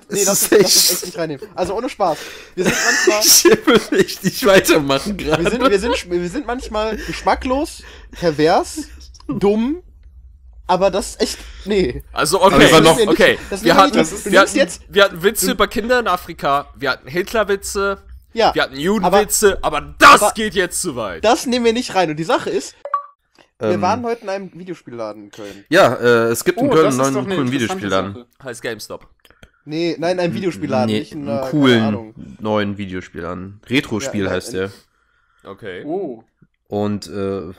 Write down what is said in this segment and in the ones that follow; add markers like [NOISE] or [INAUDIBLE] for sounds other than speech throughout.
bitte, nee, lass, das, das echt nicht reinnehmen. Also ohne Spaß. Wir sind manchmal. [LAUGHS] ich will nicht, nicht weitermachen gerade. Wir sind, wir, sind, wir sind manchmal geschmacklos, pervers, dumm, aber das ist echt. Nee. Also, okay, wir noch, okay. wir, hatten, wir, hatten, jetzt, wir hatten Witze über Kinder in Afrika, wir hatten Hitlerwitze, ja, wir hatten Judenwitze, aber, aber das aber geht jetzt zu weit. Das nehmen wir nicht rein. Und die Sache ist, wir ähm. waren heute in einem Videospielladen in Köln. Ja, äh, es gibt oh, in Köln einen neuen coolen Videospielladen. Heißt GameStop. Nee, nein, ein Videospielladen, nee, nicht einen coolen neuen Videospielladen. Retro-Spiel ja, heißt der. Okay. Oh. Und äh,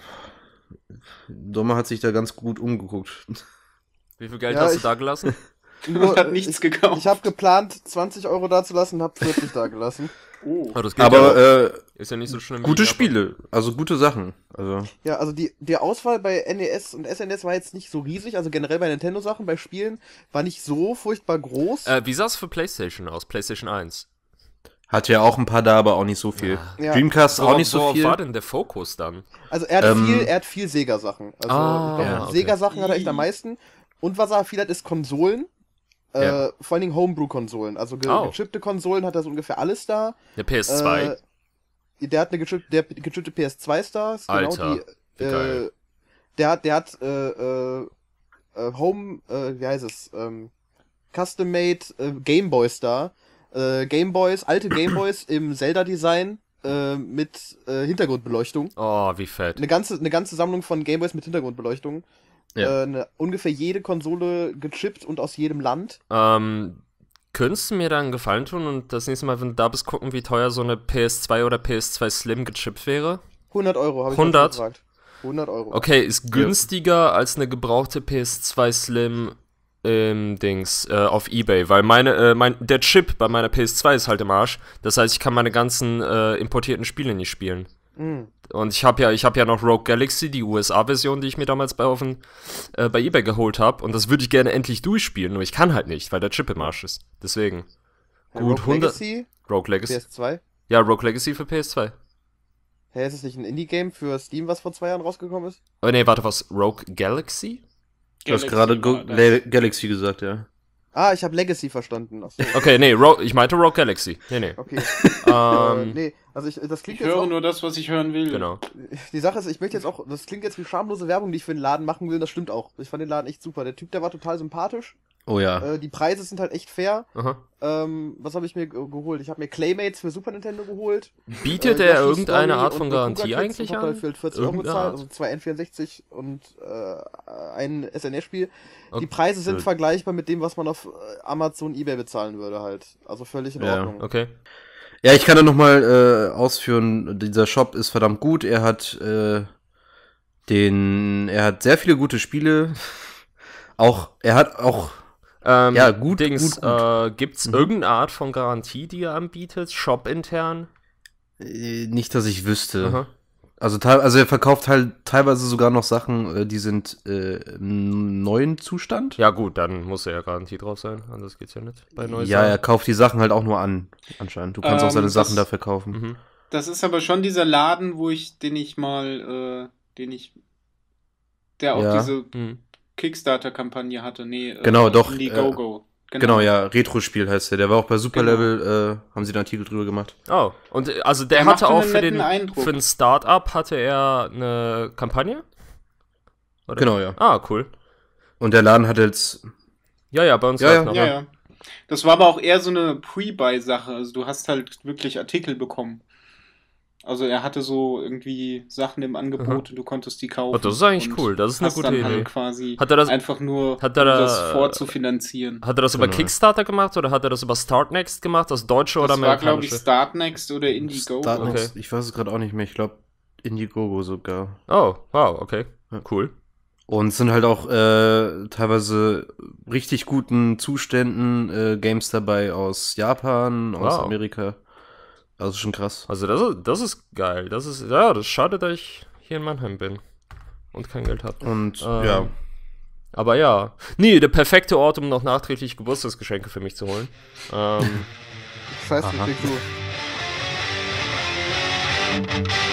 Dommer hat sich da ganz gut umgeguckt. Wie viel Geld ja, hast ich, du da gelassen? [LAUGHS] Nur, hat nichts ich, gekauft. Ich habe geplant, 20 Euro da zu lassen, hab 40 da gelassen. [LAUGHS] Oh. Aber, aber ja äh, ist ja nicht so schlimm. Gute Spiele, also gute Sachen. Also. Ja, also die, die Auswahl bei NES und SNES e war jetzt nicht so riesig, also generell bei Nintendo-Sachen, bei Spielen war nicht so furchtbar groß. Äh, wie sah es für PlayStation aus? PlayStation 1? Hat ja auch ein paar da, aber auch nicht so viel. Ja. Dreamcast ja. auch nicht so worauf viel. Wo war denn der Fokus dann? Also er hat ähm, viel, er hat viel Sega-Sachen. Also ah, ja, okay. Sega-Sachen hat er echt am meisten. Und was er viel hat, ist Konsolen. Äh, ja. Äh, vor allen Dingen Homebrew-Konsolen. Also ge oh. gechippte Konsolen hat er so ungefähr alles da. Eine PS2. Äh, der hat eine gechippte, der gechippte PS2-Stars. Genau Alter, genau die, äh, der hat, der hat äh, Home, wie heißt es? Ähm, Custom-Made Gameboys da. Gameboys, alte Gameboys [CLEARS THROAT] im Zelda-Design mit äh, Hintergrundbeleuchtung. Oh, wie fett. Eine ganze, eine ganze Sammlung von Gameboys mit Hintergrundbeleuchtung ja. äh, ne, ungefähr jede Konsole gechippt und aus jedem Land. Ähm, könntest du mir da einen Gefallen tun und das nächste Mal, wenn du da bist, gucken, wie teuer so eine PS2 oder PS2 Slim gechippt wäre? 100 Euro, habe ich 100? gefragt. 100 Euro. Okay, ist günstiger ja. als eine gebrauchte PS2 Slim ähm, Dings äh, auf eBay, weil meine, äh, mein, der Chip bei meiner PS2 ist halt im Arsch. Das heißt, ich kann meine ganzen äh, importierten Spiele nicht spielen. Mhm. Und ich habe ja, ich ja noch Rogue Galaxy, die USA-Version, die ich mir damals bei, auf den, äh, bei eBay geholt habe. Und das würde ich gerne endlich durchspielen, nur ich kann halt nicht, weil der Chip im Arsch ist. Deswegen. Ja, Gut, Rogue 100. Legacy? Rogue Legacy. PS2? Ja, Rogue Legacy für PS2. Hä, hey, ist das nicht ein Indie-Game für Steam, was vor zwei Jahren rausgekommen ist? Oh nee, warte, was? Rogue Galaxy? Du hast gerade Go Galaxy gesagt, ja. Ah, ich habe Legacy verstanden. So. Okay, nee, Ro ich meinte Rogue Galaxy. Nee, nee. Okay. [LAUGHS] ähm, äh, nee, also ich, das klingt ich jetzt höre auch, nur das, was ich hören will. Genau. Die Sache ist, ich möchte jetzt auch, das klingt jetzt wie schamlose Werbung, die ich für den Laden machen will, das stimmt auch. Ich fand den Laden echt super. Der Typ, der war total sympathisch. Oh ja. Äh, die Preise sind halt echt fair. Aha. Ähm, was habe ich mir geholt? Ich habe mir Claymates für Super Nintendo geholt. Bietet äh, er irgendeine Story Art von Garantie eigentlich an? Ich habe halt 40 Euro bezahlt, also zwei N64 und äh, ein sns spiel Okay. Die Preise sind vergleichbar mit dem, was man auf äh, Amazon, Ebay bezahlen würde halt. Also völlig in Ordnung. Ja, okay. Ja, ich kann da nochmal äh, ausführen, dieser Shop ist verdammt gut. Er hat äh, den, er hat sehr viele gute Spiele. auch, er hat auch ähm, ja, gut, Dings, gut, gut. Äh, Gibt mhm. irgendeine Art von Garantie, die er anbietet, shop-intern? Äh, nicht, dass ich wüsste. Aha. Also, also er verkauft halt teilweise sogar noch Sachen, äh, die sind äh, im neuen Zustand. Ja gut, dann muss er ja Garantie drauf sein, anders geht's ja nicht bei neuen Ja, er kauft die Sachen halt auch nur an, anscheinend. Du kannst ähm, auch seine Sachen da verkaufen. Mhm. Das ist aber schon dieser Laden, wo ich, den ich mal, äh, den ich, der auch ja. diese mhm. Kickstarter-Kampagne hatte. Nee, äh, genau, äh, doch. Indiegogo. Äh, Genau. genau, ja, Retro-Spiel heißt der. Der war auch bei Superlevel, genau. äh, haben sie da einen Artikel drüber gemacht. Oh, und äh, also der, der hatte auch für den für ein Start-up hatte er eine Kampagne? Oder? Genau, ja. Ah, cool. Und der Laden hatte jetzt. Ja, ja, bei uns ja, ja. Noch, ja, ne? ja. Das war aber auch eher so eine Pre-Buy-Sache. Also du hast halt wirklich Artikel bekommen. Also er hatte so irgendwie Sachen im Angebot und du konntest die kaufen. Oh, das ist eigentlich cool, das ist eine gute Idee. Halt quasi hat er das einfach nur hat er, um das vorzufinanzieren. Hat er das über genau. Kickstarter gemacht oder hat er das über Startnext gemacht, das deutsche das oder amerikanische? Das war glaube ich Startnext oder Indiegogo. Startnext, okay. ich weiß es gerade auch nicht mehr, ich glaube Indiegogo sogar. Oh, wow, okay. Cool. Und sind halt auch äh, teilweise richtig guten Zuständen äh, Games dabei aus Japan, aus wow. Amerika. Also schon krass. Also das, ist, das ist geil. Das ist, ja, das ist schade, dass ich hier in Mannheim bin und kein Geld habe. Und ähm, ja. Aber ja. Nee, der perfekte Ort, um noch nachträglich Geburtstagsgeschenke für mich zu holen. Ähm, Scheiße, Aha. du.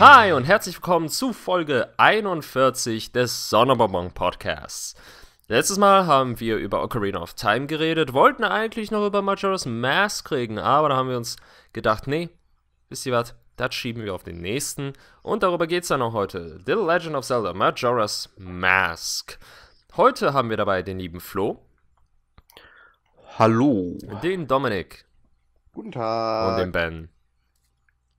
Hi und herzlich willkommen zu Folge 41 des Sonderbonbon Podcasts. Letztes Mal haben wir über Ocarina of Time geredet, wollten eigentlich noch über Majora's Mask reden, aber da haben wir uns gedacht, nee, wisst ihr was, das schieben wir auf den nächsten. Und darüber geht's dann auch heute. The Legend of Zelda Majora's Mask. Heute haben wir dabei den lieben Flo. Hallo. Den Dominik. Guten Tag. Und den Ben.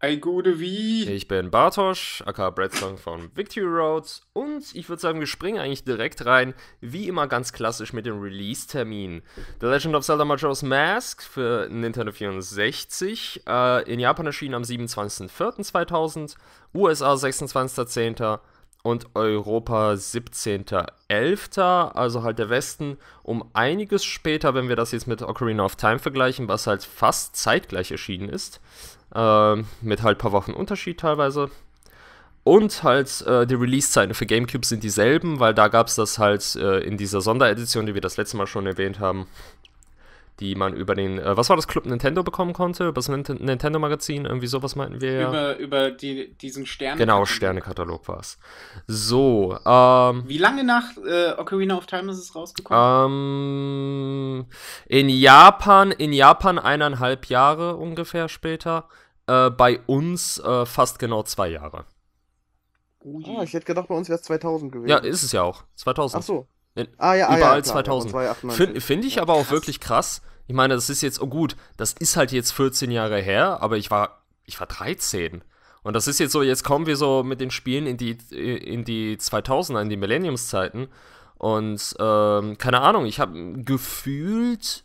Ein gute wie. Ich bin Bartosch, aka Breadstone von Victory Roads und ich würde sagen, wir springen eigentlich direkt rein, wie immer ganz klassisch mit dem Release-Termin. The Legend of Zelda Majora's Mask für Nintendo 64 äh, in Japan erschienen am 27.04.2000, USA 26.10. und Europa 17.11., also halt der Westen, um einiges später, wenn wir das jetzt mit Ocarina of Time vergleichen, was halt fast zeitgleich erschienen ist. Ähm, mit halt ein paar Wochen Unterschied teilweise. Und halt äh, die Release-Zeiten für GameCube sind dieselben, weil da gab es das halt äh, in dieser Sonderedition, die wir das letzte Mal schon erwähnt haben, die man über den, äh, was war das Club Nintendo bekommen konnte? Über das Nintendo-Magazin, irgendwie sowas meinten wir ja. Über, über die, diesen Sternekatalog. Genau, Sternekatalog war es. So. Ähm, Wie lange nach äh, Ocarina of Time ist es rausgekommen? Ähm, in Japan, in Japan eineinhalb Jahre ungefähr später. Äh, bei uns äh, fast genau zwei Jahre. Oh, ich hätte gedacht, bei uns wäre es 2000 gewesen. Ja, ist es ja auch. 2000. Ach so. In, ne? ah, ja, ah, überall ah, ja, klar, 2000. Finde find ich aber auch krass. wirklich krass. Ich meine, das ist jetzt, oh gut, das ist halt jetzt 14 Jahre her, aber ich war, ich war 13. Und das ist jetzt so, jetzt kommen wir so mit den Spielen in die, in die 2000er, in die Millenniumszeiten. Und ähm, keine Ahnung, ich habe gefühlt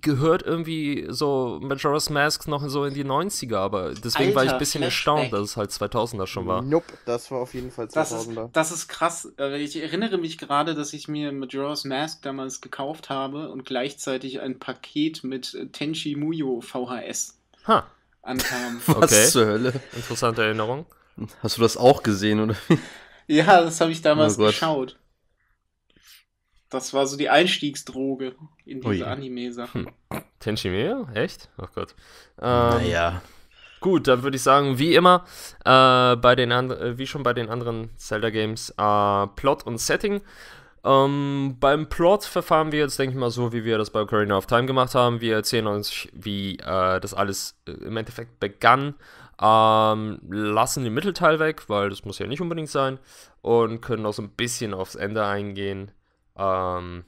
gehört irgendwie so Majora's Mask noch so in die 90er, aber deswegen Alter, war ich ein bisschen erstaunt, dass es halt 2000er schon war. Nope, das war auf jeden Fall 2000er. Das ist, das ist krass. Äh, ich erinnere mich gerade, dass ich mir Majora's Mask damals gekauft habe und gleichzeitig ein Paket mit äh, Tenchi Muyo VHS ha. ankam. [LAUGHS] Was okay. zur Hölle? Interessante Erinnerung. Hast du das auch gesehen, oder? ja, das habe ich damals oh geschaut. Das war so die Einstiegsdroge in diese Anime-Sachen. Hm. Tenshimeo? Echt? Ach oh Gott. Ähm, naja. Gut, dann würde ich sagen, wie immer, äh, bei den äh, wie schon bei den anderen Zelda-Games, äh, Plot und Setting. Ähm, beim Plot verfahren wir jetzt, denke ich mal, so, wie wir das bei Ocarina of Time gemacht haben. Wir erzählen uns, wie äh, das alles äh, im Endeffekt begann, ähm, lassen den Mittelteil weg, weil das muss ja nicht unbedingt sein, und können auch so ein bisschen aufs Ende eingehen. Ähm,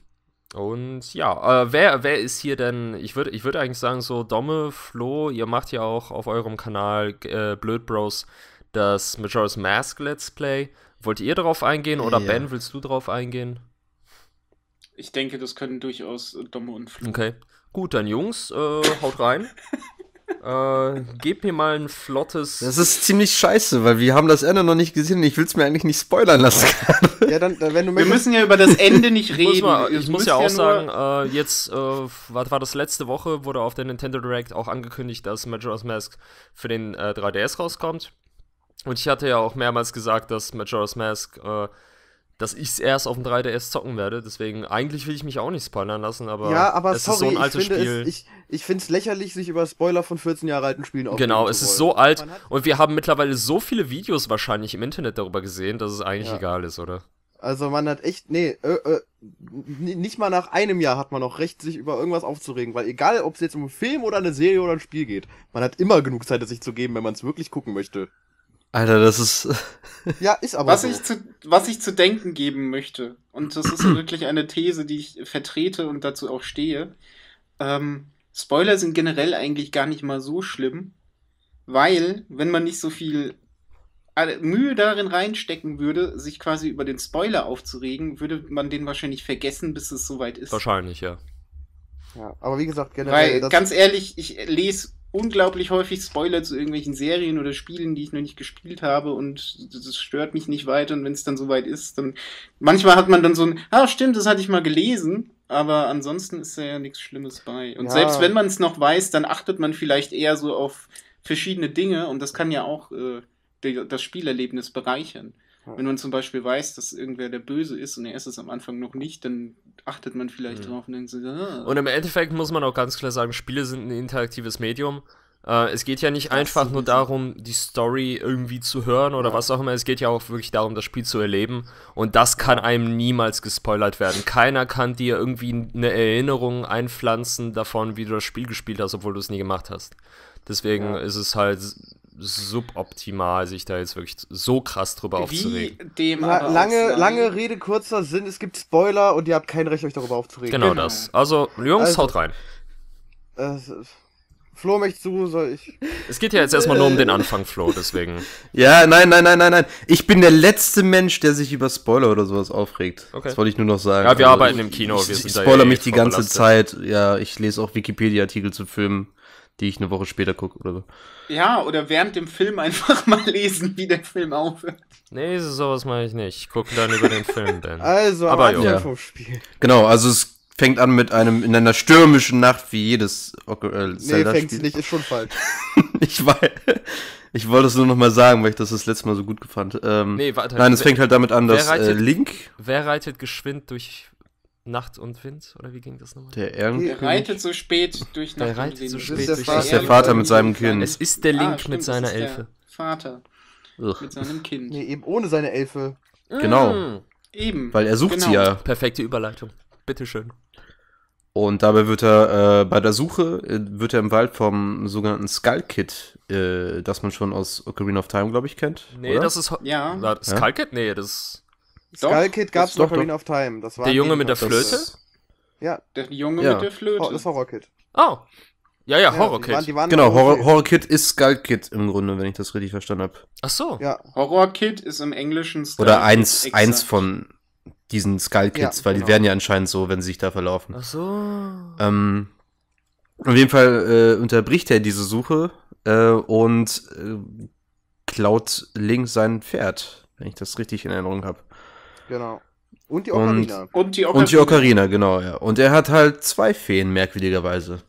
und ja, äh, wer, wer ist hier denn? Ich würde ich würd eigentlich sagen, so Domme, Flo, ihr macht ja auch auf eurem Kanal äh, Blöd Bros das Majora's Mask Let's Play. Wollt ihr darauf eingehen oder ja. Ben, willst du darauf eingehen? Ich denke, das können durchaus Domme und Flo. Okay. Gut, dann Jungs, äh, haut rein. [LAUGHS] Äh, gebt mir mal ein flottes. Das ist ziemlich scheiße, weil wir haben das Ende noch nicht gesehen. Ich will es mir eigentlich nicht spoilern lassen. [LAUGHS] ja, dann, äh, wenn du wir müssen ja über das Ende nicht reden. ich muss, mal, ich muss ja auch ja sagen, äh, jetzt, äh, was war das letzte Woche, wurde auf der Nintendo Direct auch angekündigt, dass Majora's Mask für den äh, 3DS rauskommt. Und ich hatte ja auch mehrmals gesagt, dass Majora's Mask äh, dass ich es erst auf dem 3DS zocken werde. Deswegen, eigentlich will ich mich auch nicht spoilern lassen, aber, ja, aber es sorry, ist so ein altes ich Spiel. Es, ich ich finde es lächerlich, sich über Spoiler von 14 Jahre alten Spielen aufzunehmen. Genau, es ist so alt und wir haben mittlerweile so viele Videos wahrscheinlich im Internet darüber gesehen, dass es eigentlich ja. egal ist, oder? Also man hat echt, nee, äh, äh, nicht mal nach einem Jahr hat man noch recht, sich über irgendwas aufzuregen, weil egal, ob es jetzt um einen Film oder eine Serie oder ein Spiel geht, man hat immer genug Zeit, es sich zu geben, wenn man es wirklich gucken möchte. Alter, das ist. [LAUGHS] ja, ist aber. Was, so. ich zu, was ich zu denken geben möchte, und das ist [CLEARS THROAT] wirklich eine These, die ich vertrete und dazu auch stehe. Ähm, Spoiler sind generell eigentlich gar nicht mal so schlimm, weil, wenn man nicht so viel äh, Mühe darin reinstecken würde, sich quasi über den Spoiler aufzuregen, würde man den wahrscheinlich vergessen, bis es soweit ist. Wahrscheinlich, ja. Ja, aber wie gesagt, generell. Weil, ganz ehrlich, ich lese unglaublich häufig Spoiler zu irgendwelchen Serien oder Spielen, die ich noch nicht gespielt habe und das stört mich nicht weiter und wenn es dann soweit ist, dann manchmal hat man dann so ein, ah stimmt, das hatte ich mal gelesen, aber ansonsten ist da ja nichts Schlimmes bei. Und ja. selbst wenn man es noch weiß, dann achtet man vielleicht eher so auf verschiedene Dinge und das kann ja auch äh, das Spielerlebnis bereichern. Ja. Wenn man zum Beispiel weiß, dass irgendwer der Böse ist und er ist es am Anfang noch nicht, dann achtet man vielleicht mhm. drauf und denkt sich, ah. Und im Endeffekt muss man auch ganz klar sagen, Spiele sind ein interaktives Medium. Äh, es geht ja nicht das einfach nur darum, die Story irgendwie zu hören oder ja. was auch immer. Es geht ja auch wirklich darum, das Spiel zu erleben. Und das kann einem niemals gespoilert werden. Keiner kann dir irgendwie eine Erinnerung einpflanzen davon, wie du das Spiel gespielt hast, obwohl du es nie gemacht hast. Deswegen ja. ist es halt suboptimal, sich da jetzt wirklich so krass drüber Wie aufzuregen. Dem La lange, lange Rede, kurzer Sinn, es gibt Spoiler und ihr habt kein Recht, euch darüber aufzuregen. Genau, genau. das. Also, Jungs, also, haut rein. Äh, Flo, möchtest du, soll ich? Es geht ja jetzt erstmal nur um den Anfang, Flo, deswegen. [LAUGHS] ja, nein, nein, nein, nein, nein. Ich bin der letzte Mensch, der sich über Spoiler oder sowas aufregt. Okay. Das wollte ich nur noch sagen. Ja, wir also, arbeiten im Kino. Ich, wir sind ich spoiler da mich die ganze Zeit. Ja, ich lese auch Wikipedia-Artikel zu Filmen die ich eine Woche später gucke oder so. Ja, oder während dem Film einfach [LAUGHS] mal lesen, wie der Film aufhört. Nee, sowas mache ich nicht. Ich gucke dann über den Film dann. [LAUGHS] Also, aber ja. Genau, also es fängt an mit einem in einer stürmischen Nacht wie jedes äh, Zelda Spiel. Nee, fängt's nicht, ist schon falsch. [LAUGHS] ich weiß. Ich wollte es nur noch mal sagen, weil ich das das letzte Mal so gut gefand. Ähm, nee, warte. Nein, es fängt halt damit an, dass äh, reitet, äh, Link. Wer reitet geschwind durch Nacht und Wind, oder wie ging das nochmal? Der Ehrenkönig. Der reitet so spät durch Nacht der reitet und Wind. So spät das ist der, durch der Vater mit seinem Kind. Es ist der ah, Link ah, stimmt, mit seiner Elfe. Vater. Ugh. Mit seinem Kind. Nee, eben ohne seine Elfe. Mm. Genau. Eben. Weil er sucht genau. sie ja. Perfekte Überleitung. Bitteschön. Und dabei wird er äh, bei der Suche, äh, wird er im Wald vom sogenannten Skull Kid, äh, das man schon aus Ocarina of Time, glaube ich, kennt. Nee, oder? das ist. Ja. Na, Skull Kid? Nee, das ist. Skull Kid gab es noch Marine of Time. Das war der Junge mit der äh, Flöte? Ja. Der Junge ja. mit der Flöte. Ho das Horror Kid. Oh. Ja, ja, Horror Kid. die waren, die waren genau, Horror, Horror Kid ist Skull Kid im Grunde, wenn ich das richtig verstanden habe. Ach so. Ja. Horror Kid ist im Englischen Skull Oder eins, eins von diesen Skull Kids, ja, weil die genau. werden ja anscheinend so, wenn sie sich da verlaufen. Ach so. Ähm, auf jeden Fall äh, unterbricht er diese Suche äh, und äh, klaut Link sein Pferd, wenn ich das richtig in Erinnerung habe. Genau. Und die Ocarina. Und, und, die, Ocarina. und die Ocarina, genau, ja. Und er hat halt zwei Feen, merkwürdigerweise.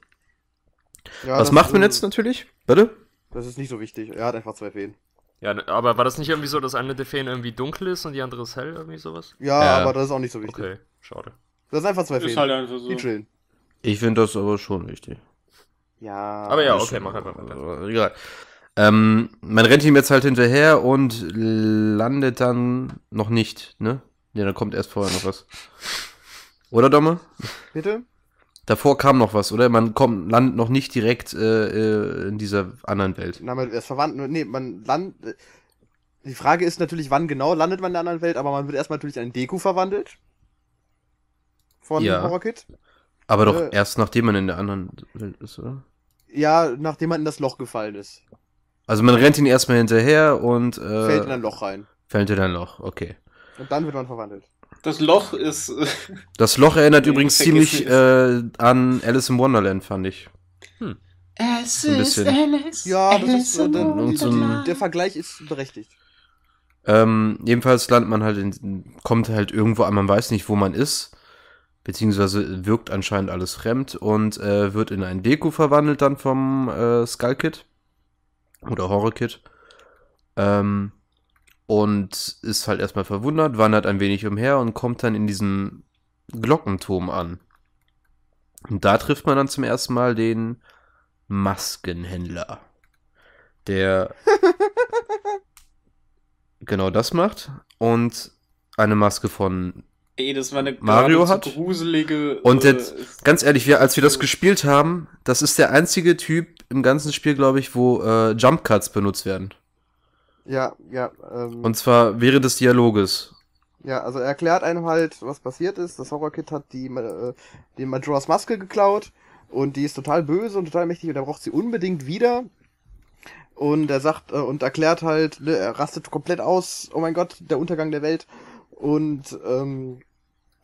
Ja, Was macht man jetzt natürlich? Bitte? Das ist nicht so wichtig. Er hat einfach zwei Feen. Ja, aber war das nicht irgendwie so, dass eine der Feen irgendwie dunkel ist und die andere ist hell, irgendwie sowas? Ja, ja. aber das ist auch nicht so wichtig. Okay, schade. Das ist einfach zwei Feen. Ist halt einfach so. Die chillen. Ich finde das aber schon wichtig. Ja. Aber ja, okay, mach einfach mal. Also, egal. Ähm, man rennt ihm jetzt halt hinterher und landet dann noch nicht, ne? Ne, da kommt erst vorher noch was. Oder, Domme? Bitte? Davor kam noch was, oder? Man kommt, landet noch nicht direkt äh, äh in dieser anderen Welt. Na, man wird erst Nee, man landet. Äh, die Frage ist natürlich, wann genau landet man in der anderen Welt, aber man wird erstmal natürlich in Deku verwandelt. Von ja. Horror Kid. Aber äh, doch erst nachdem man in der anderen Welt ist, oder? Ja, nachdem man in das Loch gefallen ist. Also man rennt ihn erstmal hinterher und. Äh, fällt in ein Loch rein. Fällt in ein Loch, okay. Und dann wird man verwandelt. Das Loch ist. Äh, das Loch erinnert [LAUGHS] übrigens ziemlich äh, an Alice in Wonderland, fand ich. Hm. Es ist Alice. Ja, Alice das ist, äh, der, so ein, der Vergleich ist berechtigt. Ähm, jedenfalls landet man halt in, kommt halt irgendwo an, man weiß nicht, wo man ist. Beziehungsweise wirkt anscheinend alles fremd und äh, wird in ein Deko verwandelt dann vom äh, Skull Kid oder Horror-Kid. Ähm, und ist halt erstmal verwundert, wandert ein wenig umher und kommt dann in diesem Glockenturm an. Und da trifft man dann zum ersten Mal den Maskenhändler, der [LAUGHS] genau das macht und eine Maske von Ey, das war eine Mario hat. gruselige. Und äh, jetzt, äh, ganz ehrlich, wir, als wir das äh, gespielt haben, das ist der einzige Typ im ganzen Spiel, glaube ich, wo äh, Jump Cuts benutzt werden. Ja, ja. Ähm, und zwar während des Dialoges. Ja, also er erklärt einem halt, was passiert ist. Das Horror-Kid hat die, äh, die Majora's Maske geklaut und die ist total böse und total mächtig und er braucht sie unbedingt wieder. Und er sagt äh, und erklärt halt, ne, er rastet komplett aus, oh mein Gott, der Untergang der Welt. Und ähm,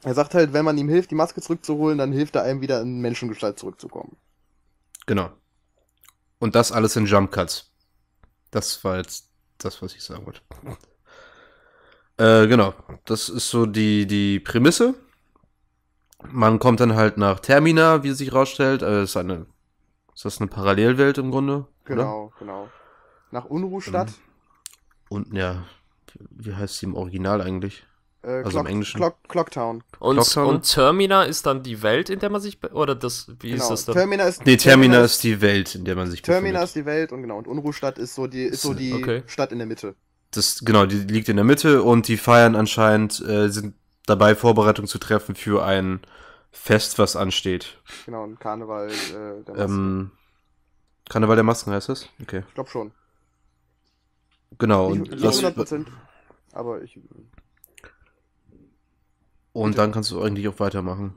er sagt halt, wenn man ihm hilft, die Maske zurückzuholen, dann hilft er einem wieder in Menschengestalt zurückzukommen. Genau. Und das alles in Jump Cuts. Das war jetzt das, was ich sagen wollte. Äh, genau. Das ist so die, die Prämisse. Man kommt dann halt nach Termina, wie es sich rausstellt. Äh, ist, eine, ist das eine Parallelwelt im Grunde? Genau, oder? Ne? genau. Nach Unruhstadt. Mhm. Und ja, wie heißt sie im Original eigentlich? Äh, also Clock, im Englischen. Clock, Town. Und, Clocktown. und Termina ist dann die Welt, in der man sich oder das wie genau. ist das dann? Termina ist nee, Termina, Termina ist die Welt, in der man sich Termina befindet. ist die Welt und genau und Unruhstadt ist so die ist so die okay. Stadt in der Mitte. Das genau, die liegt in der Mitte und die feiern anscheinend äh, sind dabei Vorbereitungen zu treffen für ein Fest, was ansteht. Genau, ein Karneval äh, der Masken. Ähm, Karneval der Masken heißt das? Okay. Ich glaube schon. Genau. Nicht, und nicht 100%, aber ich und dann kannst du eigentlich auch weitermachen.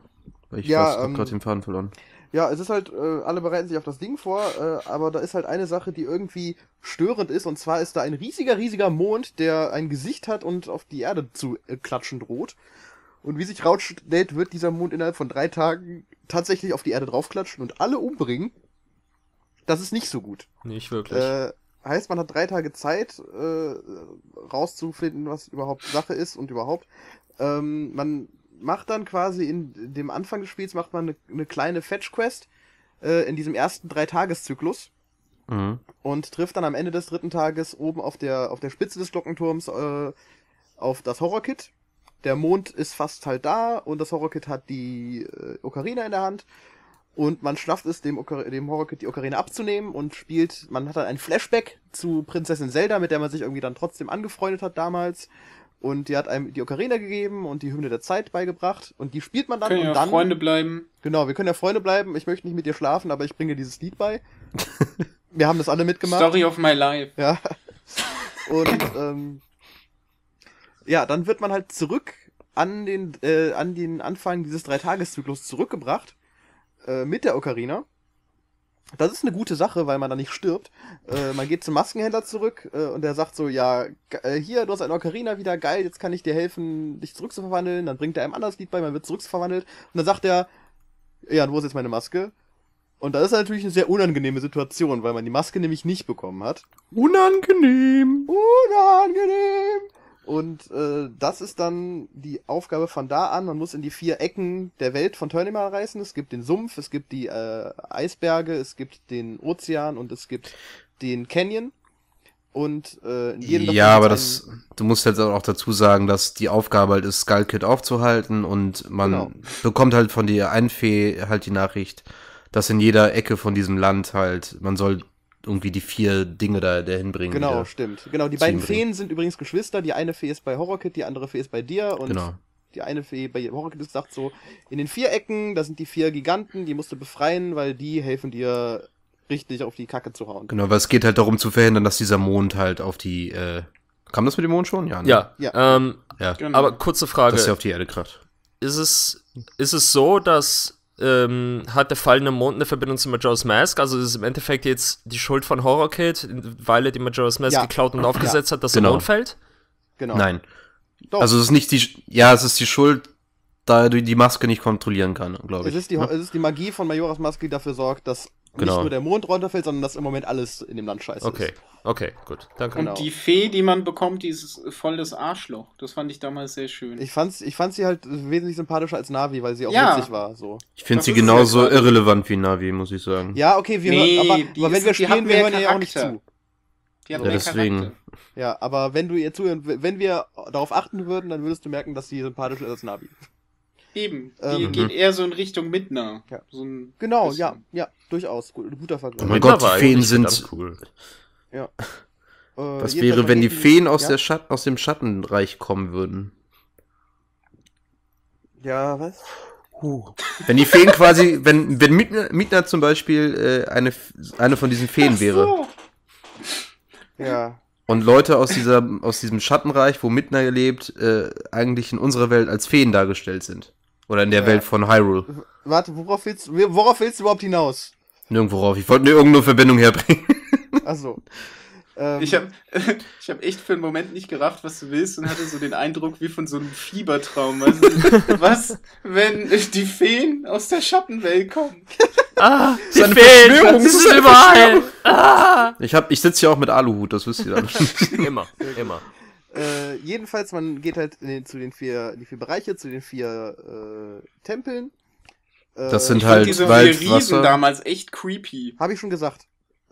Ich ja, ich ähm, gerade den Faden verloren. Ja, es ist halt, äh, alle bereiten sich auf das Ding vor, äh, aber da ist halt eine Sache, die irgendwie störend ist, und zwar ist da ein riesiger, riesiger Mond, der ein Gesicht hat und auf die Erde zu äh, klatschen droht. Und wie sich rausstellt, wird dieser Mond innerhalb von drei Tagen tatsächlich auf die Erde draufklatschen und alle umbringen. Das ist nicht so gut. Nicht wirklich. Äh, heißt, man hat drei Tage Zeit, äh, rauszufinden, was überhaupt Sache ist und überhaupt ähm, man macht dann quasi in dem Anfang des Spiels macht man eine, eine kleine Fetch-Quest äh, in diesem ersten Drei-Tages-Zyklus. Mhm. Und trifft dann am Ende des dritten Tages oben auf der, auf der Spitze des Glockenturms äh, auf das Horror-Kit. Der Mond ist fast halt da und das Horror-Kit hat die äh, Ocarina in der Hand. Und man schafft es, dem, dem Horror-Kit die Ocarina abzunehmen und spielt, man hat dann ein Flashback zu Prinzessin Zelda, mit der man sich irgendwie dann trotzdem angefreundet hat damals und die hat einem die Ocarina gegeben und die Hymne der Zeit beigebracht und die spielt man dann können und ja dann Freunde bleiben. Genau, wir können ja Freunde bleiben. Ich möchte nicht mit dir schlafen, aber ich bringe dir dieses Lied bei. [LAUGHS] wir haben das alle mitgemacht. Story of my life. Ja. Und ähm, ja, dann wird man halt zurück an den äh, an den Anfang dieses Dreitageszyklus zurückgebracht äh, mit der Ocarina das ist eine gute Sache, weil man da nicht stirbt. Äh, man geht zum Maskenhändler zurück äh, und der sagt so, ja, äh, hier, du hast ein Ocarina wieder, geil, jetzt kann ich dir helfen, dich zurückzuverwandeln. Dann bringt er einem anderes Lied bei, man wird zurückverwandelt. Und dann sagt er, ja, und wo ist jetzt meine Maske? Und das ist natürlich eine sehr unangenehme Situation, weil man die Maske nämlich nicht bekommen hat. Unangenehm! Unangenehm! Und äh, das ist dann die Aufgabe von da an. Man muss in die vier Ecken der Welt von Turnima reisen. Es gibt den Sumpf, es gibt die äh, Eisberge, es gibt den Ozean und es gibt den Canyon. Und äh, in jedem Ja, aber das, du musst halt auch dazu sagen, dass die Aufgabe halt ist, Skull Kid aufzuhalten und man genau. bekommt halt von der einen Fee halt die Nachricht, dass in jeder Ecke von diesem Land halt, man soll irgendwie die vier Dinge da dahin bringen. Genau, stimmt. Genau, die beiden Feen sind übrigens Geschwister. Die eine Fee ist bei Horrorkit, die andere Fee ist bei dir. Und genau. die eine Fee bei Horrorkit sagt so, in den vier Ecken, da sind die vier Giganten, die musst du befreien, weil die helfen dir richtig auf die Kacke zu hauen. Genau, weil es geht halt darum zu verhindern, dass dieser Mond halt auf die, äh, kam das mit dem Mond schon? Ja. Ne? Ja. Ja. Ähm, ja. Genau. Aber kurze Frage. Das ist ja auf die Erde kracht. Ist es, ist es so, dass ähm, hat der fallende Mond eine Verbindung zu Majora's Mask. Also ist im Endeffekt jetzt die Schuld von Horror Kid, weil er die Majora's Mask ja. geklaut und aufgesetzt ja. hat, dass genau. er Mond fällt. Genau. Nein. Doch. Also es ist nicht die, ja, es ist die Schuld, da er die Maske nicht kontrollieren kann, glaube ich. Es ist, die, ja? Ne? es ist die Magie von Majora's Mask, die dafür sorgt, dass Genau. Nicht nur der Mond runterfällt, sondern dass im Moment alles in dem Land scheiße okay. ist. Okay, okay, gut. Danke. Und genau. die Fee, die man bekommt, die ist voll das Arschloch. Das fand ich damals sehr schön. Ich fand, ich fand sie halt wesentlich sympathischer als Navi, weil sie auch ja. witzig war. So. Ich finde sie genauso ja irrelevant wie Navi, muss ich sagen. Ja, okay, wir nee, hören, aber, aber wenn ist, wir spielen, wir hören Charakter. ihr auch nicht zu. Die hat ja, deswegen. Charakter. Ja, aber wenn du ihr zuhören, wenn wir darauf achten würden, dann würdest du merken, dass sie sympathischer ist als Navi. Eben. Die ähm, gehen mhm. eher so in Richtung Midna. Ja. So genau, bisschen. ja, ja, durchaus. guter Vergleich. Oh mein Gott, die Feen sind. Cool. Ja. [LAUGHS] Äh, Was wäre, wenn die Feen aus, ja? der Schat aus dem Schattenreich kommen würden? Ja, was? Huh. Wenn die Feen quasi, wenn, wenn Midna, zum Beispiel äh, eine, eine von diesen Feen so. wäre. Ja. Und Leute aus, dieser, aus diesem Schattenreich, wo Midna lebt, äh, eigentlich in unserer Welt als Feen dargestellt sind. Oder in der ja. Äh, Welt von Hyrule. Warte, worauf willst, worauf willst du überhaupt hinaus? Nirgendwo rauf. Ich wollte nur irgendeine Verbindung herbringen. [LAUGHS] Achso. Ähm, ich habe [LAUGHS] ich hab echt für einen Moment nicht gerafft, was du willst und hatte so den Eindruck wie von so einem Fiebertraum. Also, [LAUGHS] was, wenn die Feen aus der Schattenwelt kommen? Ah, die so Feen, sie ist überall. Ah. Ich, ich sitze hier auch mit Aluhut, das wisst ihr dann. immer, immer. Äh, jedenfalls, man geht halt den, zu den vier, die vier Bereiche, zu den vier äh, Tempeln. Äh, das sind halt diese Wald, vier Riesen damals echt creepy. Habe ich schon gesagt.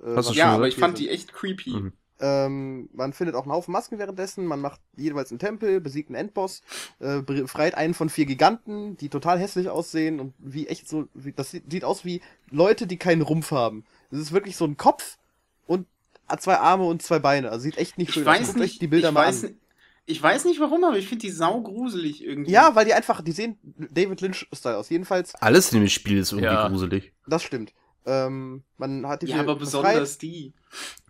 Äh, Hast du schon ja, gesagt? aber ich fand die echt creepy. Mhm. Ähm, man findet auch einen Haufen Masken währenddessen, man macht jeweils einen Tempel, besiegt einen Endboss, äh, befreit einen von vier Giganten, die total hässlich aussehen und wie echt so, wie, das sieht, sieht aus wie Leute, die keinen Rumpf haben. Es ist wirklich so ein Kopf und Ah, zwei Arme und zwei Beine. Also sieht echt nicht schön ich aus. Weiß nicht, die Bilder ich mal weiß, an. Ich weiß nicht warum, aber ich finde die sau gruselig irgendwie. Ja, weil die einfach, die sehen David Lynch-Style aus. Jedenfalls. Alles in dem Spiel ist irgendwie ja. gruselig. Das stimmt. Ähm, man hat die ja, aber besonders befreit, die.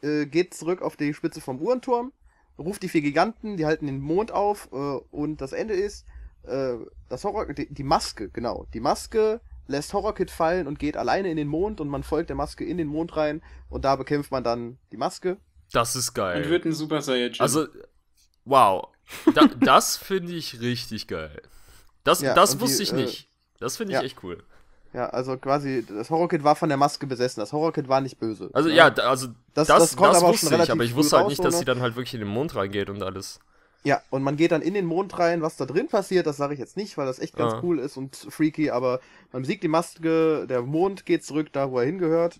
Äh, geht zurück auf die Spitze vom Uhrenturm, ruft die vier Giganten, die halten den Mond auf äh, und das Ende ist äh, das Horror, die, die Maske, genau. Die Maske lässt Horrorkit fallen und geht alleine in den Mond und man folgt der Maske in den Mond rein und da bekämpft man dann die Maske. Das ist geil. Und wird ein Super Saiyajin. Also, wow. Da, das [LAUGHS] finde ich richtig geil. Das, ja, das wusste die, ich äh, nicht. Das finde ich ja. echt cool. Ja, also quasi, das Horrorkit war von der Maske besessen. Das Horrorkit war nicht böse. Also, ne? ja, ja also, das, das, das, das wusste ich, aber ich wusste halt nicht, dass sie dann halt wirklich in den Mond reingeht und alles. Ja, und man geht dann in den Mond rein, was da drin passiert, das sage ich jetzt nicht, weil das echt ganz ah. cool ist und freaky, aber man besiegt die Maske, der Mond geht zurück da, wo er hingehört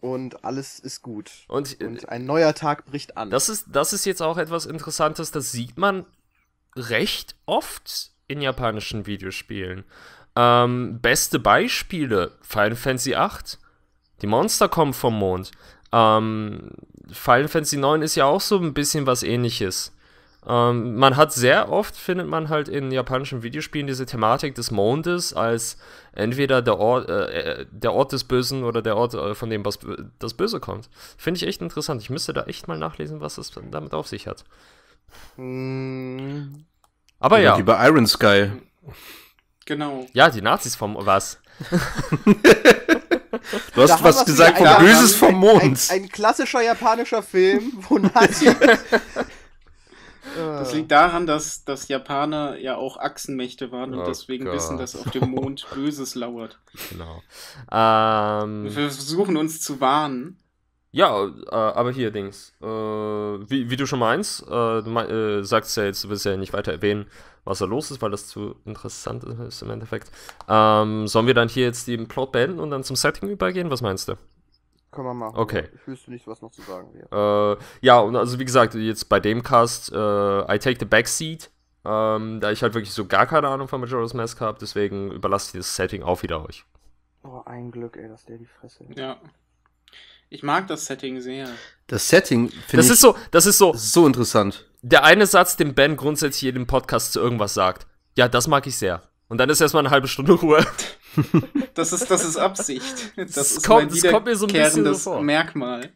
und alles ist gut. Und, äh, und, ein neuer Tag bricht an. Das ist, das ist jetzt auch etwas Interessantes, das sieht man recht oft in japanischen Videospielen. Ähm, beste Beispiele: Final Fantasy VIII. Die Monster kommen vom Mond. Ähm, Final Fantasy IX ist ja auch so ein bisschen was ähnliches. Ähm, man hat sehr oft, findet man halt in japanischen Videospielen diese Thematik des Mondes als entweder der Ort, äh, äh, der Ort des Bösen oder der Ort, äh, von dem was, das Böse kommt. Finde ich echt interessant. Ich müsste da echt mal nachlesen, was das damit auf sich hat. Hm. Aber ja. Wie bei Iron Sky. Genau. Ja, die Nazis vom was? [LAUGHS] Du hast was, gesagt, ein Böses vom Mond. Ein, ein, klassischer japanischer Film, wo Nazis [LAUGHS] Das ah. liegt daran, dass, dass Japaner ja auch Achsenmächte waren und oh deswegen Gott. wissen, dass auf dem Mond [LAUGHS] Böses lauert. Genau. Ähm, Wir versuchen uns zu warnen. Ja, äh, aber hier, Dings. Äh, wie, wie, du schon meinst, äh, du mein, äh, sagst ja jetzt, du willst ja nicht weiter erwähnen, was da los ist, weil das zu interessant ist im Endeffekt. Ähm, sollen wir dann hier jetzt den Plot beenden und dann zum Setting übergehen? Was meinst du? Können wir machen. Okay. Ich wüsste nicht, was noch zu sagen wäre. Äh, ja, und also wie gesagt, jetzt bei dem Cast, äh, I take the backseat. Ähm, da ich halt wirklich so gar keine Ahnung von Majora's Mask habe, deswegen überlasse ich das Setting auch wieder euch. Oh, ein Glück, ey, dass der die Fresse. Ja. Ich mag das Setting sehr. Das Setting finde ich ist so, das ist so, so interessant. Der eine Satz, den Ben grundsätzlich in dem Podcast zu irgendwas sagt. Ja, das mag ich sehr. Und dann ist erstmal eine halbe Stunde Ruhe. [LAUGHS] Das ist, das ist Absicht. Das, das ist kommt, das kommt mir so ein bisschen so Merkmal.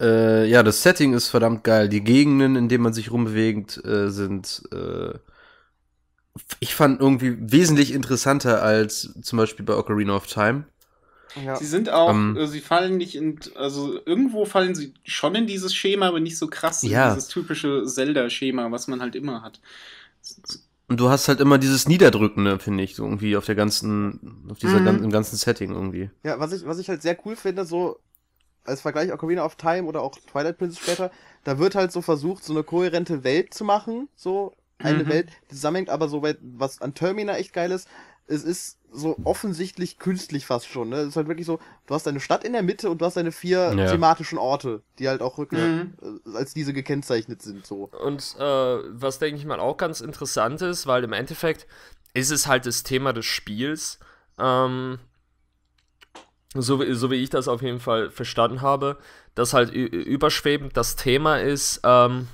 Äh, ja, das Setting ist verdammt geil. Die Gegenden, in denen man sich rumbewegt, äh, sind äh, ich fand irgendwie wesentlich interessanter als zum Beispiel bei Ocarina of Time. Ja. Sie sind auch, ähm, äh, sie fallen nicht in, also irgendwo fallen sie schon in dieses Schema, aber nicht so krass, ja. in dieses typische Zelda-Schema, was man halt immer hat. Und du hast halt immer dieses Niederdrückende, ne, finde ich, so irgendwie auf der ganzen, auf dieser mhm. ganzen, im ganzen Setting irgendwie. Ja, was ich, was ich halt sehr cool finde, so als Vergleich Ocarina of Time oder auch Twilight Princess später, da wird halt so versucht, so eine kohärente Welt zu machen, so eine mhm. Welt, die zusammenhängt, aber so weit, was an Termina echt geil ist, es ist so offensichtlich künstlich fast schon. Ne? Es ist halt wirklich so, du hast eine Stadt in der Mitte und du hast deine vier ja. thematischen Orte, die halt auch mhm. Äh, als diese gekennzeichnet sind. so. Und äh, was, denke ich mal, auch ganz interessant ist, weil im Endeffekt ist es halt das Thema des Spiels. Ähm, so, so wie ich das auf jeden Fall verstanden habe, dass halt überschwebend das Thema ist, ähm,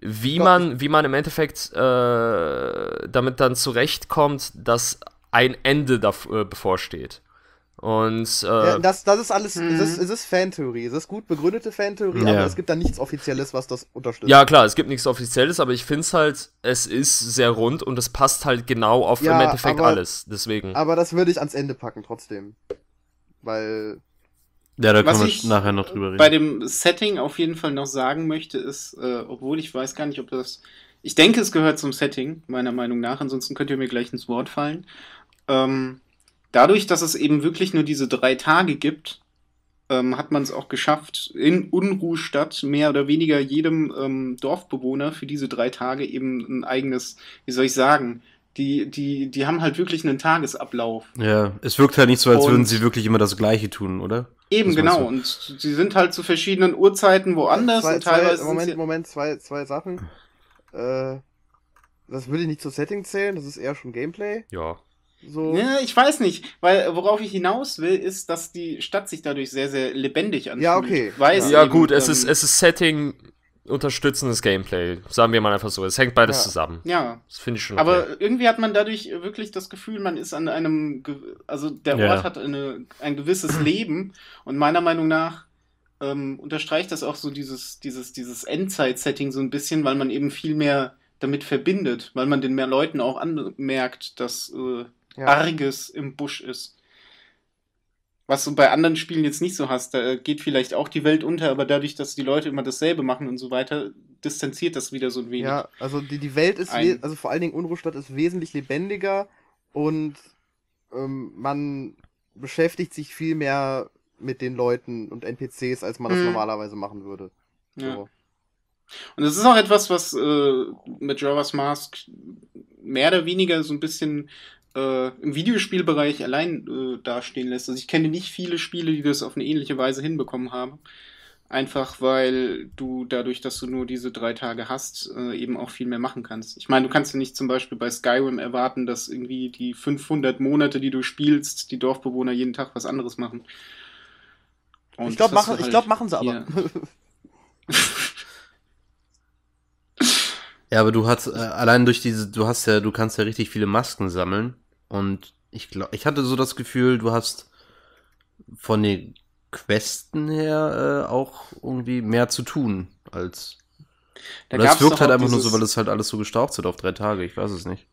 wie man, wie man im Endeffekt äh, damit dann zurechtkommt, dass ein Ende davor, äh, bevorsteht. Und äh, ja, das, das ist alles, mhm. es ist, mhm. es ist Fantheorie, es ist gut begründete Fantheorie, ja. aber es gibt da nichts Offizielles, was das unterstützt. Ja, klar, es gibt nichts Offizielles, aber ich finde es halt, es ist sehr rund und es passt halt genau auf ja, im Endeffekt aber, alles. Deswegen. Aber das würde ich ans Ende packen trotzdem. Weil. Ja, da können wir nachher noch drüber reden. Bei dem Setting auf jeden Fall noch sagen möchte, ist, äh, obwohl ich weiß gar nicht, ob das. Ich denke, es gehört zum Setting, meiner Meinung nach, ansonsten könnt ihr mir gleich ins Wort fallen. Ähm, dadurch, dass es eben wirklich nur diese drei Tage gibt, ähm, hat man es auch geschafft, in Unruhstadt mehr oder weniger jedem ähm, Dorfbewohner für diese drei Tage eben ein eigenes, wie soll ich sagen, die, die, die haben halt wirklich einen Tagesablauf. Ja, es wirkt halt nicht so, als und würden sie wirklich immer das Gleiche tun, oder? Eben, das genau. Und sie sind halt zu verschiedenen Uhrzeiten woanders zwei, und teilweise. Zwei, Moment, Moment, zwei, zwei Sachen. Äh, das würde ich nicht zu Setting zählen, das ist eher schon Gameplay. Ja. So. Ja, ich weiß nicht, weil worauf ich hinaus will, ist, dass die Stadt sich dadurch sehr, sehr lebendig anfühlt. Ja, okay. Weiß ja, eben, gut, es, ähm, ist, es ist Setting unterstützendes Gameplay, sagen wir mal einfach so. Es hängt beides ja. zusammen. Ja. Das finde ich schon. Okay. Aber irgendwie hat man dadurch wirklich das Gefühl, man ist an einem, also der Ort hat eine, ein gewisses Leben und meiner Meinung nach ähm, unterstreicht das auch so dieses, dieses, dieses Endzeit-Setting so ein bisschen, weil man eben viel mehr damit verbindet, weil man den mehr Leuten auch anmerkt, dass äh, ja. Arges im Busch ist. Was du bei anderen Spielen jetzt nicht so hast, da geht vielleicht auch die Welt unter, aber dadurch, dass die Leute immer dasselbe machen und so weiter, distanziert das wieder so ein wenig. Ja, also die, die Welt ist, also vor allen Dingen Unruhestadt ist wesentlich lebendiger und ähm, man beschäftigt sich viel mehr mit den Leuten und NPCs, als man mhm. das normalerweise machen würde. So. Ja. Und das ist auch etwas, was äh, mit Jarvis Mask mehr oder weniger so ein bisschen äh, im Videospielbereich allein äh, dastehen lässt. Also ich kenne nicht viele Spiele, die das auf eine ähnliche Weise hinbekommen haben. Einfach weil du dadurch, dass du nur diese drei Tage hast, äh, eben auch viel mehr machen kannst. Ich meine, du kannst ja nicht zum Beispiel bei Skyrim erwarten, dass irgendwie die 500 Monate, die du spielst, die Dorfbewohner jeden Tag was anderes machen. Und ich glaube, machen, halt, glaub, machen sie aber. [LAUGHS] Ja. aber du hast äh, allein durch diese, du hast ja, du kannst ja richtig viele Masken sammeln. Und ich glaube, ich hatte so das Gefühl, du hast von den Questen her äh, auch irgendwie mehr zu tun als. Da das wirkt halt einfach dieses, nur so, weil es halt alles so gestaucht wird auf drei Tage, ich weiß es nicht.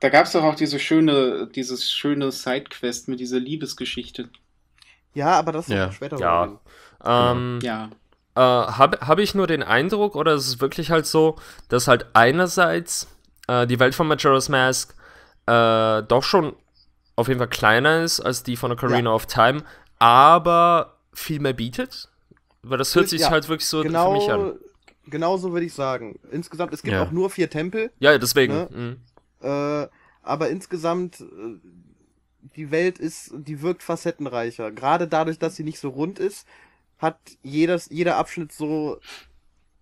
Da gab es doch auch diese schöne, dieses schöne Sidequest mit dieser Liebesgeschichte. Ja, aber das ja. ist später. Ja. Genau. Ähm, ja. Äh, Habe hab ich nur den Eindruck, oder ist es wirklich halt so, dass halt einerseits äh, die Welt von Majora's Mask äh, doch schon auf jeden Fall kleiner ist als die von Ocarina ja. of Time, aber viel mehr bietet. Weil das hört sich ja, halt wirklich so genau, für mich an. Genau so würde ich sagen. Insgesamt, es gibt ja. auch nur vier Tempel. Ja, deswegen. Ne? Mhm. Äh, aber insgesamt, äh, die Welt ist, die wirkt facettenreicher. Gerade dadurch, dass sie nicht so rund ist, hat jedes, jeder Abschnitt so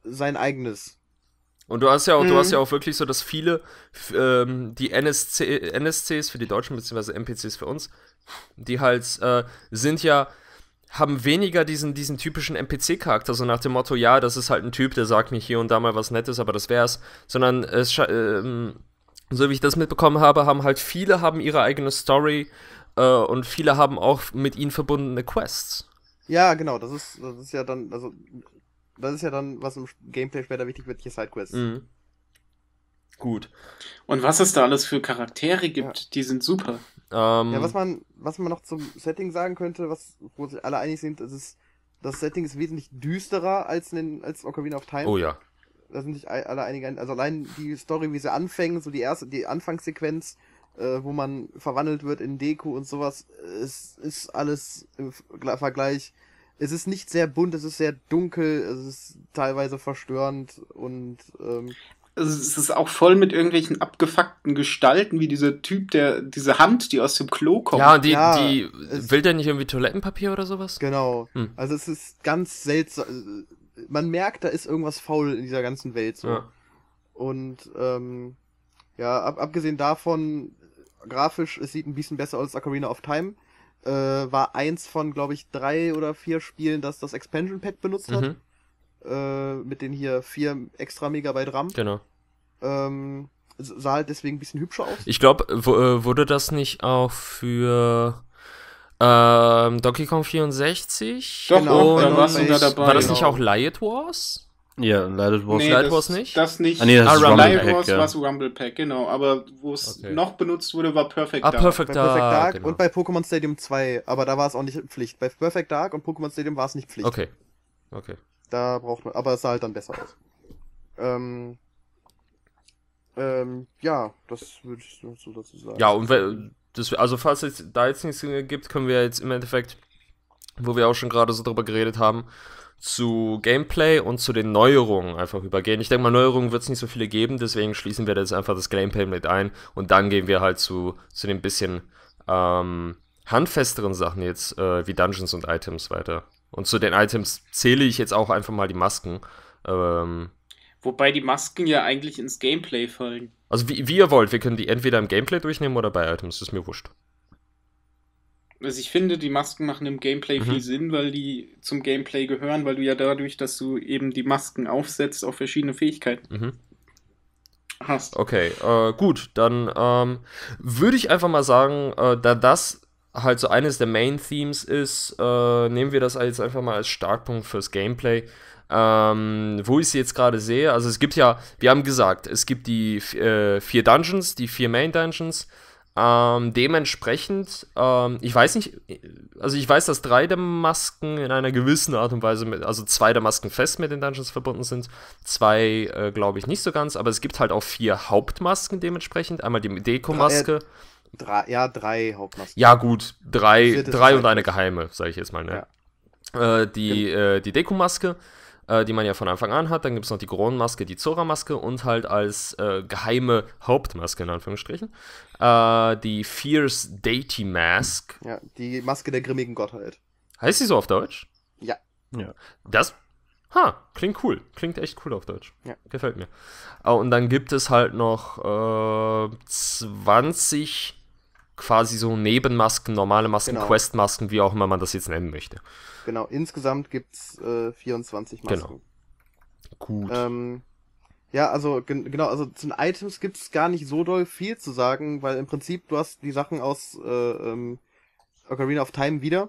sein eigenes. Und du hast ja auch, mhm. du hast mhm. ja auch wirklich so, dass viele ähm, die NSC, NSCs für die Deutschen, beziehungsweise NPCs für uns, die halt äh, sind ja, haben weniger diesen, diesen typischen NPC-Charakter, so nach dem Motto, ja, das ist halt ein Typ, der sagt mir hier und da mal was Nettes, aber das wär's. Sondern es, äh, so wie ich das mitbekommen habe, haben halt viele haben ihre eigene Story äh, und viele haben auch mit ihnen verbundene Quests. Ja, genau, das ist, das ist ja dann, also das ist ja dann, was im Gameplay später wichtig wird, hier Sidequests. Mhm. Gut. Und was es da alles für Charaktere gibt, ja. die sind super. Ähm, ja, was man, was man noch zum Setting sagen könnte, was, wo sich alle einig sind, ist, es, das Setting ist wesentlich düsterer als in den, als Ocarina of Time. Oh ja. Da sind sich alle einig, also allein die Story, wie sie anfängt, so die erste, die Anfangssequenz, äh, wo man verwandelt wird in Deku und sowas, es ist alles im Vergleich es ist nicht sehr bunt, es ist sehr dunkel, es ist teilweise verstörend und ähm, also es ist auch voll mit irgendwelchen abgefuckten Gestalten, wie dieser Typ, der diese Hand, die aus dem Klo kommt. Ja, die, ja, die will der nicht irgendwie Toilettenpapier oder sowas? Genau. Hm. Also es ist ganz seltsam. Äh, man merkt, da ist irgendwas faul in dieser ganzen Welt so. Ja. Und ähm, ja, ab, abgesehen davon, äh, grafisch, es sieht ein bisschen besser aus als Ocarina of Time äh, war eins von, glaube ich, drei oder vier Spielen, das das Expansion Pack benutzt mhm. hat. Äh, mit den hier vier extra Megabyte RAM. Genau. Ähm, sah halt deswegen ein bisschen hübscher aus. Ich glaube, äh, wurde das nicht auch für ähm, Donkey Kong 64? Doch, genau, und genau, war, da dabei, war das genau. nicht auch Light Wars? Ja, Light Wars, nee, Light das, Wars nicht? Das nicht. Ah, nee, das ah, ist Rumble Light Pack, Wars ja. war Rumble Pack, genau. Aber wo es okay. noch benutzt wurde, war Perfect ah, Dark. Perfect Dark, Perfect Dark genau. und bei Pokémon Stadium 2. Aber da war es auch nicht Pflicht. Bei Perfect Dark und Pokémon Stadium war es nicht Pflicht. Okay. Okay. Da braucht man, aber es sah halt dann besser aus. Ähm, ähm, ja, das würde ich so dazu sagen. Ja, und das, also falls es da jetzt nichts gibt, können wir jetzt im Endeffekt, wo wir auch schon gerade so drüber geredet haben, zu Gameplay und zu den Neuerungen einfach übergehen. Ich denke mal, Neuerungen wird es nicht so viele geben, deswegen schließen wir jetzt einfach das Gameplay mit ein und dann gehen wir halt zu, zu den bisschen ähm, handfesteren Sachen jetzt, äh, wie Dungeons und Items weiter. Und zu den Items zähle ich jetzt auch einfach mal die Masken. Ähm, Wobei die Masken ja eigentlich ins Gameplay fallen. Also wie, wie ihr wollt, wir können die entweder im Gameplay durchnehmen oder bei Items, ist mir wurscht. Also ich finde, die Masken machen im Gameplay mhm. viel Sinn, weil die zum Gameplay gehören, weil du ja dadurch, dass du eben die Masken aufsetzt, auch verschiedene Fähigkeiten mhm. hast. Okay, äh, gut, dann ähm, würde ich einfach mal sagen, äh, da das halt so eines der Main Themes ist, äh, nehmen wir das jetzt einfach mal als Startpunkt fürs Gameplay. Ähm, wo ich sie jetzt gerade sehe, also es gibt ja, wir haben gesagt, es gibt die äh, vier Dungeons, die vier Main Dungeons. Ähm, dementsprechend, ähm, ich weiß nicht, also ich weiß, dass drei der Masken in einer gewissen Art und Weise, mit, also zwei der Masken fest mit den Dungeons verbunden sind, zwei äh, glaube ich nicht so ganz, aber es gibt halt auch vier Hauptmasken dementsprechend, einmal die Deko-Maske. Drei, äh, ja, drei Hauptmasken. Ja gut, drei, drei und halt eine geheime, sage ich jetzt mal. Ne? Ja. Äh, die, genau. äh, die Dekomaske, maske äh, die man ja von Anfang an hat. Dann gibt es noch die Kronenmaske, die Zora-Maske und halt als äh, geheime Hauptmaske in Anführungsstrichen äh, die Fierce Deity Mask. Ja, die Maske der grimmigen Gottheit. Heißt sie so auf Deutsch? Ja. Ja. Das Ha, klingt cool. Klingt echt cool auf Deutsch. Ja. Gefällt mir. Äh, und dann gibt es halt noch äh, 20 quasi so Nebenmasken, normale Masken, genau. Questmasken, wie auch immer man das jetzt nennen möchte. Genau, insgesamt gibt es äh, 24 Masken. Genau. Gut. Ähm, ja, also gen genau, also zu den Items gibt es gar nicht so doll viel zu sagen, weil im Prinzip du hast die Sachen aus äh, ähm, Ocarina of Time wieder.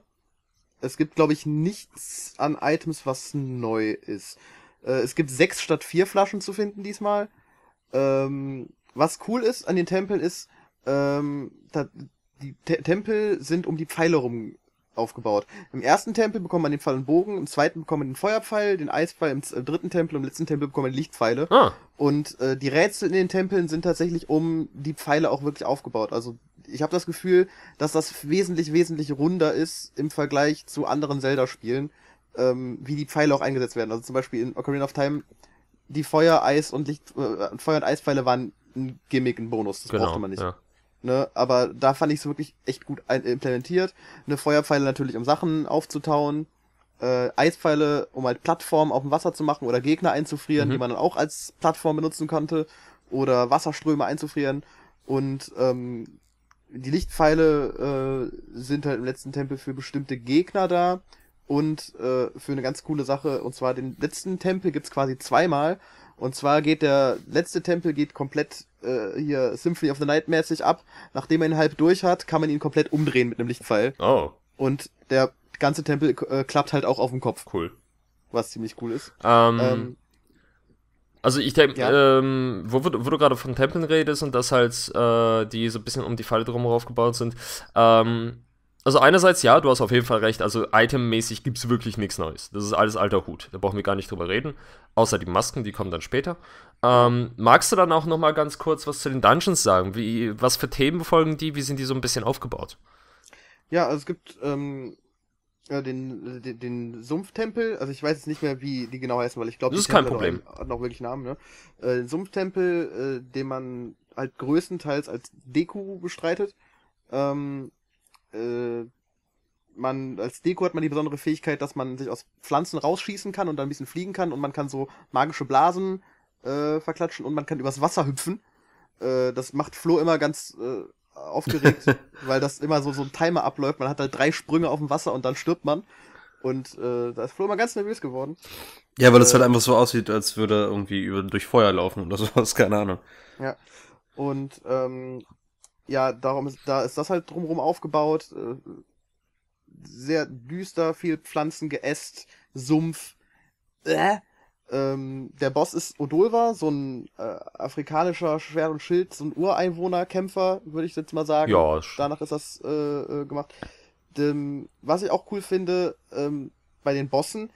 Es gibt, glaube ich, nichts an Items, was neu ist. Äh, es gibt sechs statt vier Flaschen zu finden diesmal. Ähm, was cool ist an den Tempeln ist, ähm, da, die Te Tempel sind um die Pfeile rum aufgebaut. Im ersten Tempel bekommt man den Pfeil und Bogen, im zweiten bekommt man den Feuerpfeil, den Eispfeil, im, dritten Tempel und im letzten Tempel bekommt man Lichtpfeile. Ah. Und äh, die Rätsel in den Tempeln sind tatsächlich um die Pfeile auch wirklich aufgebaut. Also ich habe das Gefühl, dass das wesentlich, wesentlich runder ist im Vergleich zu anderen Zelda-Spielen, ähm, wie die Pfeile auch eingesetzt werden. Also zum Beispiel in Ocarina of Time, die Feuer, Eis und Licht, äh, Feuer und Eispfeile waren ein Gimmick, ein Bonus, das genau, brauchte man nicht. Ja. Ne? Aber da fand ich es wirklich echt gut implementiert. Eine Feuerpfeile natürlich, um Sachen aufzutauen. Äh, Eispfeile, um halt Plattformen auf dem Wasser zu machen oder Gegner einzufrieren, mhm. die man dann auch als Plattform benutzen konnte. Oder Wasserströme einzufrieren. Und ähm, die Lichtpfeile äh, sind halt im letzten Tempel für bestimmte Gegner da. Und äh, für eine ganz coole Sache, und zwar den letzten Tempel gibt's quasi zweimal. Und zwar geht der letzte Tempel geht komplett äh, hier Symphony of the Night mäßig ab. Nachdem man ihn halb durch hat, kann man ihn komplett umdrehen mit einem Lichtpfeil. Oh. Und der ganze Tempel äh, klappt halt auch auf dem Kopf. Cool. Was ziemlich cool ist. Ähm, ähm also ich denke, ja. ähm, wo, wo du gerade von Tempeln redest und dass halt äh, die so ein bisschen um die Falle drumherum aufgebaut sind, ähm, also einerseits, ja, du hast auf jeden Fall recht. Also itemmäßig gibt es wirklich nichts Neues. Das ist alles alter Hut. Da brauchen wir gar nicht drüber reden. Außer die Masken, die kommen dann später. Ähm, magst du dann auch noch mal ganz kurz was zu den Dungeons sagen? Wie, was für Themen folgen die? Wie sind die so ein bisschen aufgebaut? Ja, also es gibt ähm, den, den, den, Sumpftempel. Also ich weiß jetzt nicht mehr, wie die genau heißen, weil ich glaube, das ist kein Problem. Hat noch wirklich Namen. Ne? Äh, den Sumpftempel, äh, den man halt größtenteils als Deku bestreitet. Ähm, äh, man, als Deko hat man die besondere Fähigkeit, dass man sich aus Pflanzen rausschießen kann und dann ein bisschen fliegen kann und man kann so magische Blasen äh, verklatschen und man kann übers Wasser hüpfen. Äh, das macht Flo immer ganz äh, aufgeregt, [LAUGHS] weil das immer so, so ein Timer abläuft. Man hat halt drei Sprünge auf dem Wasser und dann stirbt man. Und äh, da ist Flo immer ganz nervös geworden. Ja, weil es äh, halt einfach so aussieht, als würde er irgendwie über, durch Feuer laufen oder [LAUGHS] sowas, keine Ahnung. Ja. Und ähm, ja, darum ist, da ist das halt drumherum aufgebaut. Äh, sehr düster, viel Pflanzengeäst, Sumpf. Äh. Ähm, der Boss ist Odolva, so ein äh, afrikanischer Schwert- und Schild, so ein Ureinwohnerkämpfer, würde ich jetzt mal sagen. Ja. Danach ist das äh, äh, gemacht. Dem, was ich auch cool finde, ähm, bei den Bossen,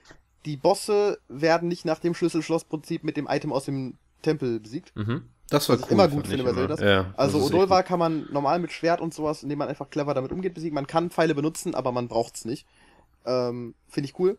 die Bosse werden nicht nach dem Schlüssel-Schloss-Prinzip mit dem Item aus dem Tempel besiegt, mhm. Das war das cool. immer gut für eine Berserker. Ja, also Odolvar kann man normal mit Schwert und sowas, indem man einfach clever damit umgeht, besiegen. Man kann Pfeile benutzen, aber man braucht es nicht. Ähm, Finde ich cool.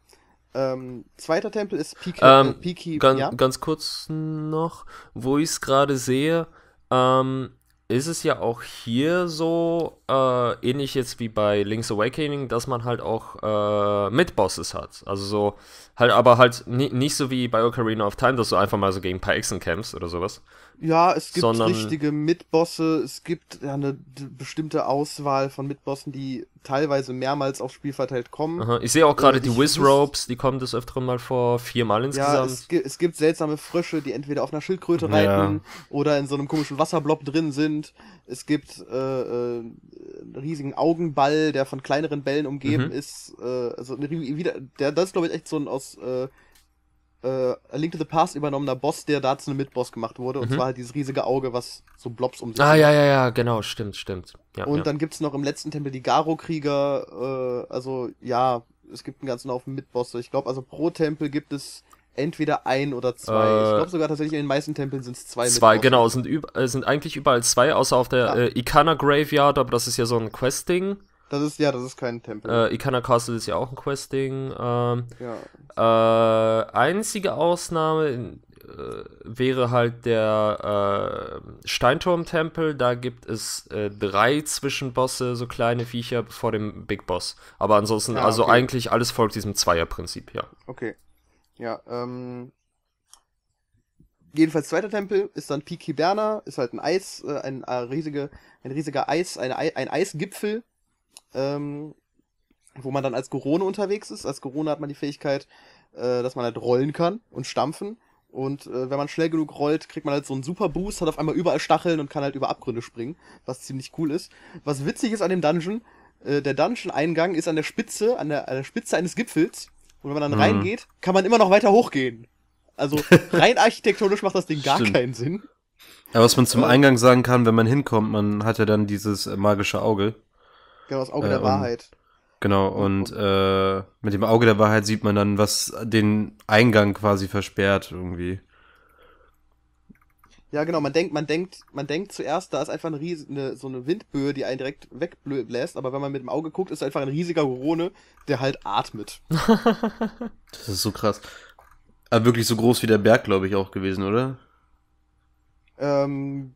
Ähm, zweiter Tempel ist Peaky. Ähm, äh, Piki ganz, ja? ganz kurz noch, wo ich es gerade sehe, ähm, ist es ja auch hier so, äh, ähnlich jetzt wie bei Link's Awakening, dass man halt auch äh, mid hat. Also so, halt, aber halt nicht so wie bei Ocarina of Time, dass du einfach mal so gegen ein paar Echsen kämpfst oder sowas, ja, es gibt sondern... richtige Mitbosse, es gibt ja, eine bestimmte Auswahl von Mitbossen, die teilweise mehrmals aufs Spiel verteilt kommen. Aha. Ich sehe auch äh, gerade äh, die Wizropes, die kommen des öfteren mal vor, viermal insgesamt. Ja, es, es, gibt seltsame Frösche, die entweder auf einer Schildkröte reiten oder in so einem komischen Wasserblob drin sind. Es gibt äh, äh, einen riesigen Augenball, der von kleineren Bällen umgeben mhm. ist. Äh, also wieder, der, das ist glaube ich echt so ein aus äh, äh, Link to the Past übernommener Boss, der da zu einem Mitboss gemacht wurde. Mhm. Und zwar halt dieses riesige Auge, was so Blobs um sich Ah, hat. ja, ja, ja, genau, stimmt, stimmt. Ja, und ja. dann es noch im letzten Tempel die Garo-Krieger. Äh, also, ja, es gibt einen ganzen Haufen Mitbosse. Ich glaube, also pro Tempel gibt es entweder ein oder zwei. Äh, ich glaube sogar tatsächlich in den meisten Tempeln sind es zwei. Zwei, Mitbosse. genau. Es sind, sind eigentlich überall zwei, außer auf der ja. äh, Ikana Graveyard, aber das ist ja so ein Quest-Ding. Das ist, ja, das ist kein Tempel. Äh, Ikana Castle ist ja auch ein Quest-Ding. Ähm, ja. Äh, einzige Ausnahme äh, wäre halt der äh, Steinturm-Tempel. Da gibt es äh, drei Zwischenbosse, so kleine Viecher, vor dem Big Boss. Aber ansonsten, ah, also okay. also eigentlich alles folgt diesem Zweierprinzip, ja. Okay. Ja, ähm, jedenfalls zweiter Tempel ist dann Piki Berna, ist halt ein Eis, äh, ein, ein, äh, riesige, ein riesiger Eis, ein, ein Eisgipfel, ähm, wo man dann als Gorone unterwegs ist. Als Gorone hat man die Fähigkeit, äh, dass man halt rollen kann und stampfen. Und äh, wenn man schnell genug rollt, kriegt man halt so einen super Boost, hat auf einmal überall Stacheln und kann halt über Abgründe springen, was ziemlich cool ist. Was witzig ist an dem Dungeon, äh, der Dungeon-Eingang ist an der Spitze, an der, an der Spitze eines Gipfels. Und wenn man dann mhm. reingeht, kann man immer noch weiter hochgehen. Also [LAUGHS] rein architektonisch macht das Ding gar Stimmt. keinen Sinn. Aber was man zum äh. Eingang sagen kann, wenn man hinkommt, man hat ja dann dieses äh, magische Auge. Genau, das Auge äh, der Wahrheit. Genau, und oh. äh, mit dem Auge der Wahrheit sieht man dann, was den Eingang quasi versperrt irgendwie. Ja, genau, man denkt, man denkt, man denkt zuerst, da ist einfach eine riesige, so eine Windböe, die einen direkt wegbläst, aber wenn man mit dem Auge guckt, ist einfach ein riesiger Gorone, der halt atmet. [LAUGHS] das ist so krass. Aber wirklich so groß wie der Berg, glaube ich, auch gewesen, oder? Ähm,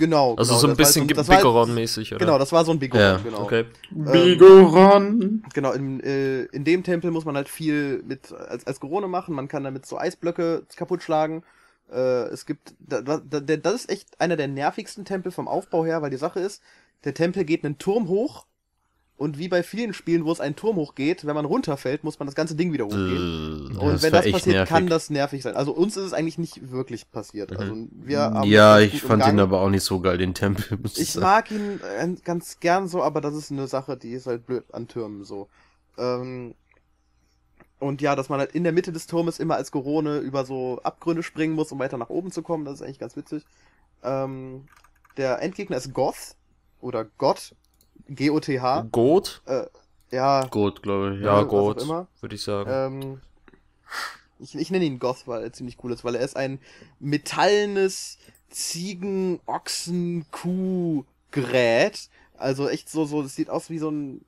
Genau. Also genau, so ein bisschen so, Bigoron-mäßig, oder? Genau, das war so ein Bigoron, ja. genau. Okay. Bigoron! Ähm, genau, in, äh, in dem Tempel muss man halt viel mit als, als Gorone machen, man kann damit so Eisblöcke kaputt schlagen. Äh, es gibt. Da, da, da, das ist echt einer der nervigsten Tempel vom Aufbau her, weil die Sache ist, der Tempel geht einen Turm hoch und wie bei vielen Spielen, wo es einen Turm hochgeht, wenn man runterfällt, muss man das ganze Ding wieder hochgehen. Äh, und wenn das passiert, nervig. kann das nervig sein. Also uns ist es eigentlich nicht wirklich passiert. Also mhm. wir ja, ich fand ihn aber auch nicht so geil, den Tempel. Ich sagen. mag ihn äh, ganz gern so, aber das ist eine Sache, die ist halt blöd an Türmen so. Ähm, und ja, dass man halt in der Mitte des Turmes immer als Gorone über so Abgründe springen muss, um weiter nach oben zu kommen, das ist eigentlich ganz witzig. Ähm, der Endgegner ist Goth oder Gott G-O-T-H. Goat? Äh, ja. Goat, glaube ich. Ja, ja Goat. Würde ich sagen. Ähm, ich, ich nenne ihn Goth, weil er ziemlich cool ist, weil er ist ein metallenes Ziegen, Ochsen, Kuh Gerät. Also echt so, so, das sieht aus wie so ein,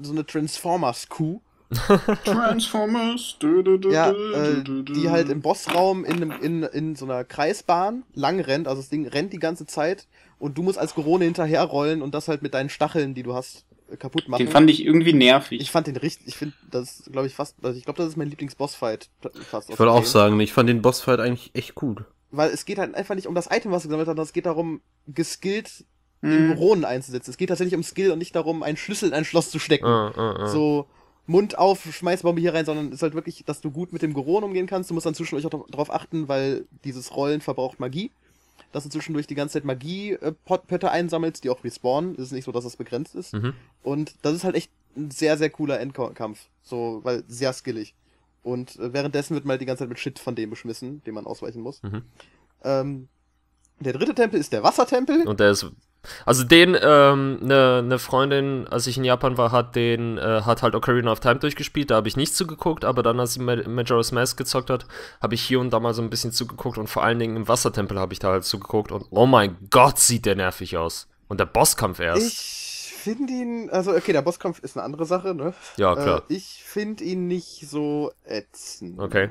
so eine Transformers-Kuh. [LAUGHS] Transformers. Dö, dö, dö, ja, äh, die halt im Bossraum in, einem, in, in so einer Kreisbahn lang rennt. Also das Ding rennt die ganze Zeit und du musst als Corona hinterherrollen und das halt mit deinen Stacheln, die du hast, äh, kaputt machen. Den fand ich irgendwie nervig. Ich fand den richtig, ich finde, das glaube ich fast, also ich glaube, das ist mein Lieblings-Bossfight. Fast ich würde auch sagen, ich fand den Bossfight eigentlich echt gut. Weil es geht halt einfach nicht um das Item, was du gesammelt hast, sondern es geht darum, geskillt hm. Ronen einzusetzen. Es geht tatsächlich um Skill und nicht darum, einen Schlüssel in ein Schloss zu stecken. Ah, ah, ah. So, Mund auf, Schmeißbombe hier rein, sondern es ist halt wirklich, dass du gut mit dem Geron umgehen kannst. Du musst dann zwischendurch auch darauf achten, weil dieses Rollen verbraucht Magie. Dass du zwischendurch die ganze Zeit Magie-Pötte äh, einsammelst, die auch respawnen. Es ist nicht so, dass das begrenzt ist. Mhm. Und das ist halt echt ein sehr, sehr cooler Endkampf. So, weil sehr skillig. Und äh, währenddessen wird man halt die ganze Zeit mit Shit von dem beschmissen, dem man ausweichen muss. Mhm. Ähm, der dritte Tempel ist der Wassertempel. Und der ist also den, ähm, eine ne Freundin, als ich in Japan war, hat den, äh, hat halt Ocarina of Time durchgespielt, da habe ich nicht zugeguckt, aber dann, als sie Majora's Mask gezockt hat, habe ich hier und da mal so ein bisschen zugeguckt und vor allen Dingen im Wassertempel habe ich da halt zugeguckt und oh mein Gott, sieht der nervig aus. Und der Bosskampf erst. Ich finde ihn, also okay, der Bosskampf ist eine andere Sache, ne? Ja, klar. Äh, ich finde ihn nicht so ätzend. Okay.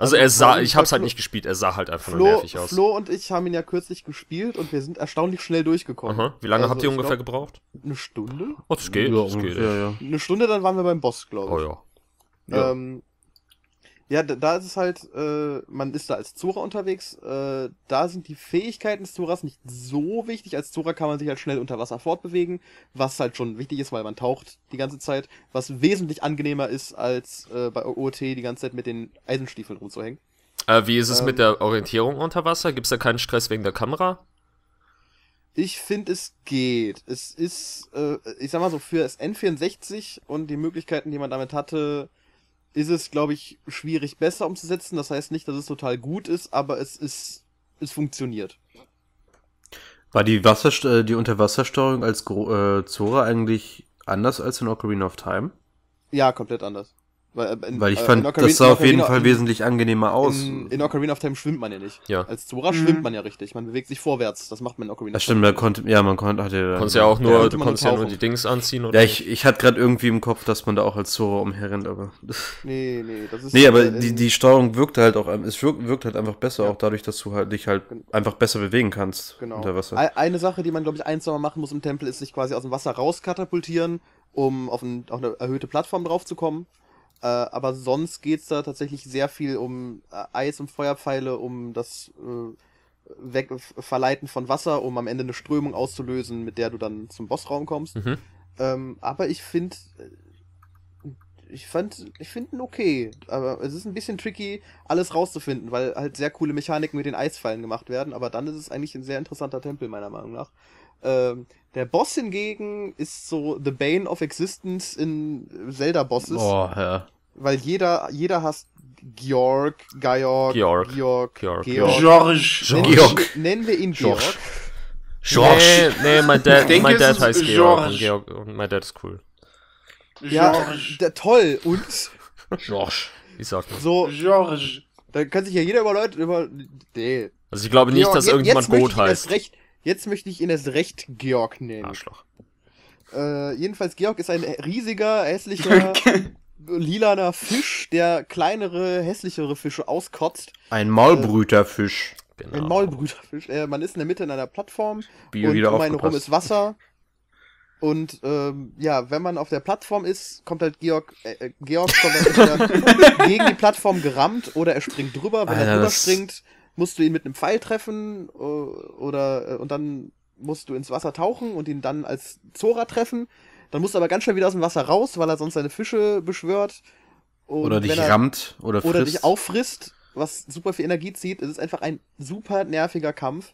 Also er also sah, ich hab's halt nicht gespielt, er sah halt einfach Flo, nur nervig aus. Flo und ich haben ihn ja kürzlich gespielt und wir sind erstaunlich schnell durchgekommen. Aha. Wie lange also habt ihr ungefähr glaub, gebraucht? Eine Stunde? Oh, das geht, ja, das geht. Ja, ja. Eine Stunde, dann waren wir beim Boss, glaube ich. Oh ja. ja. Ähm, ja, da ist es halt, äh, man ist da als Zora unterwegs. Äh, da sind die Fähigkeiten des Zoras nicht so wichtig. Als Zora kann man sich halt schnell unter Wasser fortbewegen, was halt schon wichtig ist, weil man taucht die ganze Zeit, was wesentlich angenehmer ist, als äh, bei OOT die ganze Zeit mit den Eisenstiefeln rumzuhängen. Äh, wie ist es ähm, mit der Orientierung unter Wasser? Gibt es da keinen Stress wegen der Kamera? Ich finde, es geht. Es ist, äh, ich sag mal so, für das N64 und die Möglichkeiten, die man damit hatte, ist es, glaube ich, schwierig besser umzusetzen. Das heißt nicht, dass es total gut ist, aber es ist, es funktioniert. War die, Wasser, äh, die Unterwassersteuerung als Gro äh, Zora eigentlich anders als in Ocarina of Time? Ja, komplett anders. Weil, äh, in, Weil ich äh, fand, Ocarina, das sah auf jeden Fall in, wesentlich angenehmer aus. In, in, Ocarina of Time schwimmt man ja nicht. Ja. Als Zora mhm. schwimmt man ja richtig. Man bewegt sich vorwärts. Das macht man in Ocarina of Time. Das stimmt, da konnte, ja, man konnte, hatte, konntest ja auch nur, du konntest ja nur die Dings anziehen. Oder ja, ich, ich hatte gerade irgendwie im Kopf, dass man da auch als Zora umherrennt, aber. Nee, nee, das ist. Nee, aber halt, äh, die, die Steuerung wirkt halt auch, es wirkt, wirkt halt einfach besser, ja. auch dadurch, dass du halt dich halt einfach besser bewegen kannst. Genau. Unter Wasser. Eine Sache, die man, glaube ich, ein, zwei Mal machen muss im Tempel, ist sich quasi aus dem Wasser rauskatapultieren, um auf, ein, auf eine erhöhte Plattform draufzukommen. Äh, aber sonst geht es da tatsächlich sehr viel um äh, Eis und Feuerpfeile, um das äh, Weg Verleiten von Wasser, um am Ende eine Strömung auszulösen, mit der du dann zum Bossraum kommst. Mhm. Ähm, aber ich finde, äh, ich fand, ich finde ihn okay. Aber es ist ein bisschen tricky, alles rauszufinden, weil halt sehr coole Mechaniken mit den Eisfallen gemacht werden. Aber dann ist es eigentlich ein sehr interessanter Tempel, meiner Meinung nach. Ähm, der Boss hingegen ist so the bane of existence in Zelda-Bosses. Boah, ja. Weil jeder, jeder hasst Georg, Georg, Georg, Georg, Georg, Georg. Georg. Nennen, wir ihn Georg. George. Nee, nee, mein Dad, my dad heißt Georg und, Georg und mein dad ist cool. Ja, toll. Und? George. Ich sag mal. So, George. Da kann sich ja jeder über Leute über. Nee. Also ich glaube nicht, Georg, dass irgendjemand Goat heißt. Recht, Jetzt möchte ich ihn erst recht Georg nennen. Arschloch. Äh, jedenfalls, Georg ist ein riesiger, hässlicher, [LAUGHS] lilaner Fisch, der kleinere, hässlichere Fische auskotzt. Ein Maulbrüterfisch. Äh, genau. Ein Maulbrüterfisch. Äh, man ist in der Mitte in einer Plattform Bio und um einen rum ist Wasser. Und ähm, ja, wenn man auf der Plattform ist, kommt halt Georg, äh, äh Georg kommt halt [LAUGHS] gegen die Plattform gerammt oder er springt drüber. Wenn Alter, er drüber springt, musst du ihn mit einem Pfeil treffen äh, oder äh, und dann musst du ins Wasser tauchen und ihn dann als Zora treffen. Dann musst du aber ganz schnell wieder aus dem Wasser raus, weil er sonst seine Fische beschwört. Und oder dich er, rammt oder frisst. Oder dich auffrisst, was super viel Energie zieht. Es ist einfach ein super nerviger Kampf.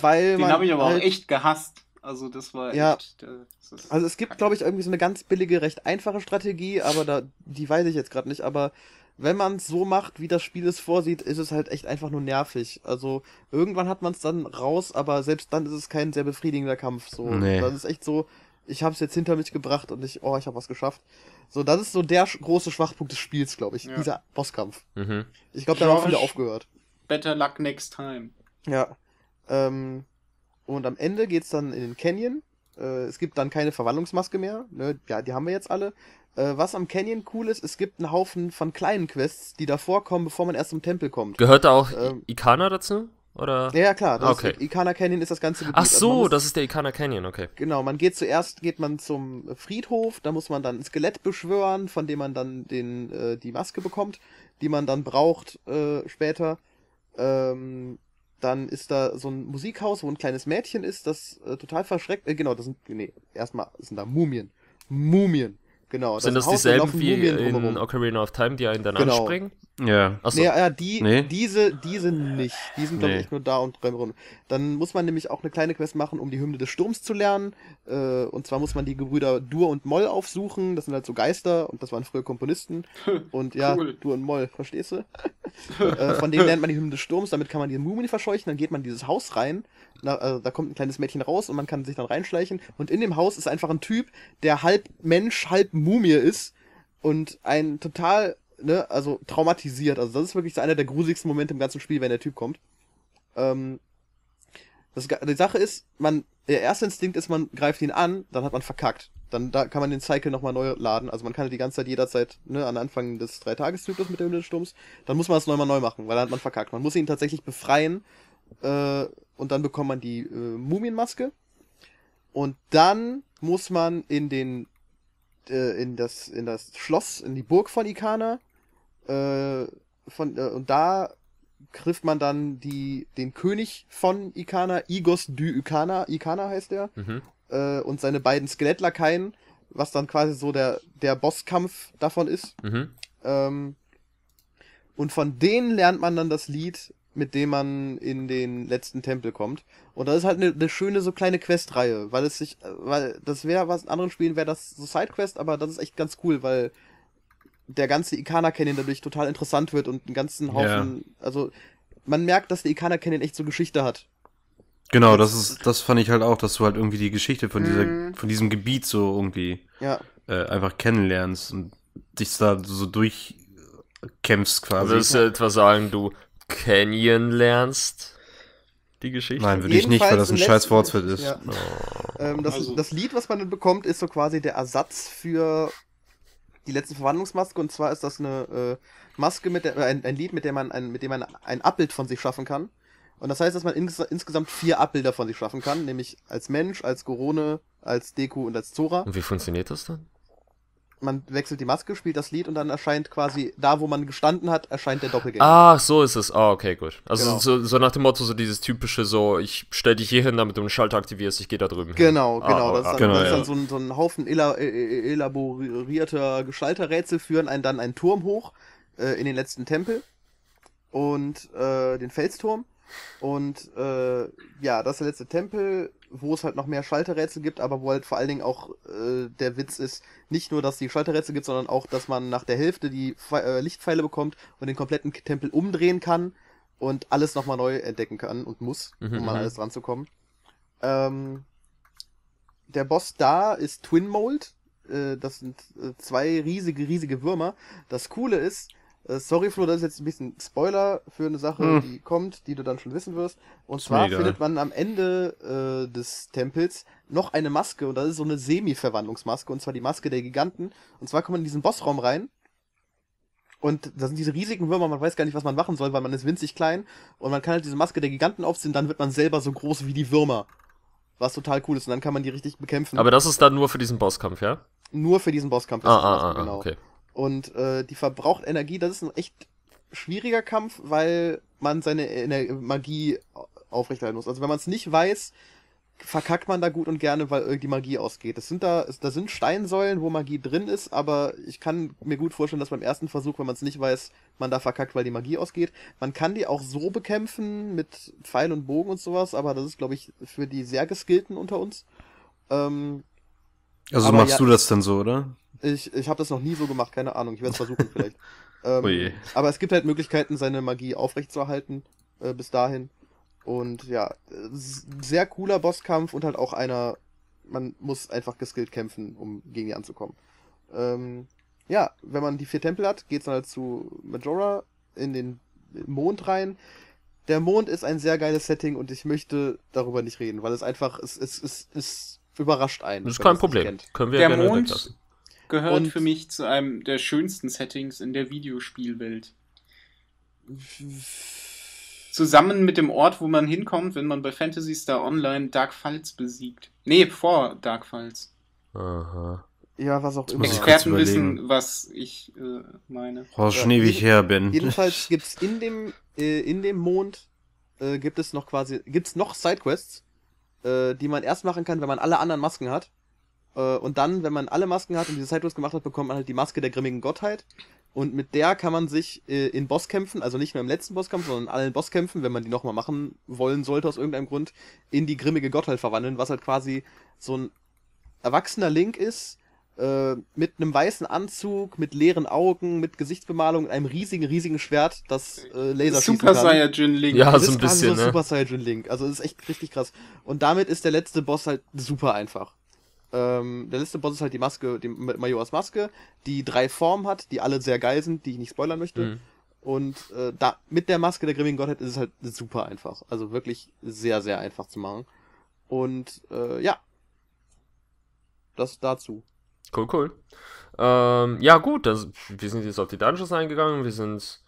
Weil Den habe ich aber halt, auch echt gehasst. Also das war ja. echt. Äh, das also es gibt, glaube ich, irgendwie so eine ganz billige, recht einfache Strategie, aber da, die weiß ich jetzt gerade nicht, aber wenn man es so macht, wie das Spiel es vorsieht, ist es halt echt einfach nur nervig. Also irgendwann hat man es dann raus, aber selbst dann ist es kein sehr befriedigender Kampf. So, nee. das ist echt so. Ich habe es jetzt hinter mich gebracht und ich, oh, ich habe was geschafft. So, das ist so der große Schwachpunkt des Spiels, glaube ich. Ja. Dieser Bosskampf. Mhm. Ich glaube, da haben viele aufgehört. Better luck next time. Ja. Ähm, und am Ende geht's dann in den Canyon. Äh, es gibt dann keine Verwandlungsmaske mehr. Ne? Ja, die haben wir jetzt alle. Äh, was am Canyon cool ist, es gibt einen Haufen von kleinen Quests, die davor kommen, bevor man erst zum Tempel kommt. Gehört da auch ähm, Ikana dazu? Oder? Ja, ja klar. okay. Ist, Ikana Canyon ist das ganze Gebiet. Ach also so, also muss, das ist der Ikana Canyon, okay. Genau, man geht zuerst, geht man zum Friedhof, da muss man dann ein Skelett beschwören, von dem man dann den, äh, die Maske bekommt, die man dann braucht äh, später. Ähm, dann ist da so ein Musikhaus, wo ein kleines Mädchen ist, das äh, total verschreckt. Äh, genau, das sind, nee, erstmal sind da Mumien. Mumien. Genau. Sind das, das dieselben wie Mumien in drumherum. Ocarina of Time, die einen dann genau. anspringen? Ja. Achso. Nee, ja, die, nee. diese, die sind nicht. Die sind, glaube nee. ich, nur da und beim Runden. Dann muss man nämlich auch eine kleine Quest machen, um die Hymne des Sturms zu lernen. Äh, und zwar muss man die Gebrüder Dur und Moll aufsuchen. Das sind halt so Geister und das waren früher Komponisten. [LAUGHS] Und ja, cool. Dur und Moll, verstehst du? [LAUGHS] äh, von denen lernt man die Hymne des Sturms, damit kann man die Mumien verscheuchen, dann geht man in dieses Haus rein na, äh, da kommt ein kleines Mädchen raus und man kann sich dann reinschleichen. Und in dem Haus ist einfach ein Typ, der halb Mensch, halb Mumie ist und ein total, ne, also traumatisiert. Also das ist wirklich so einer der gruseligsten Momente im ganzen Spiel, wenn der Typ kommt. Ähm, das, die Sache ist, man, der erste Instinkt ist, man greift ihn an, dann hat man verkackt. Dann da kann man den Cycle nochmal neu laden. Also man kann die ganze Zeit jederzeit, ne, an Anfang des Dreitageszyklus mit dem Sturms, dann muss man das nochmal neu machen, weil dann hat man verkackt. Man muss ihn tatsächlich befreien, äh, und dann bekommt man die äh, Mumienmaske. Und dann muss man in den äh, in das in das Schloss, in die Burg von Ikana. Äh, von, äh, und da trifft man dann die, den König von Ikana, Igos du Ikana, Ikana heißt er, mhm. äh, und seine beiden Skelettlakaien, was dann quasi so der, der Bosskampf davon ist. Mhm. Ähm, und von denen lernt man dann das Lied mit dem man in den letzten Tempel kommt. Und das ist halt eine, eine schöne so kleine Questreihe, weil es sich, äh, weil das wäre was in anderen Spielen wäre das so Sidequest, aber das ist echt ganz cool, weil der ganze Ikana Canyon dadurch total interessant wird und einen ganzen Haufen, yeah. also man merkt, dass der Ikana Canyon echt so Geschichte hat. Genau, das ist, das fand ich halt auch, dass du halt irgendwie die Geschichte von dieser, mm. von diesem Gebiet so irgendwie ja. äh, einfach kennenlernst und dich da so durchkämpfst quasi. Also das ist ja etwas sagen, du Canyon lernst. Die Geschichte. Nein, würde ich nicht, weil das ein scheiß Wortwitz ist. Ja. Oh. Ähm, das, also. das Lied, was man dann bekommt, ist so quasi der Ersatz für die letzte Verwandlungsmaske und zwar ist das eine äh, Maske mit der, äh, ein, ein, Lied, mit dem man ein, mit dem man ein Abbild von sich schaffen kann. Und das heißt, dass man ins, insgesamt vier Abbilder von sich schaffen kann, nämlich als Mensch, als Gorone, als Deku und als Zora. Und wie funktioniert das dann? man wechselt die Maske, spielt das Lied und dann erscheint quasi da, wo man gestanden hat, erscheint der Doppelgänger. Ach, so ist es. Ah, oh, okay, gut. Also genau. so, so, nach dem Motto, so dieses typische, so ich stell dich hier hin, damit du einen Schalter aktivierst, ich gehe da drüben. Genau, hin. genau. Ah, genau. das, ist ah, dann, genau, das ist dann so, ein, so, ein, Haufen e, e, e, elaborierter Geschalterrätsel, führen einen dann einen Turm hoch äh, in den letzten Tempel und äh, den Felsturm. Und äh, ja, das ist der letzte Tempel, wo es halt noch mehr Schalterrätsel gibt, aber wo halt vor allen Dingen auch äh, der Witz ist, nicht nur, dass die Schalterrätsel gibt, sondern auch, dass man nach der Hälfte die Fe äh, Lichtpfeile bekommt und den kompletten Tempel umdrehen kann und alles nochmal neu entdecken kann und muss, mhm, um an mhm. alles dran zu kommen. Ähm, der Boss da ist Twin Mold. Äh, das sind äh, zwei riesige, riesige Würmer. Das Coole ist, äh, sorry, Flo, das ist jetzt ein bisschen Spoiler für eine Sache, hm. die kommt, die du dann schon wissen wirst. Und ist zwar findet man am Ende äh, des Tempels noch eine Maske und das ist so eine Semi-Verwandlungsmaske und zwar die Maske der Giganten. Und zwar kommt man in diesen Bossraum rein und da sind diese riesigen Würmer, man weiß gar nicht, was man machen soll, weil man ist winzig klein und man kann halt diese Maske der Giganten aufziehen, dann wird man selber so groß wie die Würmer. Was total cool ist und dann kann man die richtig bekämpfen. Aber das ist dann nur für diesen Bosskampf, ja? Nur für diesen Bosskampf. Ah, ah, ah, ah, genau. okay. Und äh, die verbraucht Energie, das ist ein echt schwieriger Kampf, weil man seine Ener Magie aufrechterhalten muss. Also wenn man es nicht weiß, verkackt man da gut und gerne, weil irgendwie Magie ausgeht. Das sind da, da sind Steinsäulen, wo Magie drin ist, aber ich kann mir gut vorstellen, dass beim ersten Versuch, wenn man es nicht weiß, man da verkackt, weil die Magie ausgeht. Man kann die auch so bekämpfen mit Pfeil und Bogen und sowas, aber das ist, glaube ich, für die sehr geskillten unter uns. Ähm, also machst ja, du das dann so, oder? Ich, ich habe das noch nie so gemacht, keine Ahnung. Ich werde es versuchen [LAUGHS] vielleicht. Ähm, aber es gibt halt Möglichkeiten, seine Magie aufrechtzuerhalten äh, bis dahin. Und ja, sehr cooler Bosskampf und halt auch einer, man muss einfach geskillt kämpfen, um gegen die anzukommen. Ähm, ja, wenn man die vier Tempel hat, geht's dann halt zu Majora in den Mond rein. Der Mond ist ein sehr geiles Setting und ich möchte darüber nicht reden, weil es einfach, es, es, es, es überrascht einen. Das ist kein Problem. Können wir der gerne Mond, weglassen gehört und für mich zu einem der schönsten Settings in der Videospielwelt. Zusammen mit dem Ort, wo man hinkommt, wenn man bei Fantasy Star Online Dark Falls besiegt. Nee, vor Dark Falls. Aha. Ja, was auch immer. Experten wissen, was ich äh, meine. Oh, schon ja, ewig her bin. Jedenfalls gibt es in dem, äh, in dem Mond äh, gibt es noch quasi, gibt es noch Sidequests, äh, die man erst machen kann, wenn man alle anderen Masken hat. Äh, und dann, wenn man alle Masken hat und diese Sidequests gemacht hat, bekommt man halt die Maske der grimmigen Gottheit. Und mit der kann man sich äh, in Bosskämpfen, also nicht nur im letzten Bosskampf, sondern in allen Bosskämpfen, wenn man die nochmal machen wollen sollte aus irgendeinem Grund, in die grimmige Gottheit verwandeln, was halt quasi so ein erwachsener Link ist, äh, mit einem weißen Anzug, mit leeren Augen, mit Gesichtsbemalung, einem riesigen, riesigen Schwert, das äh, Laser Super Saiyajin Link. Ja, das so ein bisschen. So ne? Super Saiyajin Link. Also das ist echt richtig krass. Und damit ist der letzte Boss halt super einfach ähm, der letzte Boss ist halt die Maske, die Majoras Maske, die drei Formen hat, die alle sehr geil sind, die ich nicht spoilern möchte. Mhm. Und äh, da mit der Maske der grimmigen Gottheit ist es halt super einfach. Also wirklich sehr, sehr einfach zu machen. Und äh, ja. Das dazu. Cool, cool. Ähm, ja, gut, das, wir sind jetzt auf die Dungeons eingegangen, wir sind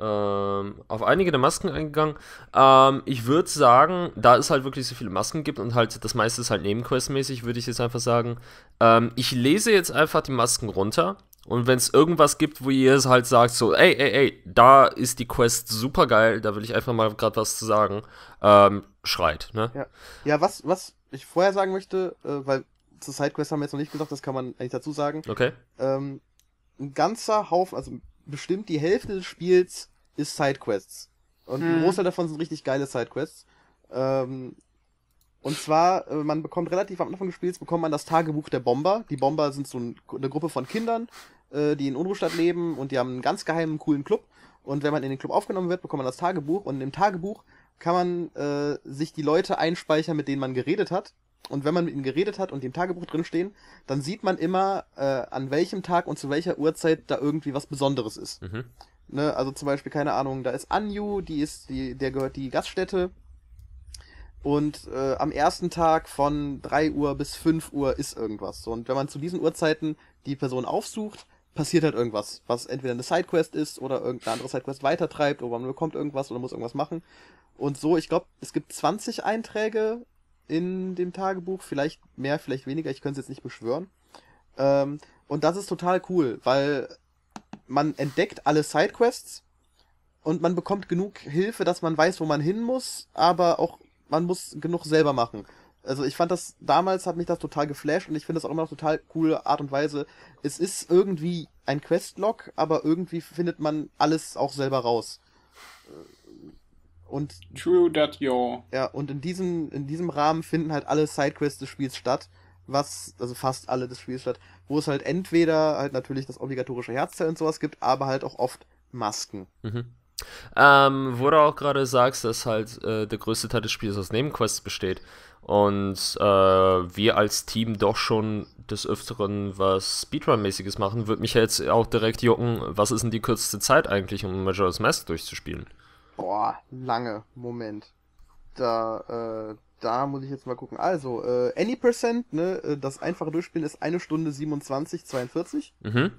ähm, auf einige der Masken eingegangen. Ähm, ich würde sagen, da es halt wirklich so viele Masken gibt und halt das meiste ist halt Nebenquest-mäßig, würde ich jetzt einfach sagen, ähm, ich lese jetzt einfach die Masken runter. Und wenn es irgendwas gibt, wo ihr es halt sagt, so, ey, ey, ey, da ist die Quest super geil, da will ich einfach mal gerade was zu sagen, ähm, schreit, ne? Ja. ja, was, was ich vorher sagen möchte, äh, weil zur Sidequest haben wir jetzt noch nicht gesagt, das kann man eigentlich dazu sagen. Okay. Ähm, ein ganzer Haufen, also bestimmt die Hälfte des Spiels ist Sidequests. Und mhm. ein Großteil davon sind richtig geile Sidequests. Ähm, und zwar, äh, man bekommt relativ am Anfang des Spiels, bekommt man das Tagebuch der Bomber. Die Bomber sind so ein, eine Gruppe von Kindern, äh, die in Unruhestadt leben und die haben einen ganz geheimen, coolen Club. Und wenn man in den Club aufgenommen wird, bekommt man das Tagebuch. Und im Tagebuch kann man äh, sich die Leute einspeichern, mit denen man geredet hat und wenn man mit ihm geredet hat und die im Tagebuch drinstehen, dann sieht man immer, äh, an welchem Tag und zu welcher Uhrzeit da irgendwie was Besonderes ist. Mhm. Ne, also zum Beispiel, keine Ahnung, da ist Anju, die ist, die, der gehört die Gaststätte. Und äh, am ersten Tag von 3 Uhr bis 5 Uhr ist irgendwas. So, und wenn man zu diesen Uhrzeiten die Person aufsucht, passiert halt irgendwas, was entweder eine Sidequest ist oder irgendeine andere Sidequest weitertreibt oder man bekommt irgendwas oder muss irgendwas machen. Und so, ich glaube, es gibt 20 Einträge in dem Tagebuch, vielleicht mehr, vielleicht weniger, ich könnte es jetzt nicht beschwören. Ähm, und das ist total cool, weil man entdeckt alle Sidequests und man bekommt genug Hilfe, dass man weiß, wo man hin muss, aber auch man muss genug selber machen. Also ich fand das damals hat mich das total geflasht und ich finde das auch immer noch total coole Art und Weise. Es ist irgendwie ein Questlog, aber irgendwie findet man alles auch selber raus. Und True that yo. Ja, und in diesem, in diesem Rahmen finden halt alle Sidequests des Spiels statt, was, also fast alle des Spiels statt, wo es halt entweder halt natürlich das obligatorische Herzteil und sowas gibt, aber halt auch oft Masken. Mhm. Ähm, wo du auch gerade sagst, dass halt äh, der größte Teil des Spiels aus Nebenquests besteht und äh, wir als Team doch schon des Öfteren was Speedrun-mäßiges machen, würde mich ja jetzt auch direkt jucken, was ist denn die kürzeste Zeit eigentlich, um Majora's Mask durchzuspielen? boah, lange. Moment. Da, äh, da muss ich jetzt mal gucken. Also, äh, Any Percent, ne, äh, das einfache Durchspielen ist eine Stunde 27, 42. Mhm.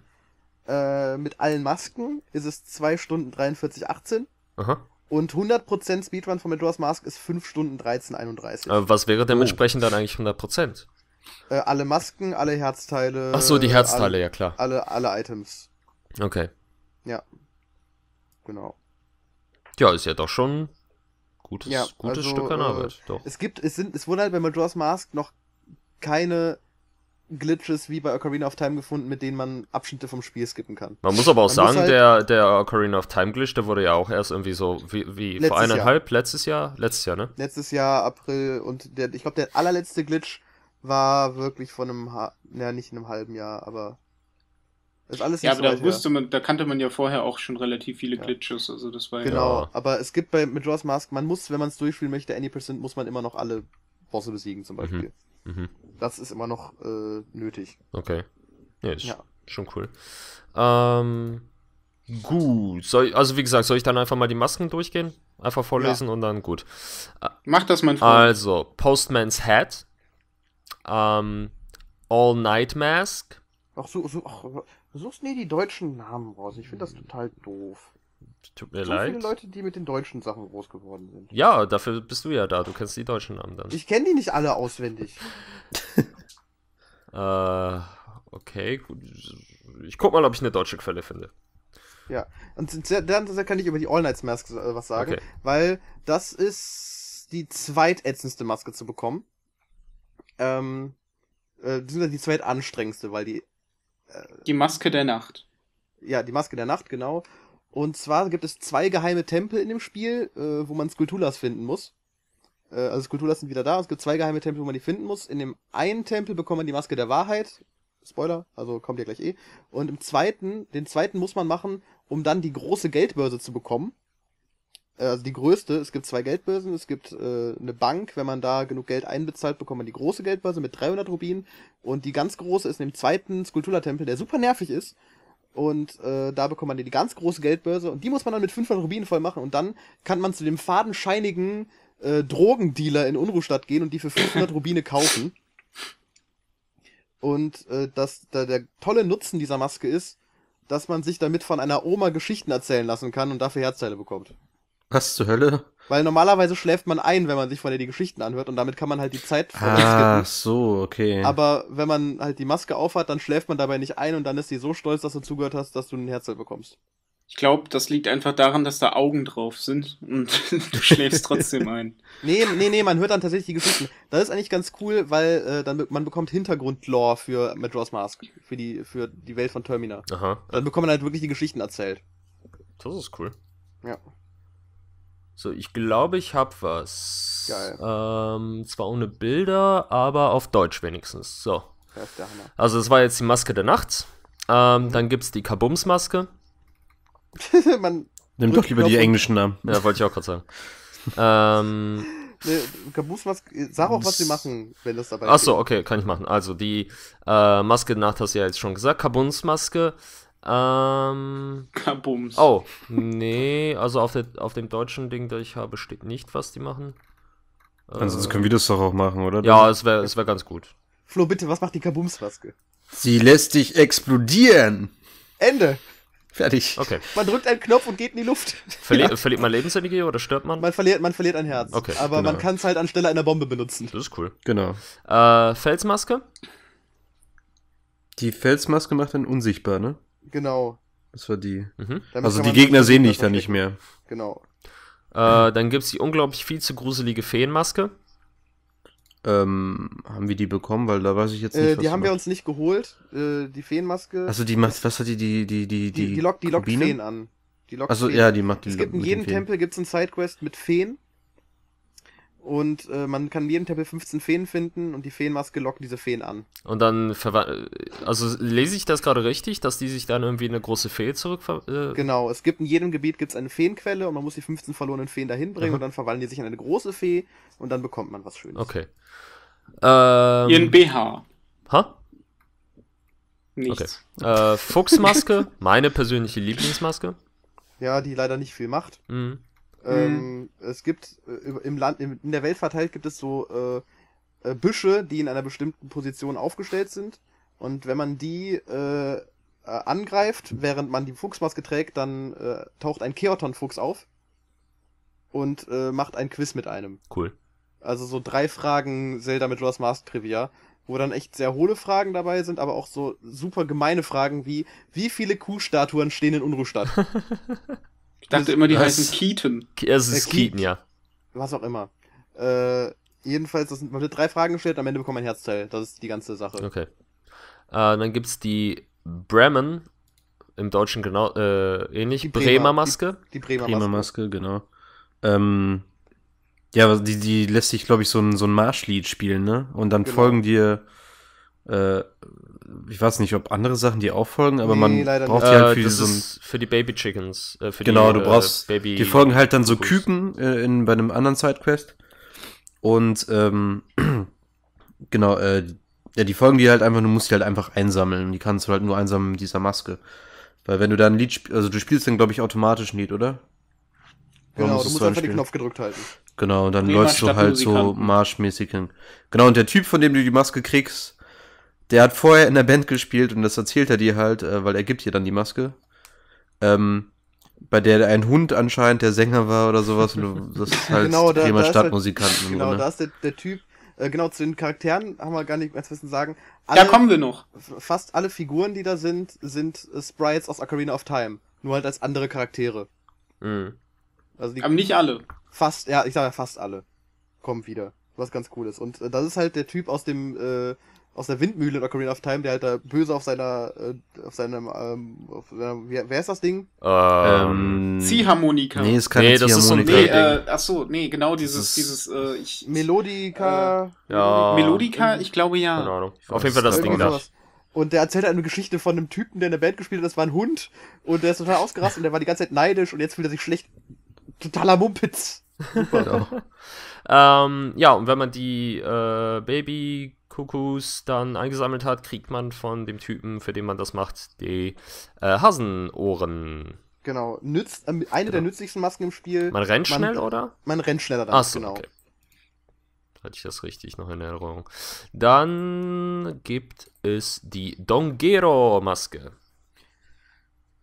Äh, mit allen Masken ist es 2 Stunden 43, 18. Aha. Und 100% Speedrun von Majora's Mask ist 5 Stunden 13, 31. Aber was wäre dementsprechend oh. dann eigentlich 100%? Äh, alle Masken, alle Herzteile. Ach so, die äh, Herzteile, alle, ja klar. Alle, alle Items. Okay. Ja. Genau. Ja, ist ja doch schon gutes, ja, gutes also, Stück an äh, Arbeit. Doch. Es gibt, es sind, es wurden halt bei Majora's Mask noch keine Glitches wie bei Ocarina of Time gefunden, mit denen man Abschnitte vom Spiel skippen kann. Man muss aber auch man sagen, halt der, der Ocarina of Time Glitch, der wurde ja auch erst irgendwie so wie, wie vor eineinhalb, Jahr. letztes Jahr, letztes Jahr, ne? Letztes Jahr, April und der, ich glaube, der allerletzte Glitch war wirklich von einem, naja, nicht in einem halben Jahr, aber ist alles ja, aber da wusste her. man, da kannte man ja vorher auch schon relativ viele ja. Glitches, also das war Genau, ja. aber es gibt bei Majora's Mask, man muss, wenn man es durchspielen möchte, Any Percent, muss man immer noch alle Bosse besiegen zum mhm. Beispiel. Mhm. Mhm. Das ist immer noch äh, nötig. Okay. Ja, ist ja. schon cool. Ähm, gut, soll, also wie gesagt, soll ich dann einfach mal die Masken durchgehen? Einfach vorlesen ja. und dann gut. Äh, Mach das, mein Freund. Also, Postman's Hat, ähm, All Night Mask. Ach so, so ach, Du suchst nie die deutschen Namen raus. Ich finde das mhm. total doof. Tut mir so leid. viele Leute, die mit den deutschen Sachen groß geworden sind. Ja, dafür bist du ja da. Du kennst die deutschen Namen dann. Ich kenne die nicht alle auswendig. [LAUGHS] äh, okay, gut. Ich guck mal, ob ich eine deutsche Quelle finde. Ja, und dann kann ich über die All Nights Mask äh, was sagen, okay. weil das ist die zweitätzendste Maske zu bekommen. Ähm, äh, die zweitanstrengendste, weil die die Maske der Nacht. Ja, die Maske der Nacht, genau. Und zwar gibt es zwei geheime Tempel in dem Spiel, äh, wo man Skulptulas finden muss. Äh, also Skulptulas sind wieder da. Es gibt zwei geheime Tempel, wo man die finden muss. In dem einen Tempel bekommt man die Maske der Wahrheit. Spoiler, also kommt ja gleich eh. Und im zweiten, den zweiten muss man machen, um dann die große Geldbörse zu bekommen. Äh, also die größte, es gibt zwei Geldbörsen, es gibt äh, eine Bank, wenn man da genug Geld einbezahlt, bekommt man die große Geldbörse mit 300 Rubinen und die ganz große ist in dem zweiten Skulptura-Tempel, der super nervig ist und äh, da bekommt man die ganz große Geldbörse und die muss man dann mit 500 Rubinen voll machen und dann kann man zu dem fadenscheinigen äh, Drogendealer in Unruhstadt gehen und die für 500 Rubine kaufen. Und äh, das, da, der tolle Nutzen dieser Maske ist, dass man sich damit von einer Oma Geschichten erzählen lassen kann und dafür Herzteile bekommt. Was zur Hölle? Weil normalerweise schläft man ein, wenn man sich von dir die Geschichten anhört und damit kann man halt die Zeit Ach so, okay. Aber wenn man halt die Maske aufhat, dann schläft man dabei nicht ein und dann ist sie so stolz, dass du zugehört hast, dass du ein Herzl bekommst. Ich glaube, das liegt einfach daran, dass da Augen drauf sind und [LAUGHS] du schläfst trotzdem ein. [LAUGHS] Nee, nee, nee, man hört dann tatsächlich die Geschichten. Das ist eigentlich ganz cool, weil äh, dann man bekommt Hintergrundlore für Majora's Mask, für die für die Welt von Termina. Aha. Dann bekommt man halt wirklich die Geschichten erzählt. Das ist cool. Ja. So, ich glaube, ich habe was. Geil. Ähm, zwar ohne Bilder, aber auf Deutsch wenigstens. So. Also, es war jetzt die Maske der Nacht. Ähm, mhm. Dann gibt es die Kabums-Maske. [LAUGHS] Man Nimm doch lieber die englischen Namen. Ja, wollte ich auch gerade sagen. ähm, ne, sag auch, was sie machen, wenn das dabei ist. Achso, okay, kann ich machen. Also die äh, Maske Nacht hast du ja jetzt schon gesagt, Kabuns Maske. Ähm. Kabums. Oh, nee, also auf, der, auf dem deutschen Ding, das ich habe, steht nicht, was die machen. Ansonsten äh, können wir das doch auch machen, oder? Ja, es wäre es wär ganz gut. Flo, bitte, was macht die Kabumsmaske? Sie lässt dich explodieren. Ende. Fertig. Okay. Man drückt einen Knopf und geht in die Luft. Verli ja. Verliert man Lebensenergie oder stirbt man? Man verliert, man verliert ein Herz. Okay. Aber genau. man kann es halt anstelle einer Bombe benutzen. Das ist cool. Genau. Äh, Felsmaske? Die Felsmaske macht einen unsichtbar, ne? Genau. Das war die. Mhm. Also die Gegner sehen dich da nicht mehr. Genau. Äh, dann gibt es die unglaublich viel zu gruselige Feenmaske. Ähm, haben wir die bekommen? Weil da weiß ich jetzt äh, nicht. Äh, die haben wir uns nicht geholt. Äh, die Feenmaske. Also die macht, was hat die, die, die, die, die. Die lockt, die lockt Feen an. Die lockt also Feen. ja, die macht die Es gibt in jedem Tempel gibt es einen Sidequest mit Feen. Und äh, man kann in jedem Tempel 15 Feen finden und die Feenmaske lockt diese Feen an. Und dann Also lese ich das gerade richtig, dass die sich dann irgendwie eine große Fee zurück. Äh genau, es gibt in jedem Gebiet gibt's eine Feenquelle und man muss die 15 verlorenen Feen dahin bringen und dann verwandeln die sich in eine große Fee und dann bekommt man was Schönes. Okay. Ähm, Ihren BH. Ha? Nichts. Okay. Äh, Fuchsmaske, [LAUGHS] meine persönliche Lieblingsmaske. Ja, die leider nicht viel macht. Mhm. Mhm. Ähm, es gibt äh, im Land, in der Welt verteilt gibt es so äh, äh, Büsche, die in einer bestimmten Position aufgestellt sind. Und wenn man die äh, äh angreift, während man die Fuchsmaske trägt, dann äh, taucht ein Keoton-Fuchs auf und macht ein Quiz mit einem. Cool. Also so drei Fragen Zelda mit Majora's Mask Trivia, wo dann echt sehr hohle Fragen dabei sind, aber auch so super gemeine Fragen wie, wie viele Kuhstatuen stehen in Unruhstadt? [LAUGHS] Ich dachte immer, die das, heißen Keaton. Es ist äh, Keaton, ja. Was auch immer. Äh, jedenfalls, das sind, man wird drei Fragen gestellt, am Ende bekommt man ein Herzteil. Das ist die ganze Sache. Okay. Äh, dann gibt es die Bremen, im Deutschen genau äh, ähnlich, die Bremer, Maske. Die, die Bremer, Bremer Maske, Maske genau. Ähm, ja, die, die lässt sich, glaube ich, so ein, so ein Marschlied spielen, ne? Und dann genau. folgen dir äh, ich weiß nicht, ob andere Sachen die auch folgen, aber nee, man braucht nicht. die halt äh, für, äh, so für die Baby Chickens. Äh, genau, die, du äh, brauchst. Baby die folgen halt dann so Fuß. Küken äh, in, bei einem anderen Sidequest. Und ähm, [CLEARS THROAT] genau, ja, die folgen die halt einfach, du musst die halt einfach einsammeln. Die kannst du halt nur einsammeln mit dieser Maske. Weil wenn du dann ein Lied spielst, also du spielst dann, glaube ich, automatisch ein Lied, oder? Genau, du musst einfach spielen? den Knopf gedrückt halten. Genau, und dann läufst du halt so marschmäßig hin. Genau, und der Typ, von dem du die Maske kriegst, der hat vorher in der Band gespielt und das erzählt er dir halt, äh, weil er gibt hier dann die Maske. Ähm, bei der ein Hund anscheinend der Sänger war oder sowas. Das ist [LAUGHS] halt genau, da, Thema da Stadtmusikanten. Halt, genau, ne? da ist der, der Typ. Äh, genau, zu den Charakteren haben wir gar nicht mehr zu wissen sagen. Alle, da kommen wir noch. Fast alle Figuren, die da sind, sind äh, Sprites aus Ocarina of Time. Nur halt als andere Charaktere. Mhm. Also die, Aber nicht alle. Fast, ja, ich sage ja fast alle. Kommen wieder. Was ganz cool ist. Und äh, das ist halt der Typ aus dem äh, aus der Windmühle in Ocarina of Time, der halt da böse auf seiner, äh, auf seinem, ähm, auf seiner, wie, wer ist das Ding? Ähm, ähm Ziehharmonika. Nee, ist keine nee, das ist so ein äh, nee, äh, ach so, nee, genau dieses, dieses, äh, ich, Melodika. Äh, ja. Melodika, ich glaube ja. Keine Ahnung. Auf jeden Fall das Ding da. Und der erzählt halt eine Geschichte von einem Typen, der in der Band gespielt hat, das war ein Hund und der ist total ausgerastet und der war die ganze Zeit neidisch und jetzt fühlt er sich schlecht. Totaler Mumpitz. [LAUGHS] Super. [LAUGHS] ähm, ja, und wenn man die äh, Baby Kuckus dann eingesammelt hat, kriegt man von dem Typen, für den man das macht, die äh, Hasenohren. Genau, nützt, äh, eine genau. der nützlichsten Masken im Spiel. Man rennt man, schnell, oder? Man rennt schneller dann, so, genau. Okay. Hatte ich das richtig noch in Erinnerung. Dann gibt es die Dongero-Maske.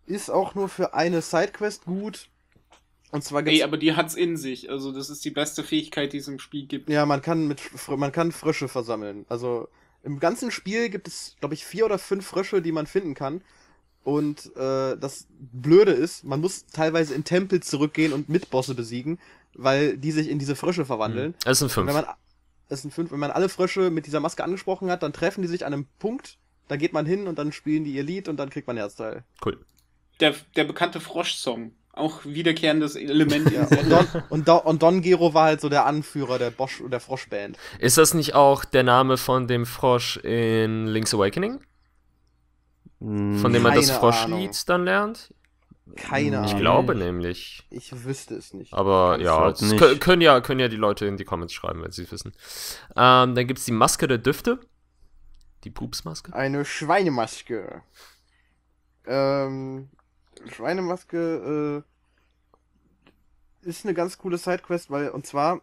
Ist auch nur für eine Sidequest gut. Und zwar Ey, aber die hat's in sich. Also das ist die beste Fähigkeit, die es im Spiel gibt. Ja, man kann mit man kann Frösche versammeln. Also im ganzen Spiel gibt es, glaube ich, vier oder fünf Frösche, die man finden kann. Und äh, das Blöde ist, man muss teilweise in Tempel zurückgehen und Mitbosse besiegen, weil die sich in diese Frösche verwandeln. Hm. Es sind fünf. Wenn man, es sind fünf. Wenn man alle Frösche mit dieser Maske angesprochen hat, dann treffen die sich an einem Punkt, da geht man hin und dann spielen die ihr Lied und dann kriegt man Herzteil. Cool. Der, der bekannte Frosch-Song auch wiederkehrendes Element. Ja, und, Don, und, Don, und Don Gero war halt so der Anführer der Bosch der Froschband. Ist das nicht auch der Name von dem Frosch in Link's Awakening? Hm, von dem Keine man das Froschlied dann lernt? Keine Ahnung. Ich glaube nämlich. Ich wüsste es nicht. Aber Ganz ja, das nicht. können ja, können ja die Leute in die Comments schreiben, wenn sie es wissen. Ähm, dann gibt es die Maske der Düfte. Die Pupsmaske. Eine Schweinemaske. Ähm, Schweinemaske äh, ist eine ganz coole Sidequest, weil, und zwar,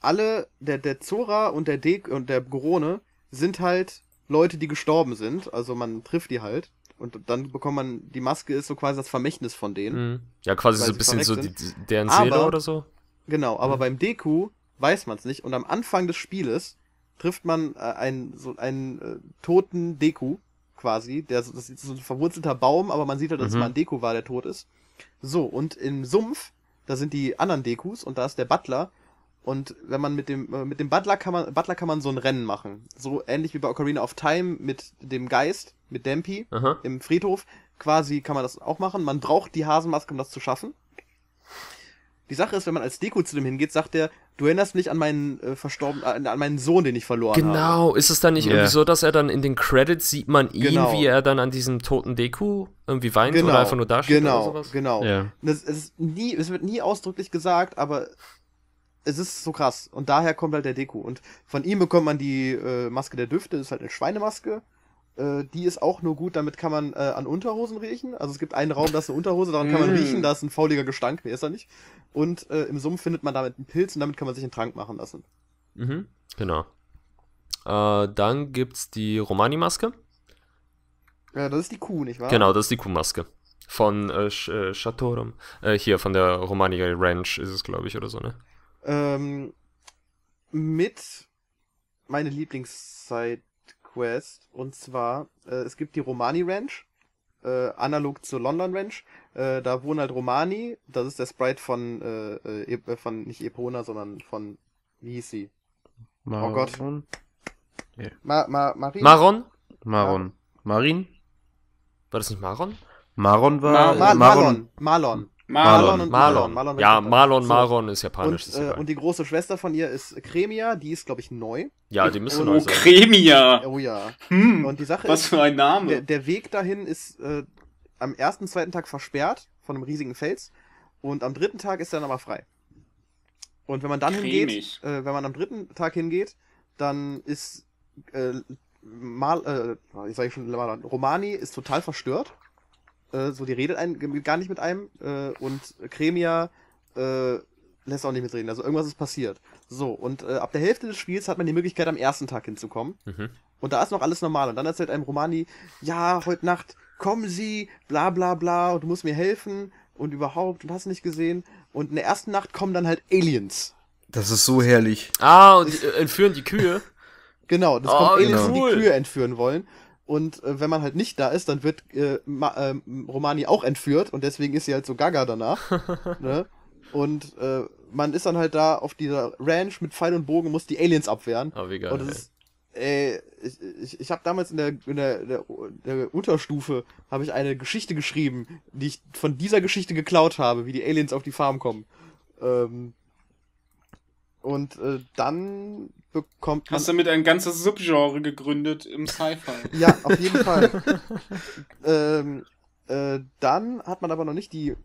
alle, der, der Zora und der Dek und der Grone sind halt Leute, die gestorben sind. Also man trifft die halt. Und dann bekommt man, die Maske ist so quasi das Vermächtnis von denen. Mhm. Ja, quasi so ein bisschen so die, deren Seele aber, oder so. Genau, aber mhm. beim Deku weiß man es nicht. Und am Anfang des Spieles trifft man äh, einen, so einen äh, toten Deku quasi. Der, das ist so ein verwurzelter Baum, aber man sieht halt, dass mhm. es mal ein Deku war, der tot ist. So, und im Sumpf, da sind die anderen Dekus und da ist der Butler. Und wenn man mit dem, äh, mit dem Butler kann man, Butler kann man so ein Rennen machen. So ähnlich wie bei Ocarina of Time mit dem Geist, mit Dampy Aha. im Friedhof. Quasi kann man das auch machen. Man braucht die Hasenmaske, um das zu schaffen. Die Sache ist, wenn man als Deko zu dem hingeht, sagt der, du erinnerst mich an meinen äh, verstorbenen, äh, an, meinen Sohn, den ich verloren genau. habe. Genau, ist es dann nicht yeah. irgendwie so, dass er dann in den Credits sieht man ihn, genau. wie er dann an diesem toten Deku irgendwie weint genau. oder einfach nur da steht genau. oder sowas? Genau, genau. Yeah. Das, es, nie, es wird nie ausdrücklich gesagt, aber es ist so krass. Und daher kommt halt der Deku. Und von ihm bekommt man die äh, Maske der Düfte, das ist halt eine Schweinemaske. Äh, die ist auch nur gut, damit kann man äh, an Unterhosen riechen. Also es gibt einen Raum, da ist eine Unterhose, daran kann man mm. riechen, da ist ein fauliger Gestank, mehr ist er nicht. Und äh, im Sumpf findet man damit einen Pilz und damit kann man sich einen Trank machen lassen. Mhm, genau. Äh, dann gibt's die Romani-Maske. Ja, das ist die Kuh, nicht wahr? Genau, das ist die Kuhmaske. Von äh, Chatorum. Äh, äh, hier, von der Romani Ranch ist es, glaube ich, oder so, ne? Ähm, mit meine Lieblingszeit Quest. Und zwar, äh, es gibt die Romani Ranch, äh, analog zur London Ranch. Äh, da wohnt halt Romani, das ist der Sprite von, äh, äh, äh, von nicht Epona, sondern von, wie hieß sie? Oh Maron. Oh Gott. Yeah. Ma Ma Marin? Maron? Maron. Ja. Marin? War das nicht Maron? Maron war... Ma Mar Marlon. Marlon. Marlon. Marlon, und Marlon. Marlon. ja, Marlon, Maron ist japanisch. Und, ist äh, und, die große Schwester von ihr ist Kremia, die ist, glaube ich, neu. Ja, die müsste oh, neu sein. Oh, Kremia! Oh ja. Hm, und die Sache was ist, für ein Name. Der, der Weg dahin ist äh, am ersten, zweiten Tag versperrt von einem riesigen Fels und am dritten Tag ist er dann aber frei. Und wenn man dann Cremig. hingeht, äh, wenn man am dritten Tag hingeht, dann ist äh, Mal, äh, ich sag schon, Romani ist total verstört äh, so die redet ein, gar nicht mit einem äh, und Kremia äh, lässt auch nicht mitreden. Also irgendwas ist passiert. So, und äh, ab der Hälfte des Spiels hat man die Möglichkeit, am ersten Tag hinzukommen. Mhm. Und da ist noch alles normal. Und dann erzählt einem Romani, ja, heute Nacht kommen sie, bla bla bla, und du musst mir helfen und überhaupt, und hast nicht gesehen. Und in der ersten Nacht kommen dann halt Aliens. Das ist so herrlich. Ah, und äh, entführen die Kühe. genau, das oh, kommt Aliens, die, die Kühe entführen wollen. Und äh, wenn man halt nicht da ist, dann wird äh, Ma, äh, Romani auch entführt und deswegen ist sie halt so gaga danach. [LAUGHS] ne? Und äh, man ist dann halt da auf dieser Ranch mit Pfeil und Bogen und muss die Aliens abwehren. Oh, wie geil. Und das ist, ey, ich, ich, ich habe damals in der, in der, der, der Unterstufe hab ich eine Geschichte geschrieben, die ich von dieser Geschichte geklaut habe, wie die Aliens auf die Farm kommen. Ähm, und äh, dann bekommt man. Hast damit ein ganzes Subgenre gegründet im Sci-Fi. [LAUGHS] ja, auf jeden Fall. [LAUGHS] ähm, äh, dann hat man aber noch nicht die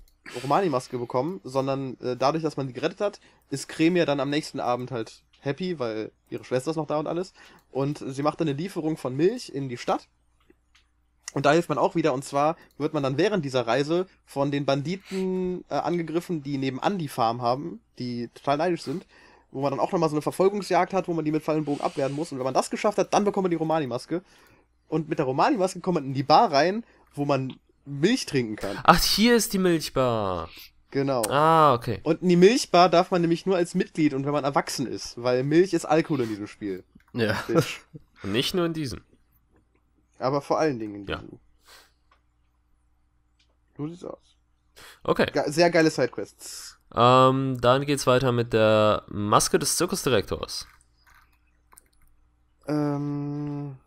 Romani-Maske bekommen, sondern äh, dadurch, dass man die gerettet hat, ist Kremia dann am nächsten Abend halt happy, weil ihre Schwester ist noch da und alles. Und sie macht dann eine Lieferung von Milch in die Stadt. Und da hilft man auch wieder. Und zwar wird man dann während dieser Reise von den Banditen äh, angegriffen, die nebenan die Farm haben, die total neidisch sind wo man dann auch nochmal so eine Verfolgungsjagd hat, wo man die mit Fallenbogen abwehren muss. Und wenn man das geschafft hat, dann bekommt man die Romani-Maske. Und mit der Romani-Maske kommt man in die Bar rein, wo man Milch trinken kann. Ach, hier ist die Milchbar. Genau. Ah, okay. Und in die Milchbar darf man nämlich nur als Mitglied und wenn man erwachsen ist, weil Milch ist Alkohol in diesem Spiel. Ja. [LAUGHS] Und Nicht nur in diesem. Aber vor allen Dingen in diesem. Ja. So sieht's aus. Okay. Ge sehr geile Sidequests. Ähm, dann geht's weiter mit der Maske des Zirkusdirektors. Ähm,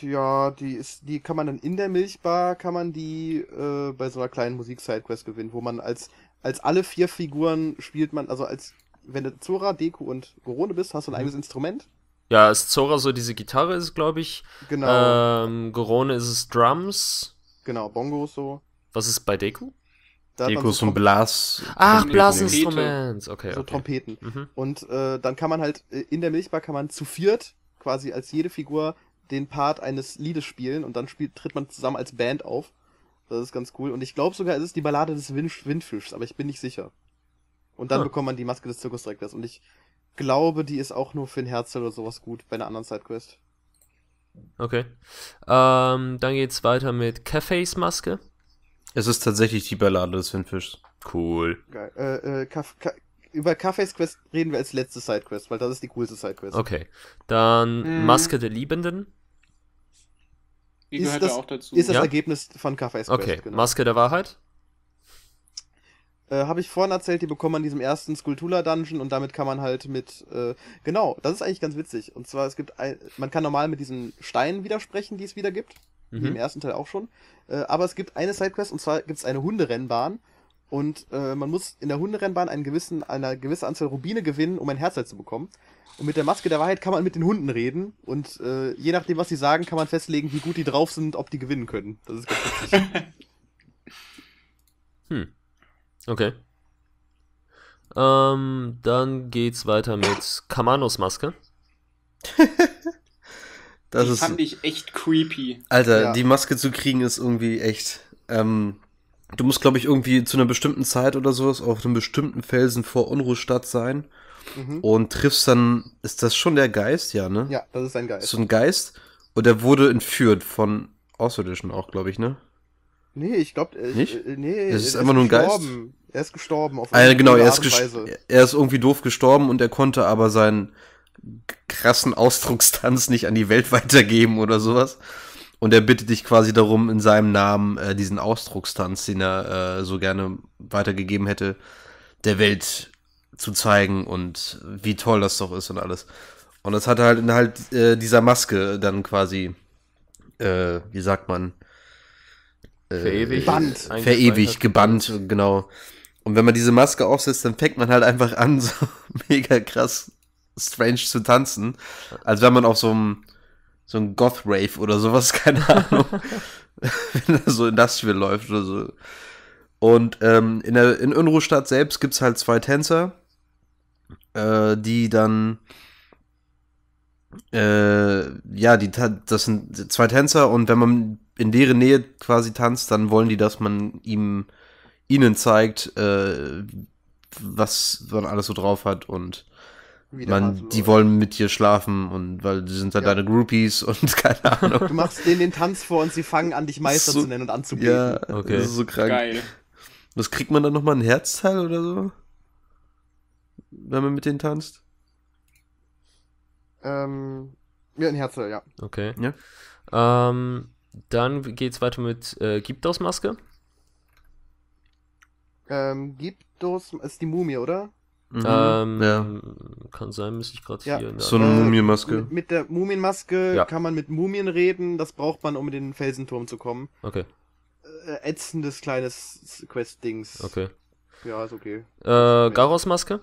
ja, die ist, die kann man dann in der Milchbar, kann man die äh, bei so einer kleinen Musik-Sidequest gewinnen, wo man als, als alle vier Figuren spielt man, also als wenn du Zora, Deku und Gorone bist, hast du ein mhm. eigenes Instrument. Ja, ist Zora so diese Gitarre ist, glaube ich. Genau. Ähm, Gorone ist es Drums. Genau, Bongos so. Was ist bei Deku? Da Dekos so von Blas. Ach, Blasinstruments, okay. So Trompeten. Mhm. Und äh, dann kann man halt äh, in der Milchbar kann man zu viert quasi als jede Figur den Part eines Liedes spielen und dann spielt, tritt man zusammen als Band auf. Das ist ganz cool. Und ich glaube sogar, es ist die Ballade des Wind Windfischs, aber ich bin nicht sicher. Und dann hm. bekommt man die Maske des Zirkusdirektors. Und ich glaube, die ist auch nur für ein Herz oder sowas gut bei einer anderen Sidequest. Okay. Ähm, dann geht's weiter mit Cafés Maske. Es ist tatsächlich die Ballade des Windfischs. Cool. Geil. Äh, äh, Kaff Ka über Cafés Quest reden wir als letzte Sidequest, weil das ist die coolste Sidequest. Okay. Dann hm. Maske der Liebenden. Die gehört das, ja auch dazu. Ist das ja? Ergebnis von Cafés Quest. Okay. Genau. Maske der Wahrheit. Äh, Habe ich vorhin erzählt, die bekommt man in diesem ersten Skulptula-Dungeon und damit kann man halt mit, äh, genau, das ist eigentlich ganz witzig. Und zwar, es gibt, ein, man kann normal mit diesen Steinen widersprechen, die es wieder gibt mhm. wie im mhm. ersten Teil auch schon. Äh, aber es gibt eine Sidequest und zwar gibt es eine Hunderennbahn. Und äh, man muss in der Hunderennbahn einen gewissen, eine gewisse Anzahl Rubine gewinnen, um ein Herzteil halt zu bekommen. Und mit der Maske der Wahrheit kann man mit den Hunden reden. Und äh, je nachdem, was sie sagen, kann man festlegen, wie gut die drauf sind, ob die gewinnen können. Das ist ganz witzig. [LAUGHS] hm. Okay. Ähm, dann geht's weiter mit Kamanos Maske. [LAUGHS] Das die ist, fand ich echt creepy. Alter, ja. die Maske zu kriegen ist irgendwie echt. Ähm, du musst, glaube ich, irgendwie zu einer bestimmten Zeit oder sowas auf einem bestimmten Felsen vor Unruhstadt sein. Mhm. Und triffst dann, ist das schon der Geist, ja, ne? Ja, das ist ein Geist. So ein Geist. Und der wurde entführt von Außerirdischen auch, glaube ich, ne? Nee, ich glaube, äh, nicht. Äh, nee, es ist, einfach nur ein Geist. Er ist gestorben auf ah, genau, er ist, er ist irgendwie doof gestorben und er konnte aber sein, krassen Ausdruckstanz nicht an die Welt weitergeben oder sowas. Und er bittet dich quasi darum, in seinem Namen äh, diesen Ausdruckstanz, den er äh, so gerne weitergegeben hätte, der Welt zu zeigen und wie toll das doch ist und alles. Und das hat er halt innerhalb äh, dieser Maske dann quasi, äh, wie sagt man, äh, verewigt, Band. verewigt gebannt, genau. Und wenn man diese Maske aufsetzt, dann fängt man halt einfach an, [LAUGHS] so mega krass strange zu tanzen, als wenn man auf so einem so ein Goth Rave oder sowas, [LAUGHS] keine Ahnung, [LAUGHS] wenn er so industrial läuft oder so. Und ähm, in der in Unruhstadt selbst gibt es halt zwei Tänzer, äh, die dann äh, ja, die das sind zwei Tänzer und wenn man in deren Nähe quasi tanzt, dann wollen die, dass man ihm ihnen zeigt, äh, was man alles so drauf hat und man, die wollen mit dir schlafen und weil die sind dann halt ja. deine Groupies und [LAUGHS] keine Ahnung. Du machst denen den Tanz vor und sie fangen an, dich Meister so, zu nennen und anzubeten. Ja, okay. das ist so krank. Geil. Was kriegt man dann nochmal ein Herzteil oder so? Wenn man mit denen tanzt? Ähm, ja, ein Herzteil, ja. Okay. Ja. Ähm, dann geht's weiter mit äh, Gipdos-Maske. Ähm, Gibdos ist die Mumie, oder? Mhm, ähm, ja. Kann sein, müsste ich gerade ja. hier. So eine Mumienmaske. Mit, äh, mit der Mumienmaske ja. kann man mit Mumien reden. Das braucht man, um in den Felsenturm zu kommen. Okay. Äh, ätzendes kleines Quest-Dings. Okay. Ja, ist okay. Äh, garros maske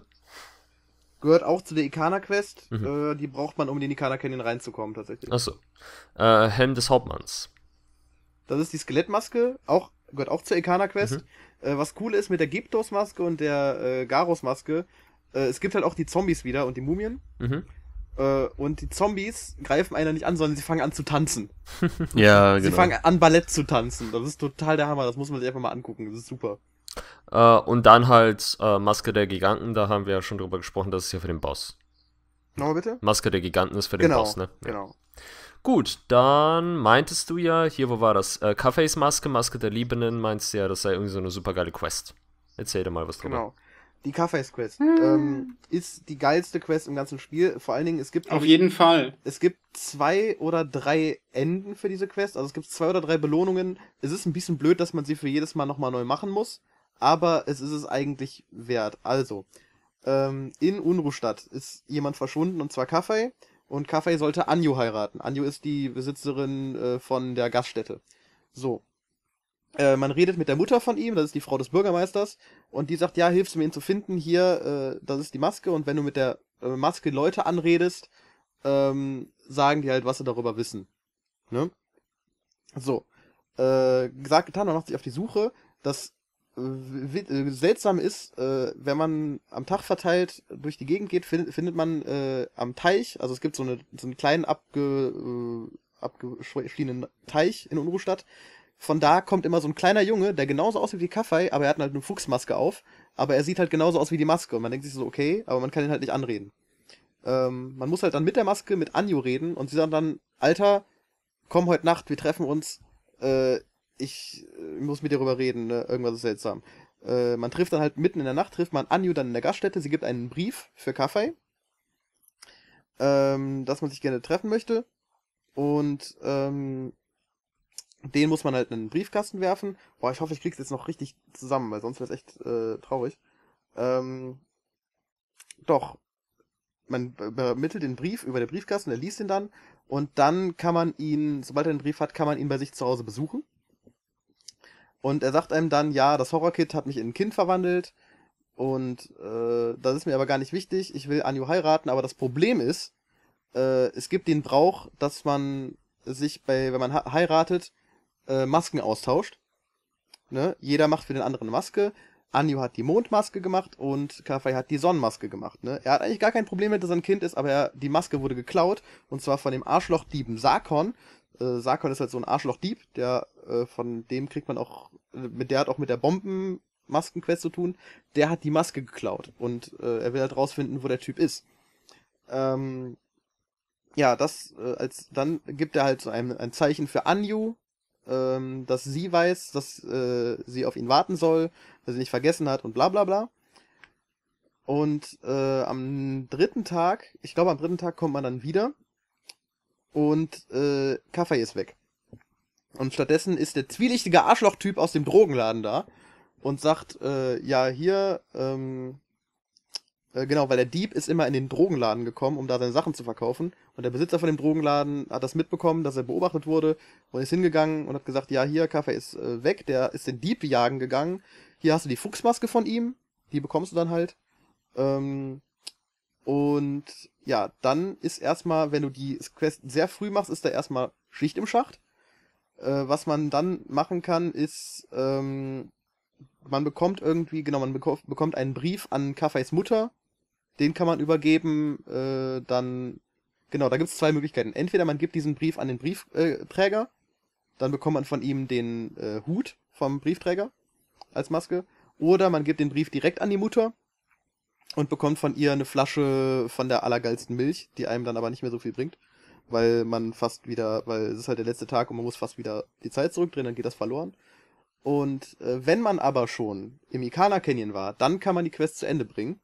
Gehört auch zu der Ikana-Quest. Mhm. Äh, die braucht man, um in den Ikana-Canyon reinzukommen, tatsächlich. Achso. Äh, Helm des Hauptmanns. Das ist die Skelettmaske. Auch gehört auch zur Ekana Quest. Mhm. Äh, was cool ist mit der Gyptos Maske und der äh, Garos Maske, äh, es gibt halt auch die Zombies wieder und die Mumien. Mhm. Äh, und die Zombies greifen einer nicht an, sondern sie fangen an zu tanzen. [LAUGHS] ja, genau. Sie fangen an Ballett zu tanzen. Das ist total der Hammer. Das muss man sich einfach mal angucken. Das ist super. Äh, und dann halt äh, Maske der Giganten. Da haben wir ja schon drüber gesprochen. Das ist ja für den Boss. Nochmal bitte? Maske der Giganten ist für den genau, Boss, ne? Ja. Genau. Gut, dann meintest du ja, hier, wo war das? Äh, Cafés Maske, Maske der Liebenden, meinst du ja, das sei irgendwie so eine super geile Quest. Erzähl dir mal was drüber. Genau. Die Cafés Quest hm. ähm, ist die geilste Quest im ganzen Spiel. Vor allen Dingen, es gibt. Auf jeden Fall. Es gibt zwei oder drei Enden für diese Quest. Also es gibt zwei oder drei Belohnungen. Es ist ein bisschen blöd, dass man sie für jedes Mal nochmal neu machen muss. Aber es ist es eigentlich wert. Also, ähm, in Unruhstadt ist jemand verschwunden und zwar Kaffee. Und Kaffee sollte Anju heiraten. Anju ist die Besitzerin äh, von der Gaststätte. So. Äh, man redet mit der Mutter von ihm, das ist die Frau des Bürgermeisters, und die sagt, ja, hilfst du mir ihn zu finden, hier, äh, das ist die Maske, und wenn du mit der äh, Maske Leute anredest, ähm, sagen die halt, was sie darüber wissen. Ne? So. gesagt, äh, getan, man macht sich auf die Suche. Das äh, seltsam ist, äh, wenn man am Tag verteilt durch die Gegend geht, find, findet man äh, am Teich, also es gibt so, eine, so einen kleinen abge, äh, abgeschiedenen Teich in Unruhstadt. Von da kommt immer so ein kleiner Junge, der genauso aussieht wie Kaffei, aber er hat halt eine Fuchsmaske auf, aber er sieht halt genauso aus wie die Maske und man denkt sich so, okay, aber man kann ihn halt nicht anreden. Ähm, man muss halt dann mit der Maske mit Anju reden und sie sagen dann, Alter, komm heute Nacht, wir treffen uns, äh, ich äh, muss mit dir darüber reden, ne? irgendwas ist seltsam. Äh, man trifft dann halt mitten in der Nacht, trifft man Anju dann in der Gaststätte, sie gibt einen Brief für Kaffee, ähm, dass man sich gerne treffen möchte und ähm, den muss man halt in den Briefkasten werfen. Boah, ich hoffe, ich krieg's jetzt noch richtig zusammen, weil sonst wäre es echt äh, traurig. Ähm, doch, man übermittelt den Brief über den Briefkasten, er liest ihn dann und dann kann man ihn, sobald er den Brief hat, kann man ihn bei sich zu Hause besuchen. Und er sagt einem dann, ja, das Horror-Kid hat mich in ein Kind verwandelt und äh, das ist mir aber gar nicht wichtig. Ich will Anju heiraten, aber das Problem ist, äh, es gibt den Brauch, dass man sich bei, wenn man heiratet, äh, Masken austauscht. Ne? Jeder macht für den anderen eine Maske. Anju hat die Mondmaske gemacht und Kaffee hat die Sonnenmaske gemacht. Ne? Er hat eigentlich gar kein Problem mit, dass er ein Kind ist, aber er, die Maske wurde geklaut. Und zwar von dem Arschloch-Dieben Sarkon, äh, Sarkon ist halt so ein Arschloch-Dieb, der äh, von dem kriegt man auch, mit der hat auch mit der Bombenmaskenquest zu tun. Der hat die Maske geklaut und äh, er will halt rausfinden, wo der Typ ist. Ähm, ja, das äh, als dann gibt er halt so ein, ein Zeichen für Anju, ähm, dass sie weiß, dass äh, sie auf ihn warten soll, dass sie nicht vergessen hat und bla bla bla. Und äh, am dritten Tag, ich glaube am dritten Tag kommt man dann wieder und äh, Kaffee ist weg. Und stattdessen ist der zwielichtige Arschlochtyp aus dem Drogenladen da und sagt, äh, ja, hier, ähm, äh, genau, weil der Dieb ist immer in den Drogenladen gekommen, um da seine Sachen zu verkaufen. Und der Besitzer von dem Drogenladen hat das mitbekommen, dass er beobachtet wurde und ist hingegangen und hat gesagt, ja, hier, Kaffee ist äh, weg, der ist den Dieb jagen gegangen. Hier hast du die Fuchsmaske von ihm, die bekommst du dann halt. Ähm, und ja, dann ist erstmal, wenn du die Quest sehr früh machst, ist da erstmal Schicht im Schacht. Äh, was man dann machen kann, ist, ähm, man bekommt irgendwie, genau, man beko bekommt einen Brief an Kaffeis Mutter. Den kann man übergeben. Äh, dann, genau, da gibt es zwei Möglichkeiten. Entweder man gibt diesen Brief an den Briefträger, dann bekommt man von ihm den äh, Hut vom Briefträger als Maske. Oder man gibt den Brief direkt an die Mutter und bekommt von ihr eine Flasche von der allergeilsten Milch, die einem dann aber nicht mehr so viel bringt, weil man fast wieder, weil es ist halt der letzte Tag und man muss fast wieder die Zeit zurückdrehen, dann geht das verloren. Und äh, wenn man aber schon im Ikana Canyon war, dann kann man die Quest zu Ende bringen.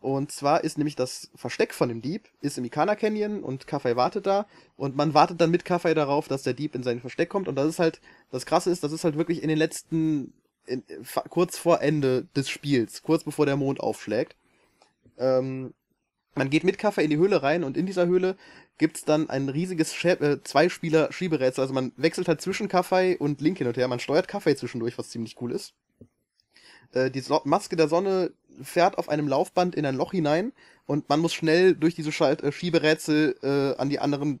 Und zwar ist nämlich das Versteck von dem Dieb ist im Ikana Canyon und Kaffee wartet da und man wartet dann mit Kaffee darauf, dass der Dieb in sein Versteck kommt und das ist halt das krasse ist, das ist halt wirklich in den letzten in, kurz vor Ende des Spiels, kurz bevor der Mond aufschlägt. Ähm, man geht mit Kaffee in die Höhle rein und in dieser Höhle gibt's dann ein riesiges Schä äh, Zweispieler-Schieberätsel. Also man wechselt halt zwischen Kaffee und Link hin und her. Man steuert Kaffee zwischendurch, was ziemlich cool ist. Äh, die Maske der Sonne fährt auf einem Laufband in ein Loch hinein und man muss schnell durch diese Schalt äh, Schieberätsel äh, an die anderen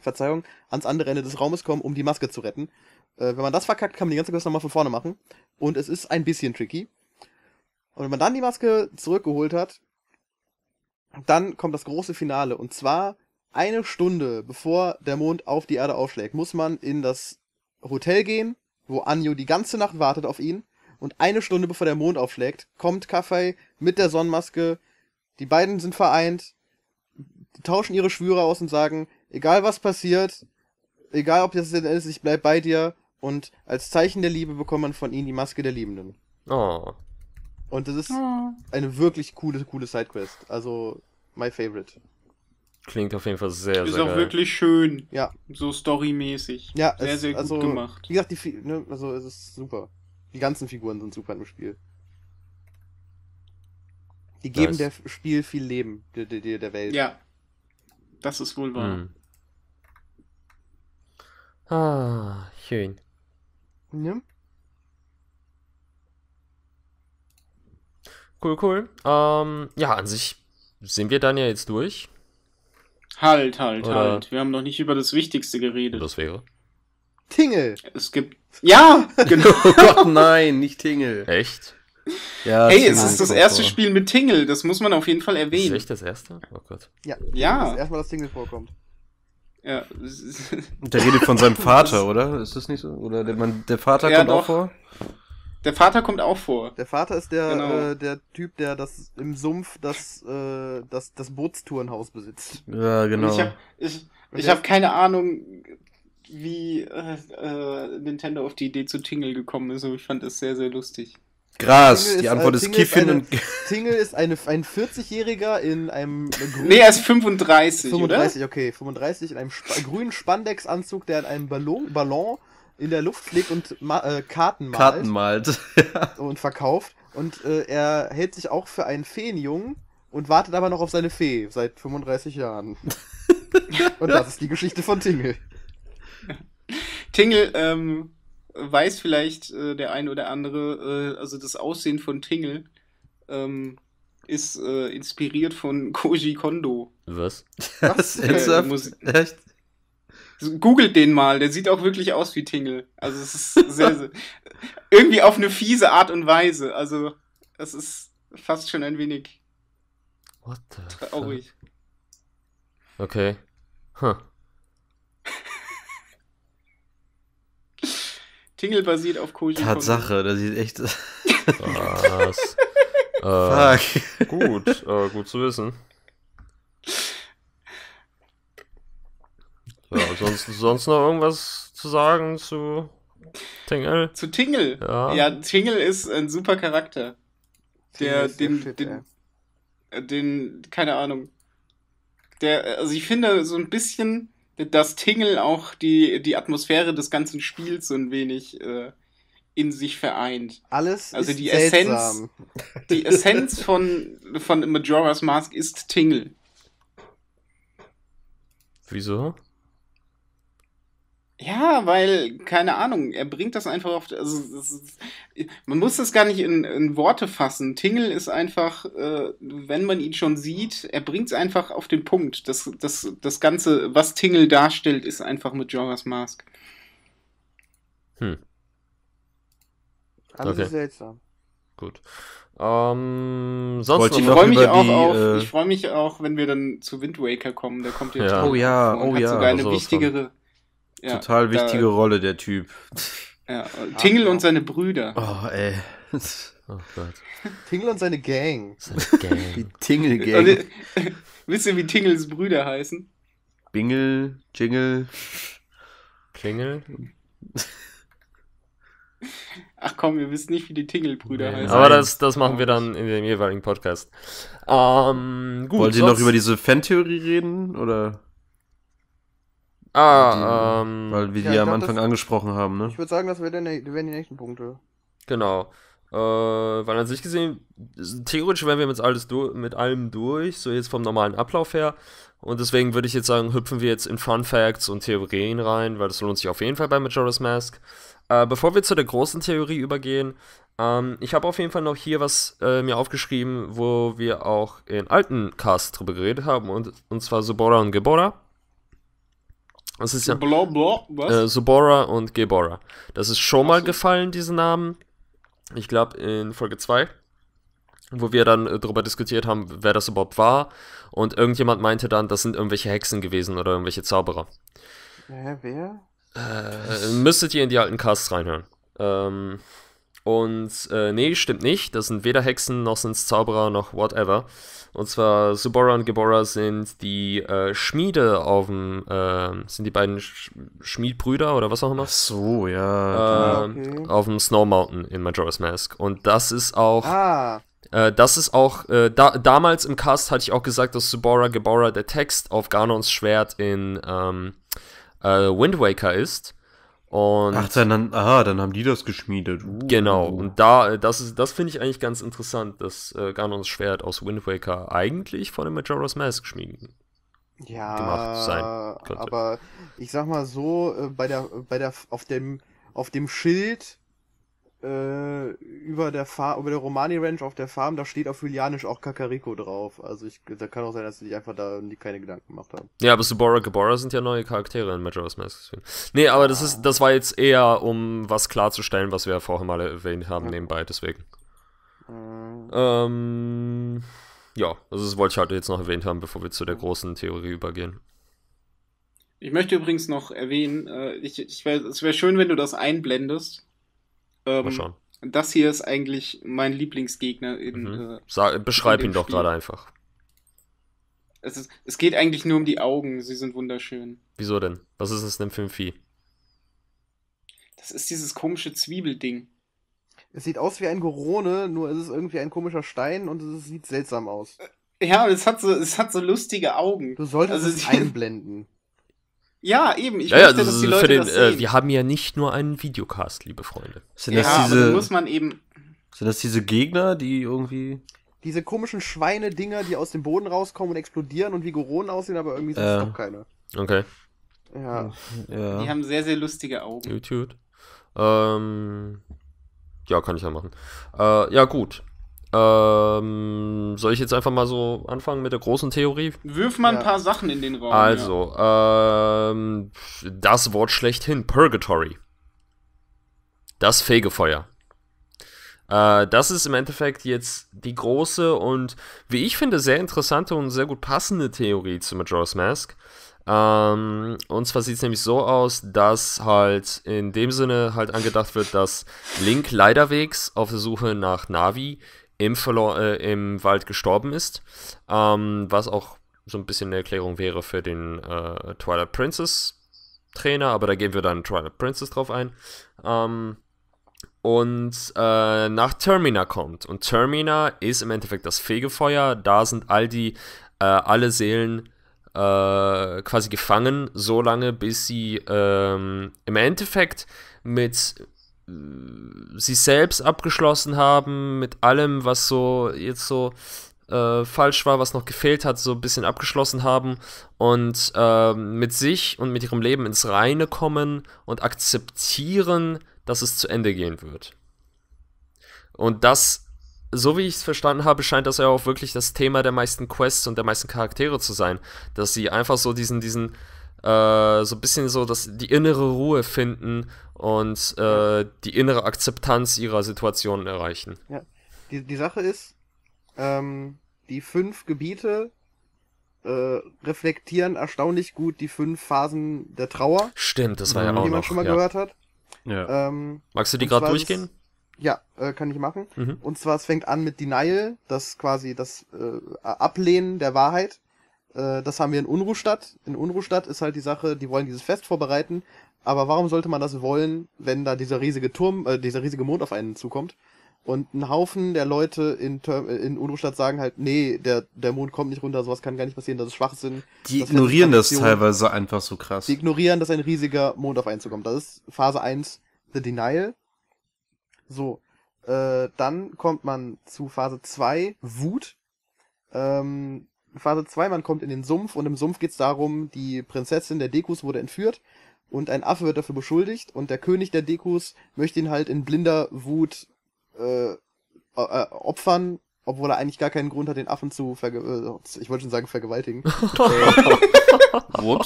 Verzeihung, ans andere Ende des Raumes kommen, um die Maske zu retten. Äh, wenn man das verkackt, kann man die ganze Quest nochmal von vorne machen. Und es ist ein bisschen tricky. Und wenn man dann die Maske zurückgeholt hat, dann kommt das große Finale. Und zwar eine Stunde bevor der Mond auf die Erde aufschlägt, muss man in das Hotel gehen, wo Anjo die ganze Nacht wartet auf ihn. Und eine Stunde bevor der Mond aufschlägt, kommt Kaffei mit der Sonnenmaske. Die beiden sind vereint, tauschen ihre Schwüre aus und sagen, egal was passiert, egal ob das denn ist, ich bleib bei dir. Und als Zeichen der Liebe bekommt man von ihnen die Maske der Liebenden. Oh. Und das ist oh. eine wirklich coole, coole Sidequest. Also, my favorite. Klingt auf jeden Fall sehr, ist sehr Ist auch geil. wirklich schön. Ja. So storymäßig. Ja, sehr, es, sehr gut also, gemacht. Wie gesagt, die, ne, also es ist super. Die ganzen Figuren sind super im Spiel. Die geben nice. dem Spiel viel Leben, der, der, der Welt. Ja. Das ist wohl wahr. Hm. Ah, schön. Ja. Cool, cool. Ähm, ja, an sich sind wir dann ja jetzt durch. Halt, halt, Oder halt. Wir haben noch nicht über das Wichtigste geredet. Das wäre. Tingle. Es gibt. Ja, [LAUGHS] genau. oh Gott, nein, nicht Tingle. Echt? Ja, hey, es ist das erste Spiel mit Tingle. Das muss man auf jeden Fall erwähnen. Ist das echt das erste? Oh Gott. Ja. Ja. Das erstmal, dass Tingle vorkommt. Ja. [LAUGHS] Der redet von seinem Vater, oder? Ist das nicht so? Oder der, man, der Vater ja, kommt doch. auch vor? Der Vater kommt auch vor. Der Vater ist der, genau. äh, der Typ, der das im Sumpf das, äh, das, das Bootstourenhaus besitzt. Ja, genau. Und ich habe ich, ich hab keine Ahnung, wie äh, äh, Nintendo auf die Idee zu Tingle gekommen ist, aber ich fand das sehr, sehr lustig. Gras. Tingle die Antwort ist, äh, ist Kiffen und. Tingle ist eine, ein 40-Jähriger in einem. Grünen, nee, er ist 35. 35, oder? okay. 35 in einem spa grünen Spandex-Anzug, der in einem Ballon, Ballon in der Luft fliegt und äh, Karten malt. Karten malt. [LAUGHS] und verkauft. Und äh, er hält sich auch für einen Feenjungen und wartet aber noch auf seine Fee seit 35 Jahren. [LAUGHS] und das ist die Geschichte von Tingle. Tingle, ähm weiß vielleicht äh, der ein oder andere, äh, also das Aussehen von Tingle ähm, ist äh, inspiriert von [LAUGHS] Koji Kondo. Was? [LAUGHS] Was? [LAUGHS] Ernsthaft? Äh, Echt? Googelt den mal, der sieht auch wirklich aus wie Tingle. Also es ist sehr, sehr irgendwie auf eine fiese Art und Weise. Also es ist fast schon ein wenig What the traurig. Fuck? Okay. Huh. Tingle basiert auf Koji. Tatsache, das sieht echt. [LAUGHS] Was? [LAUGHS] äh, Fuck. Gut, äh, gut zu wissen. Ja, sonst, sonst noch irgendwas zu sagen zu Tingle? Zu Tingle? Ja, ja Tingle ist ein super Charakter. Der, den, der den, den, den, keine Ahnung. Der, also ich finde so ein bisschen dass Tingle auch die, die Atmosphäre des ganzen Spiels so ein wenig äh, in sich vereint. Alles also die seltsam. Essenz, die Essenz von, von Majora's Mask ist Tingle. Wieso? Ja, weil, keine Ahnung, er bringt das einfach auf. Also, ist, man muss das gar nicht in, in Worte fassen. Tingle ist einfach, äh, wenn man ihn schon sieht, er bringt es einfach auf den Punkt. Das, das, das Ganze, was Tingle darstellt, ist einfach mit Jorahs Mask. Hm. Alles okay. seltsam. Gut. Ähm, sonst ich freue mich äh... ich freue mich auch, wenn wir dann zu Wind Waker kommen. Da kommt jetzt ja. Oh ja, oh hat ja. sogar eine also, wichtigere. Ja, Total wichtige da, Rolle, der Typ. Ja, [LAUGHS] Tingle und seine Brüder. Oh, ey. [LAUGHS] Oh Gott. Tingle und seine Gang. Seine Gang. Die [LAUGHS] Tingle-Gang. Äh, also, wisst ihr, wie Tingles Brüder heißen? Bingle, Jingle. Klingel. Ach komm, ihr wisst nicht, wie die Tingle-Brüder nee, heißen. Aber das, das machen wir dann in dem jeweiligen Podcast. Ähm, gut, Wollt ihr noch über diese Fan-Theorie reden? Oder? Ah, die, ähm, Weil wir ja, die am Anfang das, angesprochen haben, ne? Ich würde sagen, das wären die, wär die nächsten Punkte. Genau. Äh, weil an sich gesehen, theoretisch wären wir mit, alles mit allem durch, so jetzt vom normalen Ablauf her. Und deswegen würde ich jetzt sagen, hüpfen wir jetzt in Fun Facts und Theorien rein, weil das lohnt sich auf jeden Fall bei Majora's Mask. Äh, bevor wir zu der großen Theorie übergehen, ähm, ich habe auf jeden Fall noch hier was äh, mir aufgeschrieben, wo wir auch in alten Casts drüber geredet haben, und, und zwar Sobora und Gebora. Das ist ja bla, bla, äh, Subora und Gebora. Das ist schon mal so. gefallen, diese Namen. Ich glaube in Folge 2, wo wir dann äh, darüber diskutiert haben, wer das überhaupt war. Und irgendjemand meinte dann, das sind irgendwelche Hexen gewesen oder irgendwelche Zauberer. Hä, wer? Äh, müsstet ihr in die alten Casts reinhören. Ähm, und äh, nee, stimmt nicht. Das sind weder Hexen noch sind Zauberer noch whatever. Und zwar Subora und Gebora sind die äh, Schmiede auf dem, äh, sind die beiden Sch Schmiedbrüder oder was auch immer. Ach so, ja. Äh, mhm. Auf dem Snow Mountain in Majora's Mask. Und das ist auch. Ah. Äh, das ist auch, äh, da, damals im Cast hatte ich auch gesagt, dass Subora Gebora der Text auf Ganons Schwert in ähm, äh, Wind Waker ist. Und Ach, dann, aha, dann haben die das geschmiedet. Uh. Genau, und da, äh, das ist, das finde ich eigentlich ganz interessant, dass äh, Ganons Schwert aus Wind Waker eigentlich von dem Majora's Mask geschmieden ja, gemacht sein könnte. Aber ich sag mal so, äh, bei der, bei der, auf dem, auf dem Schild äh, über der Farm, über der Romani Ranch auf der Farm, da steht auf Julianisch auch Kakariko drauf. Also ich, da kann auch sein, dass sie sich einfach da keine Gedanken gemacht haben. Ja, aber Subora Gebora sind ja neue Charaktere in Majora's Mask. Nee, aber das ist, das war jetzt eher, um was klarzustellen, was wir ja vorher mal erwähnt haben ja. nebenbei, deswegen. Mhm. Ähm, ja, also das wollte ich halt jetzt noch erwähnt haben, bevor wir zu der großen Theorie übergehen. Ich möchte übrigens noch erwähnen, äh, ich, ich wär, es wäre schön, wenn du das einblendest ähm, Mal schauen. Das hier ist eigentlich mein Lieblingsgegner in. Mhm. Äh, Sag, beschreib in ihn doch gerade einfach. Es, ist, es geht eigentlich nur um die Augen, sie sind wunderschön. Wieso denn? Was ist es denn für ein Vieh? Das ist dieses komische Zwiebelding. Es sieht aus wie ein Gorone, nur ist es irgendwie ein komischer Stein und es sieht seltsam aus. Äh, ja, es hat so, es hat so lustige Augen. Du solltest also, es einblenden. Ja, eben. Ich ja, möchte, ja, dass die Leute den, das äh, sehen. wir haben ja nicht nur einen Videocast, liebe Freunde. Sind das ja, diese, muss man eben. Sind das diese Gegner, die irgendwie. Diese komischen Schweinedinger, die aus dem Boden rauskommen und explodieren und wie Goronen aussehen, aber irgendwie sind es äh, doch keine. Okay. Ja. ja. Die haben sehr, sehr lustige Augen. YouTube. Ähm, ja, kann ich ja machen. Äh, ja, gut. Ähm, soll ich jetzt einfach mal so anfangen mit der großen Theorie? Wirf mal ja. ein paar Sachen in den Raum. Also, ja. ähm, das Wort schlechthin, Purgatory. Das Fegefeuer. Äh, das ist im Endeffekt jetzt die große und, wie ich finde, sehr interessante und sehr gut passende Theorie zu Majora's Mask. Ähm, und zwar sieht es nämlich so aus, dass halt in dem Sinne halt angedacht wird, dass Link leiderwegs auf der Suche nach Navi im, Verlo äh, im Wald gestorben ist. Ähm, was auch so ein bisschen eine Erklärung wäre für den äh, Twilight Princess Trainer, aber da gehen wir dann Twilight Princess drauf ein. Ähm, und äh, nach Termina kommt. Und Termina ist im Endeffekt das Fegefeuer. Da sind all die, äh, alle Seelen äh, quasi gefangen, so lange, bis sie ähm, im Endeffekt mit sie selbst abgeschlossen haben, mit allem, was so jetzt so äh, falsch war, was noch gefehlt hat, so ein bisschen abgeschlossen haben und äh, mit sich und mit ihrem Leben ins Reine kommen und akzeptieren, dass es zu Ende gehen wird. Und das, so wie ich es verstanden habe, scheint das ja auch wirklich das Thema der meisten Quests und der meisten Charaktere zu sein, dass sie einfach so diesen, diesen, äh, so ein bisschen so, dass die innere Ruhe finden und äh, die innere Akzeptanz ihrer Situation erreichen. Ja. Die, die Sache ist, ähm, die fünf Gebiete äh, reflektieren erstaunlich gut die fünf Phasen der Trauer. Stimmt, das war ja mhm. auch. Die man noch, schon mal ja. gehört hat. Ja. Ähm, Magst du die gerade durchgehen? ja, äh, kann ich machen. Mhm. Und zwar, es fängt an mit Denial, das quasi das äh, Ablehnen der Wahrheit. Äh, das haben wir in Unruhstadt. In Unruhstadt ist halt die Sache, die wollen dieses Fest vorbereiten, aber warum sollte man das wollen, wenn da dieser riesige Turm, äh, dieser riesige Mond auf einen zukommt? Und ein Haufen der Leute in, äh, in Unruhstadt sagen halt, nee, der, der Mond kommt nicht runter, sowas kann gar nicht passieren, das ist Schwachsinn. Die das ignorieren das teilweise einfach so krass. Die ignorieren, dass ein riesiger Mond auf einen zukommt. Das ist Phase 1, The Denial. So, äh, dann kommt man zu Phase 2, Wut. Ähm, Phase 2, man kommt in den Sumpf und im Sumpf geht es darum, die Prinzessin der Dekus wurde entführt und ein Affe wird dafür beschuldigt und der König der Dekus möchte ihn halt in blinder Wut äh, äh, opfern, obwohl er eigentlich gar keinen Grund hat, den Affen zu vergewaltigen. äh, ich wollte schon sagen vergewaltigen. [LAUGHS]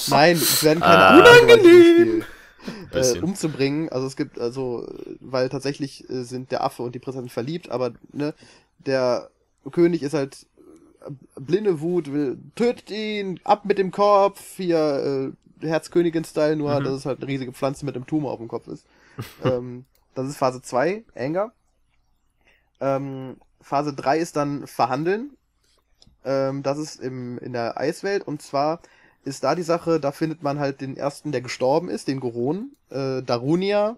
Nein, es werden keine ah, unangenehm. Äh, umzubringen. Also es gibt also, weil tatsächlich äh, sind der Affe und die Prinzessin verliebt, aber ne, der König ist halt äh, blinde Wut, will, tötet ihn, ab mit dem Kopf, hier, äh, Herzkönigin-Style, nur mhm. dass es halt eine riesige Pflanze mit einem Tumor auf dem Kopf ist. [LAUGHS] ähm, das ist Phase 2, Anger. Ähm, Phase 3 ist dann Verhandeln. Ähm, das ist im, in der Eiswelt und zwar ist da die Sache, da findet man halt den ersten, der gestorben ist, den Goron, äh, Darunia,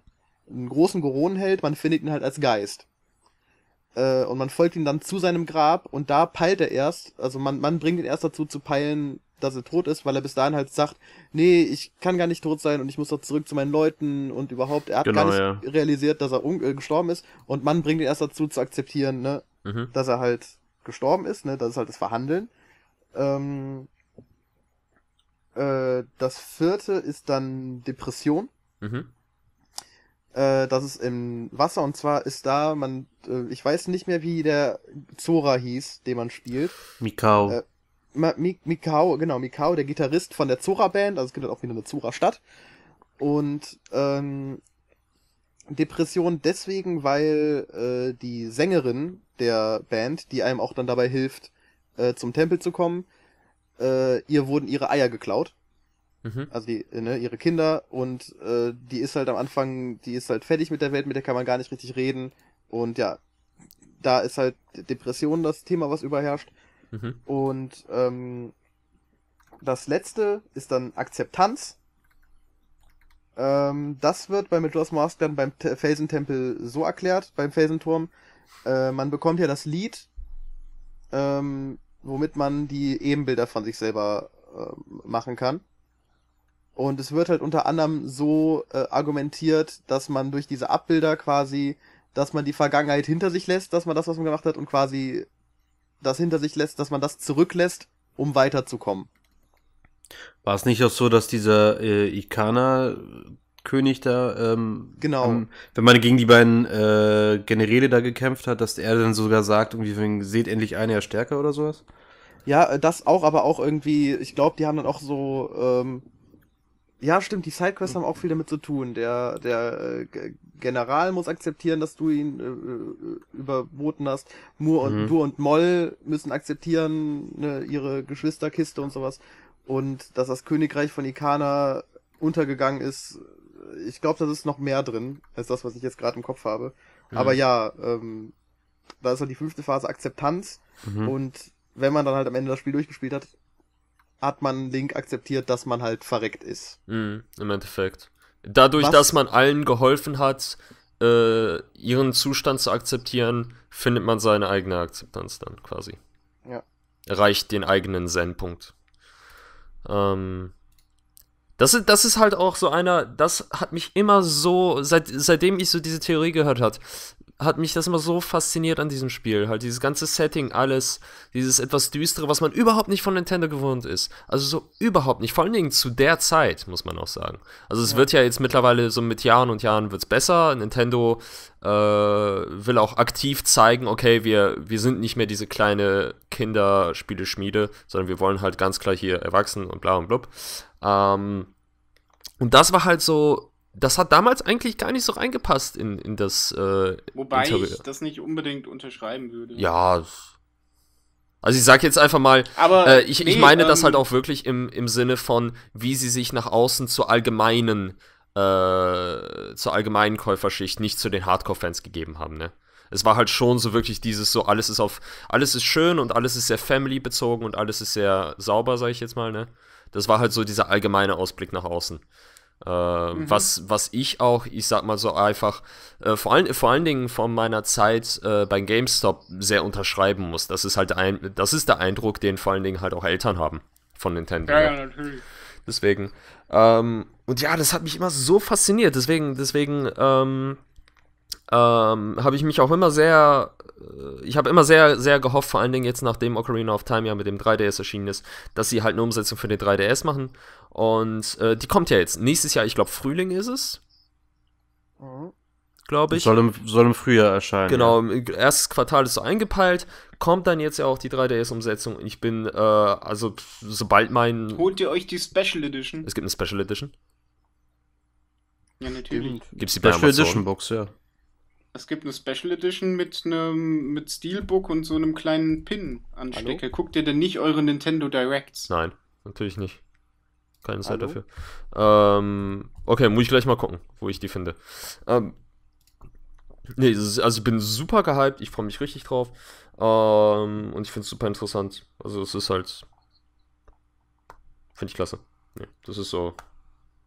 einen großen Goron man findet ihn halt als Geist. Äh, und man folgt ihm dann zu seinem Grab und da peilt er erst, also man, man bringt ihn erst dazu zu peilen, dass er tot ist, weil er bis dahin halt sagt, nee, ich kann gar nicht tot sein und ich muss doch zurück zu meinen Leuten und überhaupt, er hat genau, gar nicht ja. realisiert, dass er äh, gestorben ist und man bringt ihn erst dazu zu akzeptieren, ne, mhm. dass er halt gestorben ist, ne, das ist halt das Verhandeln. Ähm, äh, das vierte ist dann Depression. Mhm äh, das ist im Wasser und zwar ist da, man, äh, ich weiß nicht mehr, wie der Zora hieß, den man spielt. Mikao. Äh, Ma Mi Mikao, genau, Mikao, der Gitarrist von der Zora-Band, also es gibt halt auch wieder eine Zora-Stadt. Und ähm, Depression deswegen, weil äh, die Sängerin der Band, die einem auch dann dabei hilft, äh, zum Tempel zu kommen, äh, ihr wurden ihre Eier geklaut. Mhm. Also die, äh, ne, ihre Kinder und äh, die ist halt am Anfang, die ist halt fertig mit der Welt, mit der kann man gar nicht richtig reden. Und ja, da ist halt Depression das Thema, was überherrscht. Mhm. Und ähm, das letzte ist dann Akzeptanz. Ähm, das wird bei Majora's Mask dann beim Felsentempel so erklärt, beim Felsenturm. Äh, man bekommt ja das Lied, ähm, womit man die Ebenbilder von sich selber äh, machen kann. Und es wird halt unter anderem so äh, argumentiert, dass man durch diese Abbilder quasi, dass man die Vergangenheit hinter sich lässt, dass man das, was man gemacht hat, und quasi das hinter sich lässt, dass man das zurücklässt, um weiterzukommen. War es nicht auch so, dass dieser äh, Ikana König da, ähm, genau. Am, wenn man gegen die beiden äh, Generäle da gekämpft hat, dass er dann sogar sagt, irgendwie, seht endlich einer stärker oder sowas? Ja, äh, das auch, aber auch irgendwie, ich glaube, die haben dann auch so ähm, ja, stimmt, die Sidequests haben auch viel damit zu tun. Der, der äh, General muss akzeptieren, dass du ihn äh, äh überboten hast. Mur und, mhm. Dur und Moll müssen akzeptieren ne, ihre Geschwisterkiste und sowas. Und dass das Königreich von Ikana untergegangen ist, äh, ich glaube, das ist noch mehr drin, als das, was ich jetzt gerade im Kopf habe. Mhm. Aber ja, ähm, da ist halt die fünfte Phase Akzeptanz. Mhm. Und wenn man dann halt am Ende das Spiel durchgespielt hat, hat man Link akzeptiert, dass man halt verreckt ist. Mhm, Im Endeffekt. Dadurch, Was? dass man allen geholfen hat, äh, ihren Zustand zu akzeptieren, findet man seine eigene Akzeptanz dann quasi. Ja. Erreicht den eigenen Zen-Punkt. Ähm, das, ist, das ist halt auch so einer, das hat mich immer so, seit, seitdem ich so diese Theorie gehört hat, hat mich das immer so fasziniert an diesem Spiel. Halt dieses ganze Setting, alles, dieses etwas düstere, was man überhaupt nicht von Nintendo gewohnt ist. Also so überhaupt nicht. Vor allen Dingen zu der Zeit, muss man auch sagen. Also es ja. wird ja jetzt mittlerweile so mit Jahren und Jahren wird es besser. Nintendo äh, will auch aktiv zeigen, okay, wir, wir sind nicht mehr diese kleine Kinderspiele-Schmiede, sondern wir wollen halt ganz klar hier erwachsen und bla und blub. Ähm, und das war halt so das hat damals eigentlich gar nicht so reingepasst in, in das. Äh, Wobei Interieur. ich das nicht unbedingt unterschreiben würde. Ja. Also ich sag jetzt einfach mal, Aber, äh, ich, nee, ich meine ähm, das halt auch wirklich im, im Sinne von, wie sie sich nach außen zur allgemeinen, äh, zur allgemeinen Käuferschicht, nicht zu den Hardcore-Fans gegeben haben, ne? Es war halt schon so wirklich dieses so, alles ist auf, alles ist schön und alles ist sehr family-bezogen und alles ist sehr sauber, sag ich jetzt mal, ne? Das war halt so dieser allgemeine Ausblick nach außen. Ähm, mhm. was, was ich auch, ich sag mal so einfach, äh, vor, allen, vor allen Dingen von meiner Zeit äh, beim GameStop sehr unterschreiben muss. Das ist halt ein, das ist der Eindruck, den vor allen Dingen halt auch Eltern haben von Nintendo. Ja, ne? ja, natürlich. Deswegen. Ähm, und ja, das hat mich immer so fasziniert. Deswegen, deswegen, ähm, ähm, habe ich mich auch immer sehr, äh, ich habe immer sehr, sehr gehofft, vor allen Dingen jetzt nachdem Ocarina of Time ja mit dem 3DS erschienen ist, dass sie halt eine Umsetzung für den 3DS machen und äh, die kommt ja jetzt nächstes Jahr, ich glaube Frühling ist es. Mhm. Glaube ich. Soll im, soll im, Frühjahr erscheinen. Genau, ja. erstes Quartal ist so eingepeilt. Kommt dann jetzt ja auch die 3DS-Umsetzung. Ich bin, äh, also sobald mein. Holt ihr euch die Special Edition? Es gibt eine Special Edition. Ja, natürlich. Gibt es die Special Edition Box, ja. Es gibt eine Special Edition mit einem mit Steelbook und so einem kleinen Pin-Anstecker. Guckt ihr denn nicht eure Nintendo Directs? Nein, natürlich nicht keine Zeit Hallo? dafür. Ähm, okay, muss ich gleich mal gucken, wo ich die finde. Ähm, nee, also ich bin super gehypt, ich freue mich richtig drauf. Ähm, und ich finde es super interessant. Also es ist halt. Finde ich klasse. Nee, das ist so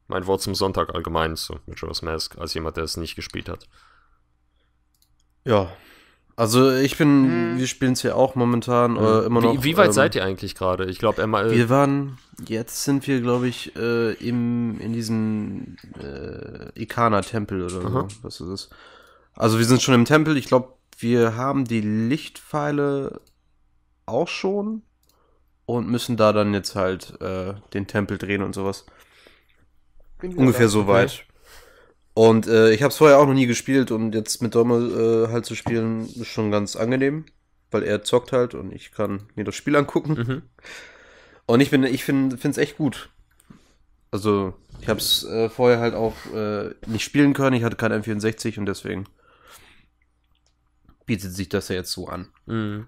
mein Wort zum Sonntag allgemein, so mit Majora's Mask, als jemand, der es nicht gespielt hat. Ja, also ich bin, hm. wir spielen es ja auch momentan äh, hm. immer noch. Wie, wie weit ähm, seid ihr eigentlich gerade? Ich glaube, Emma. Wir waren, jetzt sind wir, glaube ich, äh, im, in diesem äh, Ikana-Tempel oder Aha. so, was ist es? Also wir sind schon im Tempel. Ich glaube, wir haben die Lichtpfeile auch schon und müssen da dann jetzt halt äh, den Tempel drehen und sowas. Ungefähr so weit. Und äh, ich habe es vorher auch noch nie gespielt und jetzt mit Dommel äh, halt zu spielen ist schon ganz angenehm, weil er zockt halt und ich kann mir das Spiel angucken. Mhm. Und ich bin, ich finde, es echt gut. Also ich habe es äh, vorher halt auch äh, nicht spielen können. Ich hatte kein M64 und deswegen bietet sich das ja jetzt so an. Mhm.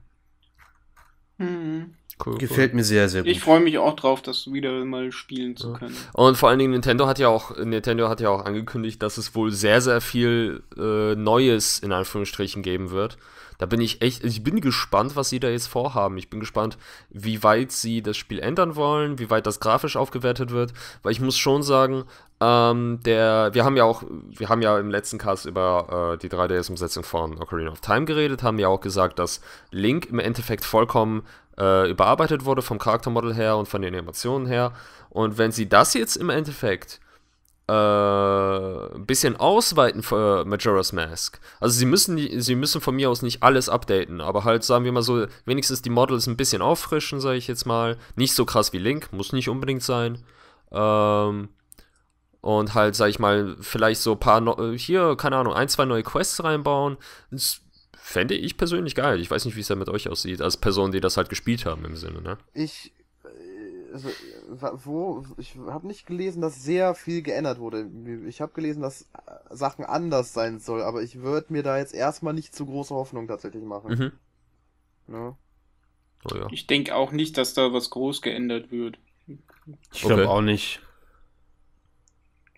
Mhm. Cool, Gefällt cool. mir sehr, sehr gut. Ich freue mich auch drauf, das wieder mal spielen zu ja. können. Und vor allen Dingen Nintendo hat ja auch, Nintendo hat ja auch angekündigt, dass es wohl sehr, sehr viel äh, Neues in Anführungsstrichen geben wird. Da bin ich echt, ich bin gespannt, was sie da jetzt vorhaben. Ich bin gespannt, wie weit sie das Spiel ändern wollen, wie weit das grafisch aufgewertet wird. Weil ich muss schon sagen, ähm, der, wir haben ja auch, wir haben ja im letzten Cast über äh, die 3DS-Umsetzung von Ocarina of Time geredet, haben ja auch gesagt, dass Link im Endeffekt vollkommen äh, überarbeitet wurde vom Charaktermodell her und von den Animationen her. Und wenn sie das jetzt im Endeffekt äh, ein bisschen ausweiten für Majora's Mask. Also sie müssen, sie müssen von mir aus nicht alles updaten, aber halt sagen wir mal so, wenigstens die Models ein bisschen auffrischen, sage ich jetzt mal. Nicht so krass wie Link, muss nicht unbedingt sein. Ähm, und halt, sag ich mal, vielleicht so ein paar, no äh, hier, keine Ahnung, ein, zwei neue Quests reinbauen, fände ich persönlich geil. Ich weiß nicht, wie es da mit euch aussieht, als Personen, die das halt gespielt haben im Sinne, ne? Ich. Äh, also, wo, ich habe nicht gelesen, dass sehr viel geändert wurde. Ich habe gelesen, dass äh, Sachen anders sein soll, aber ich würde mir da jetzt erstmal nicht zu große Hoffnung tatsächlich machen. Mhm. Ja. Ne? Oh, ja. Ich denke auch nicht, dass da was groß geändert wird. Ich glaube auch nicht.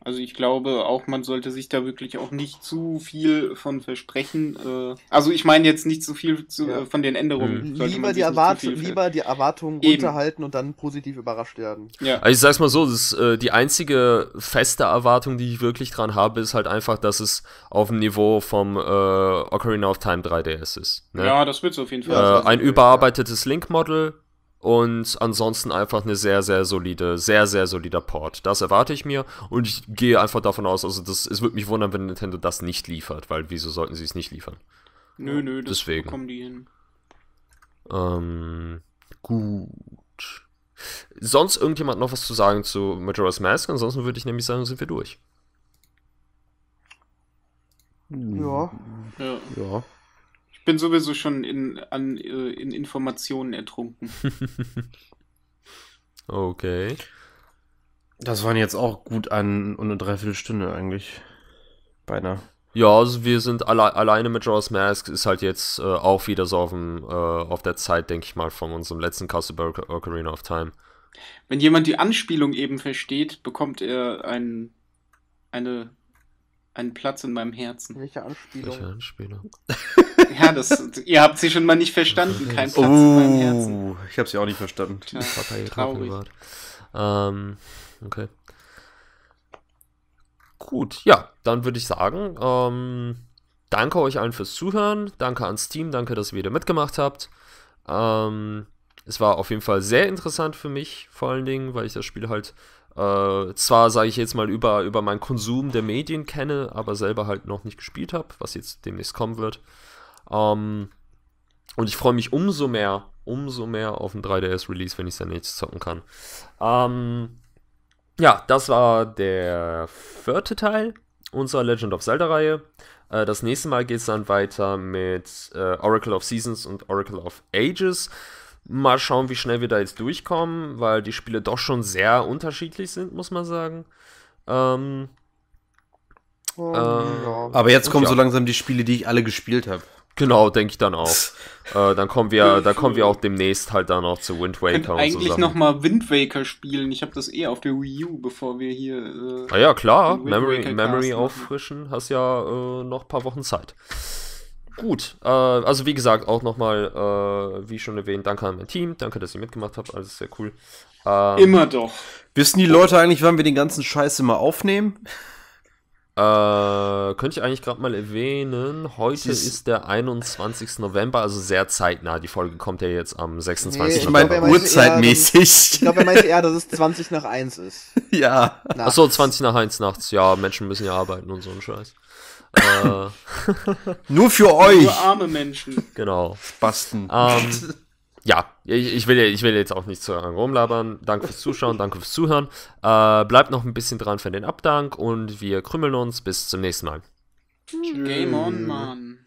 Also ich glaube auch, man sollte sich da wirklich auch nicht zu viel von versprechen. Äh, also ich meine jetzt nicht zu viel zu, ja. Äh, von den Änderungen. Mhm. Lieber, die Erwart lieber die Erwartungen unterhalten und dann positiv überrascht werden. Ja. Also ich sag's mal so, das, äh, die einzige feste Erwartung, die ich wirklich dran habe, ist halt einfach, dass es auf dem Niveau vom äh, Ocarina of Time 3DS ist. Ne? Ja, das wird's auf jeden Fall. Äh, ein überarbeitetes Link-Model, und ansonsten einfach eine sehr, sehr solide, sehr, sehr solider Port. Das erwarte ich mir und ich gehe einfach davon aus, also das, es würde mich wundern, wenn Nintendo das nicht liefert, weil wieso sollten sie es nicht liefern? Nö, nö, das Deswegen. kommen die hin. Ähm, gut. Sonst irgendjemand noch was zu sagen zu Majora's Mask? Ansonsten würde ich nämlich sagen, sind wir durch. Hm. Ja. Ja. ja. Ich bin sowieso schon in, an, äh, in Informationen ertrunken. [LAUGHS] okay. Das waren jetzt auch gut an und eine Dreiviertelstunde eigentlich. Beinahe. Ja, also wir sind alle, alleine mit Jaws Mask, ist halt jetzt äh, auch wieder so auf, dem, äh, auf der Zeit, denke ich mal, von unserem letzten Castle Ocarina of Time. Wenn jemand die Anspielung eben versteht, bekommt er ein, eine, einen Platz in meinem Herzen. Welche Anspielung? Welche Anspielung? [LAUGHS] [LAUGHS] ja, das, ihr habt sie schon mal nicht verstanden. Kein Platz oh, in meinem oh, Herzen. Ich habe sie auch nicht verstanden. Tja, traurig. Ähm, okay. Gut, ja, dann würde ich sagen, ähm, danke euch allen fürs Zuhören. Danke ans Team, danke, dass ihr wieder mitgemacht habt. Ähm, es war auf jeden Fall sehr interessant für mich, vor allen Dingen, weil ich das Spiel halt äh, zwar, sage ich jetzt mal, über, über meinen Konsum der Medien kenne, aber selber halt noch nicht gespielt habe, was jetzt demnächst kommen wird. Ähm, und ich freue mich umso mehr, umso mehr auf ein 3DS-Release, wenn ich es dann jetzt zocken kann. Ähm, ja, das war der vierte Teil unserer Legend of Zelda-Reihe. Äh, das nächste Mal geht es dann weiter mit äh, Oracle of Seasons und Oracle of Ages. Mal schauen, wie schnell wir da jetzt durchkommen, weil die Spiele doch schon sehr unterschiedlich sind, muss man sagen. Ähm, oh, äh, ja. Aber jetzt kommen ja. so langsam die Spiele, die ich alle gespielt habe. Genau, denke ich dann auch. [LAUGHS] äh, dann kommen wir, da kommen wir auch demnächst halt dann auch zu Wind Waker. und Ich eigentlich nochmal Wind Waker spielen. Ich habe das eh auf der Wii U, bevor wir hier. Äh, ah ja, klar. Memory, Memory auffrischen. Hast ja äh, noch ein paar Wochen Zeit. Gut, äh, also wie gesagt, auch nochmal, äh, wie schon erwähnt, danke an mein Team. Danke, dass ihr mitgemacht habt. Alles sehr cool. Ähm, immer doch. Wissen die Leute eigentlich, wann wir den ganzen Scheiß immer aufnehmen? Äh, könnte ich eigentlich gerade mal erwähnen, heute ist, ist, der 21. November, also sehr zeitnah. Die Folge kommt ja jetzt am 26. Nee, ich November. Mein, Uhrzeitmäßig. ich glaube, er meinte eher, dass es 20 nach 1 ist. [LAUGHS] Ja. Nachts. Achso, 20 nach 1 nachts. Ja, Menschen müssen ja arbeiten und so ein Scheiß. äh. [LAUGHS] Nur für euch. Nur arme Menschen. Genau. Basten. Ähm, [LAUGHS] ja, ich, ich, will, ich will jetzt auch nicht zu lange rumlabern. Danke fürs Zuschauen, danke fürs Zuhören. Äh, bleibt noch ein bisschen dran für den Abdank und wir krümmeln uns. Bis zum nächsten Mal. Game on, Mann.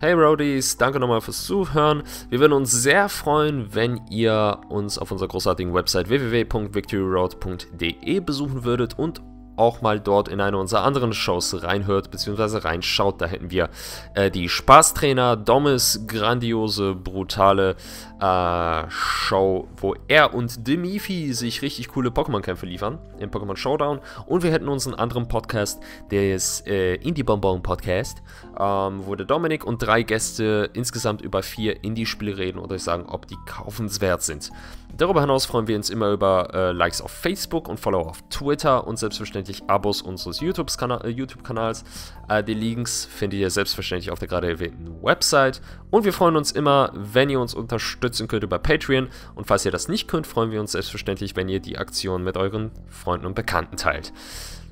Hey Roadies, danke nochmal fürs Zuhören. Wir würden uns sehr freuen, wenn ihr uns auf unserer großartigen Website www.victoryroad.de besuchen würdet und auch mal dort in eine unserer anderen Shows reinhört bzw. reinschaut. Da hätten wir äh, die Spaßtrainer Dommes grandiose, brutale äh, Show, wo er und Demifi sich richtig coole Pokémon-Kämpfe liefern im Pokémon Showdown. Und wir hätten unseren anderen Podcast, des äh, Indie-Bonbon-Podcast, ähm, wo der Dominik und drei Gäste insgesamt über vier Indie-Spiele reden und euch sagen, ob die kaufenswert sind. Darüber hinaus freuen wir uns immer über äh, Likes auf Facebook und Follower auf Twitter und selbstverständlich Abos unseres äh, YouTube-Kanals. äh, die Links findet ihr selbstverständlich auf der gerade erwähnten Website. Und wir freuen uns immer, wenn ihr uns unterstützen könnt über Patreon. Und falls ihr das nicht könnt, freuen wir uns selbstverständlich, wenn ihr die Aktion mit euren Freunden und Bekannten teilt.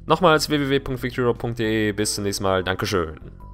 Nochmals www.victoryrock.de. Bis zum nächsten Mal. Dankeschön.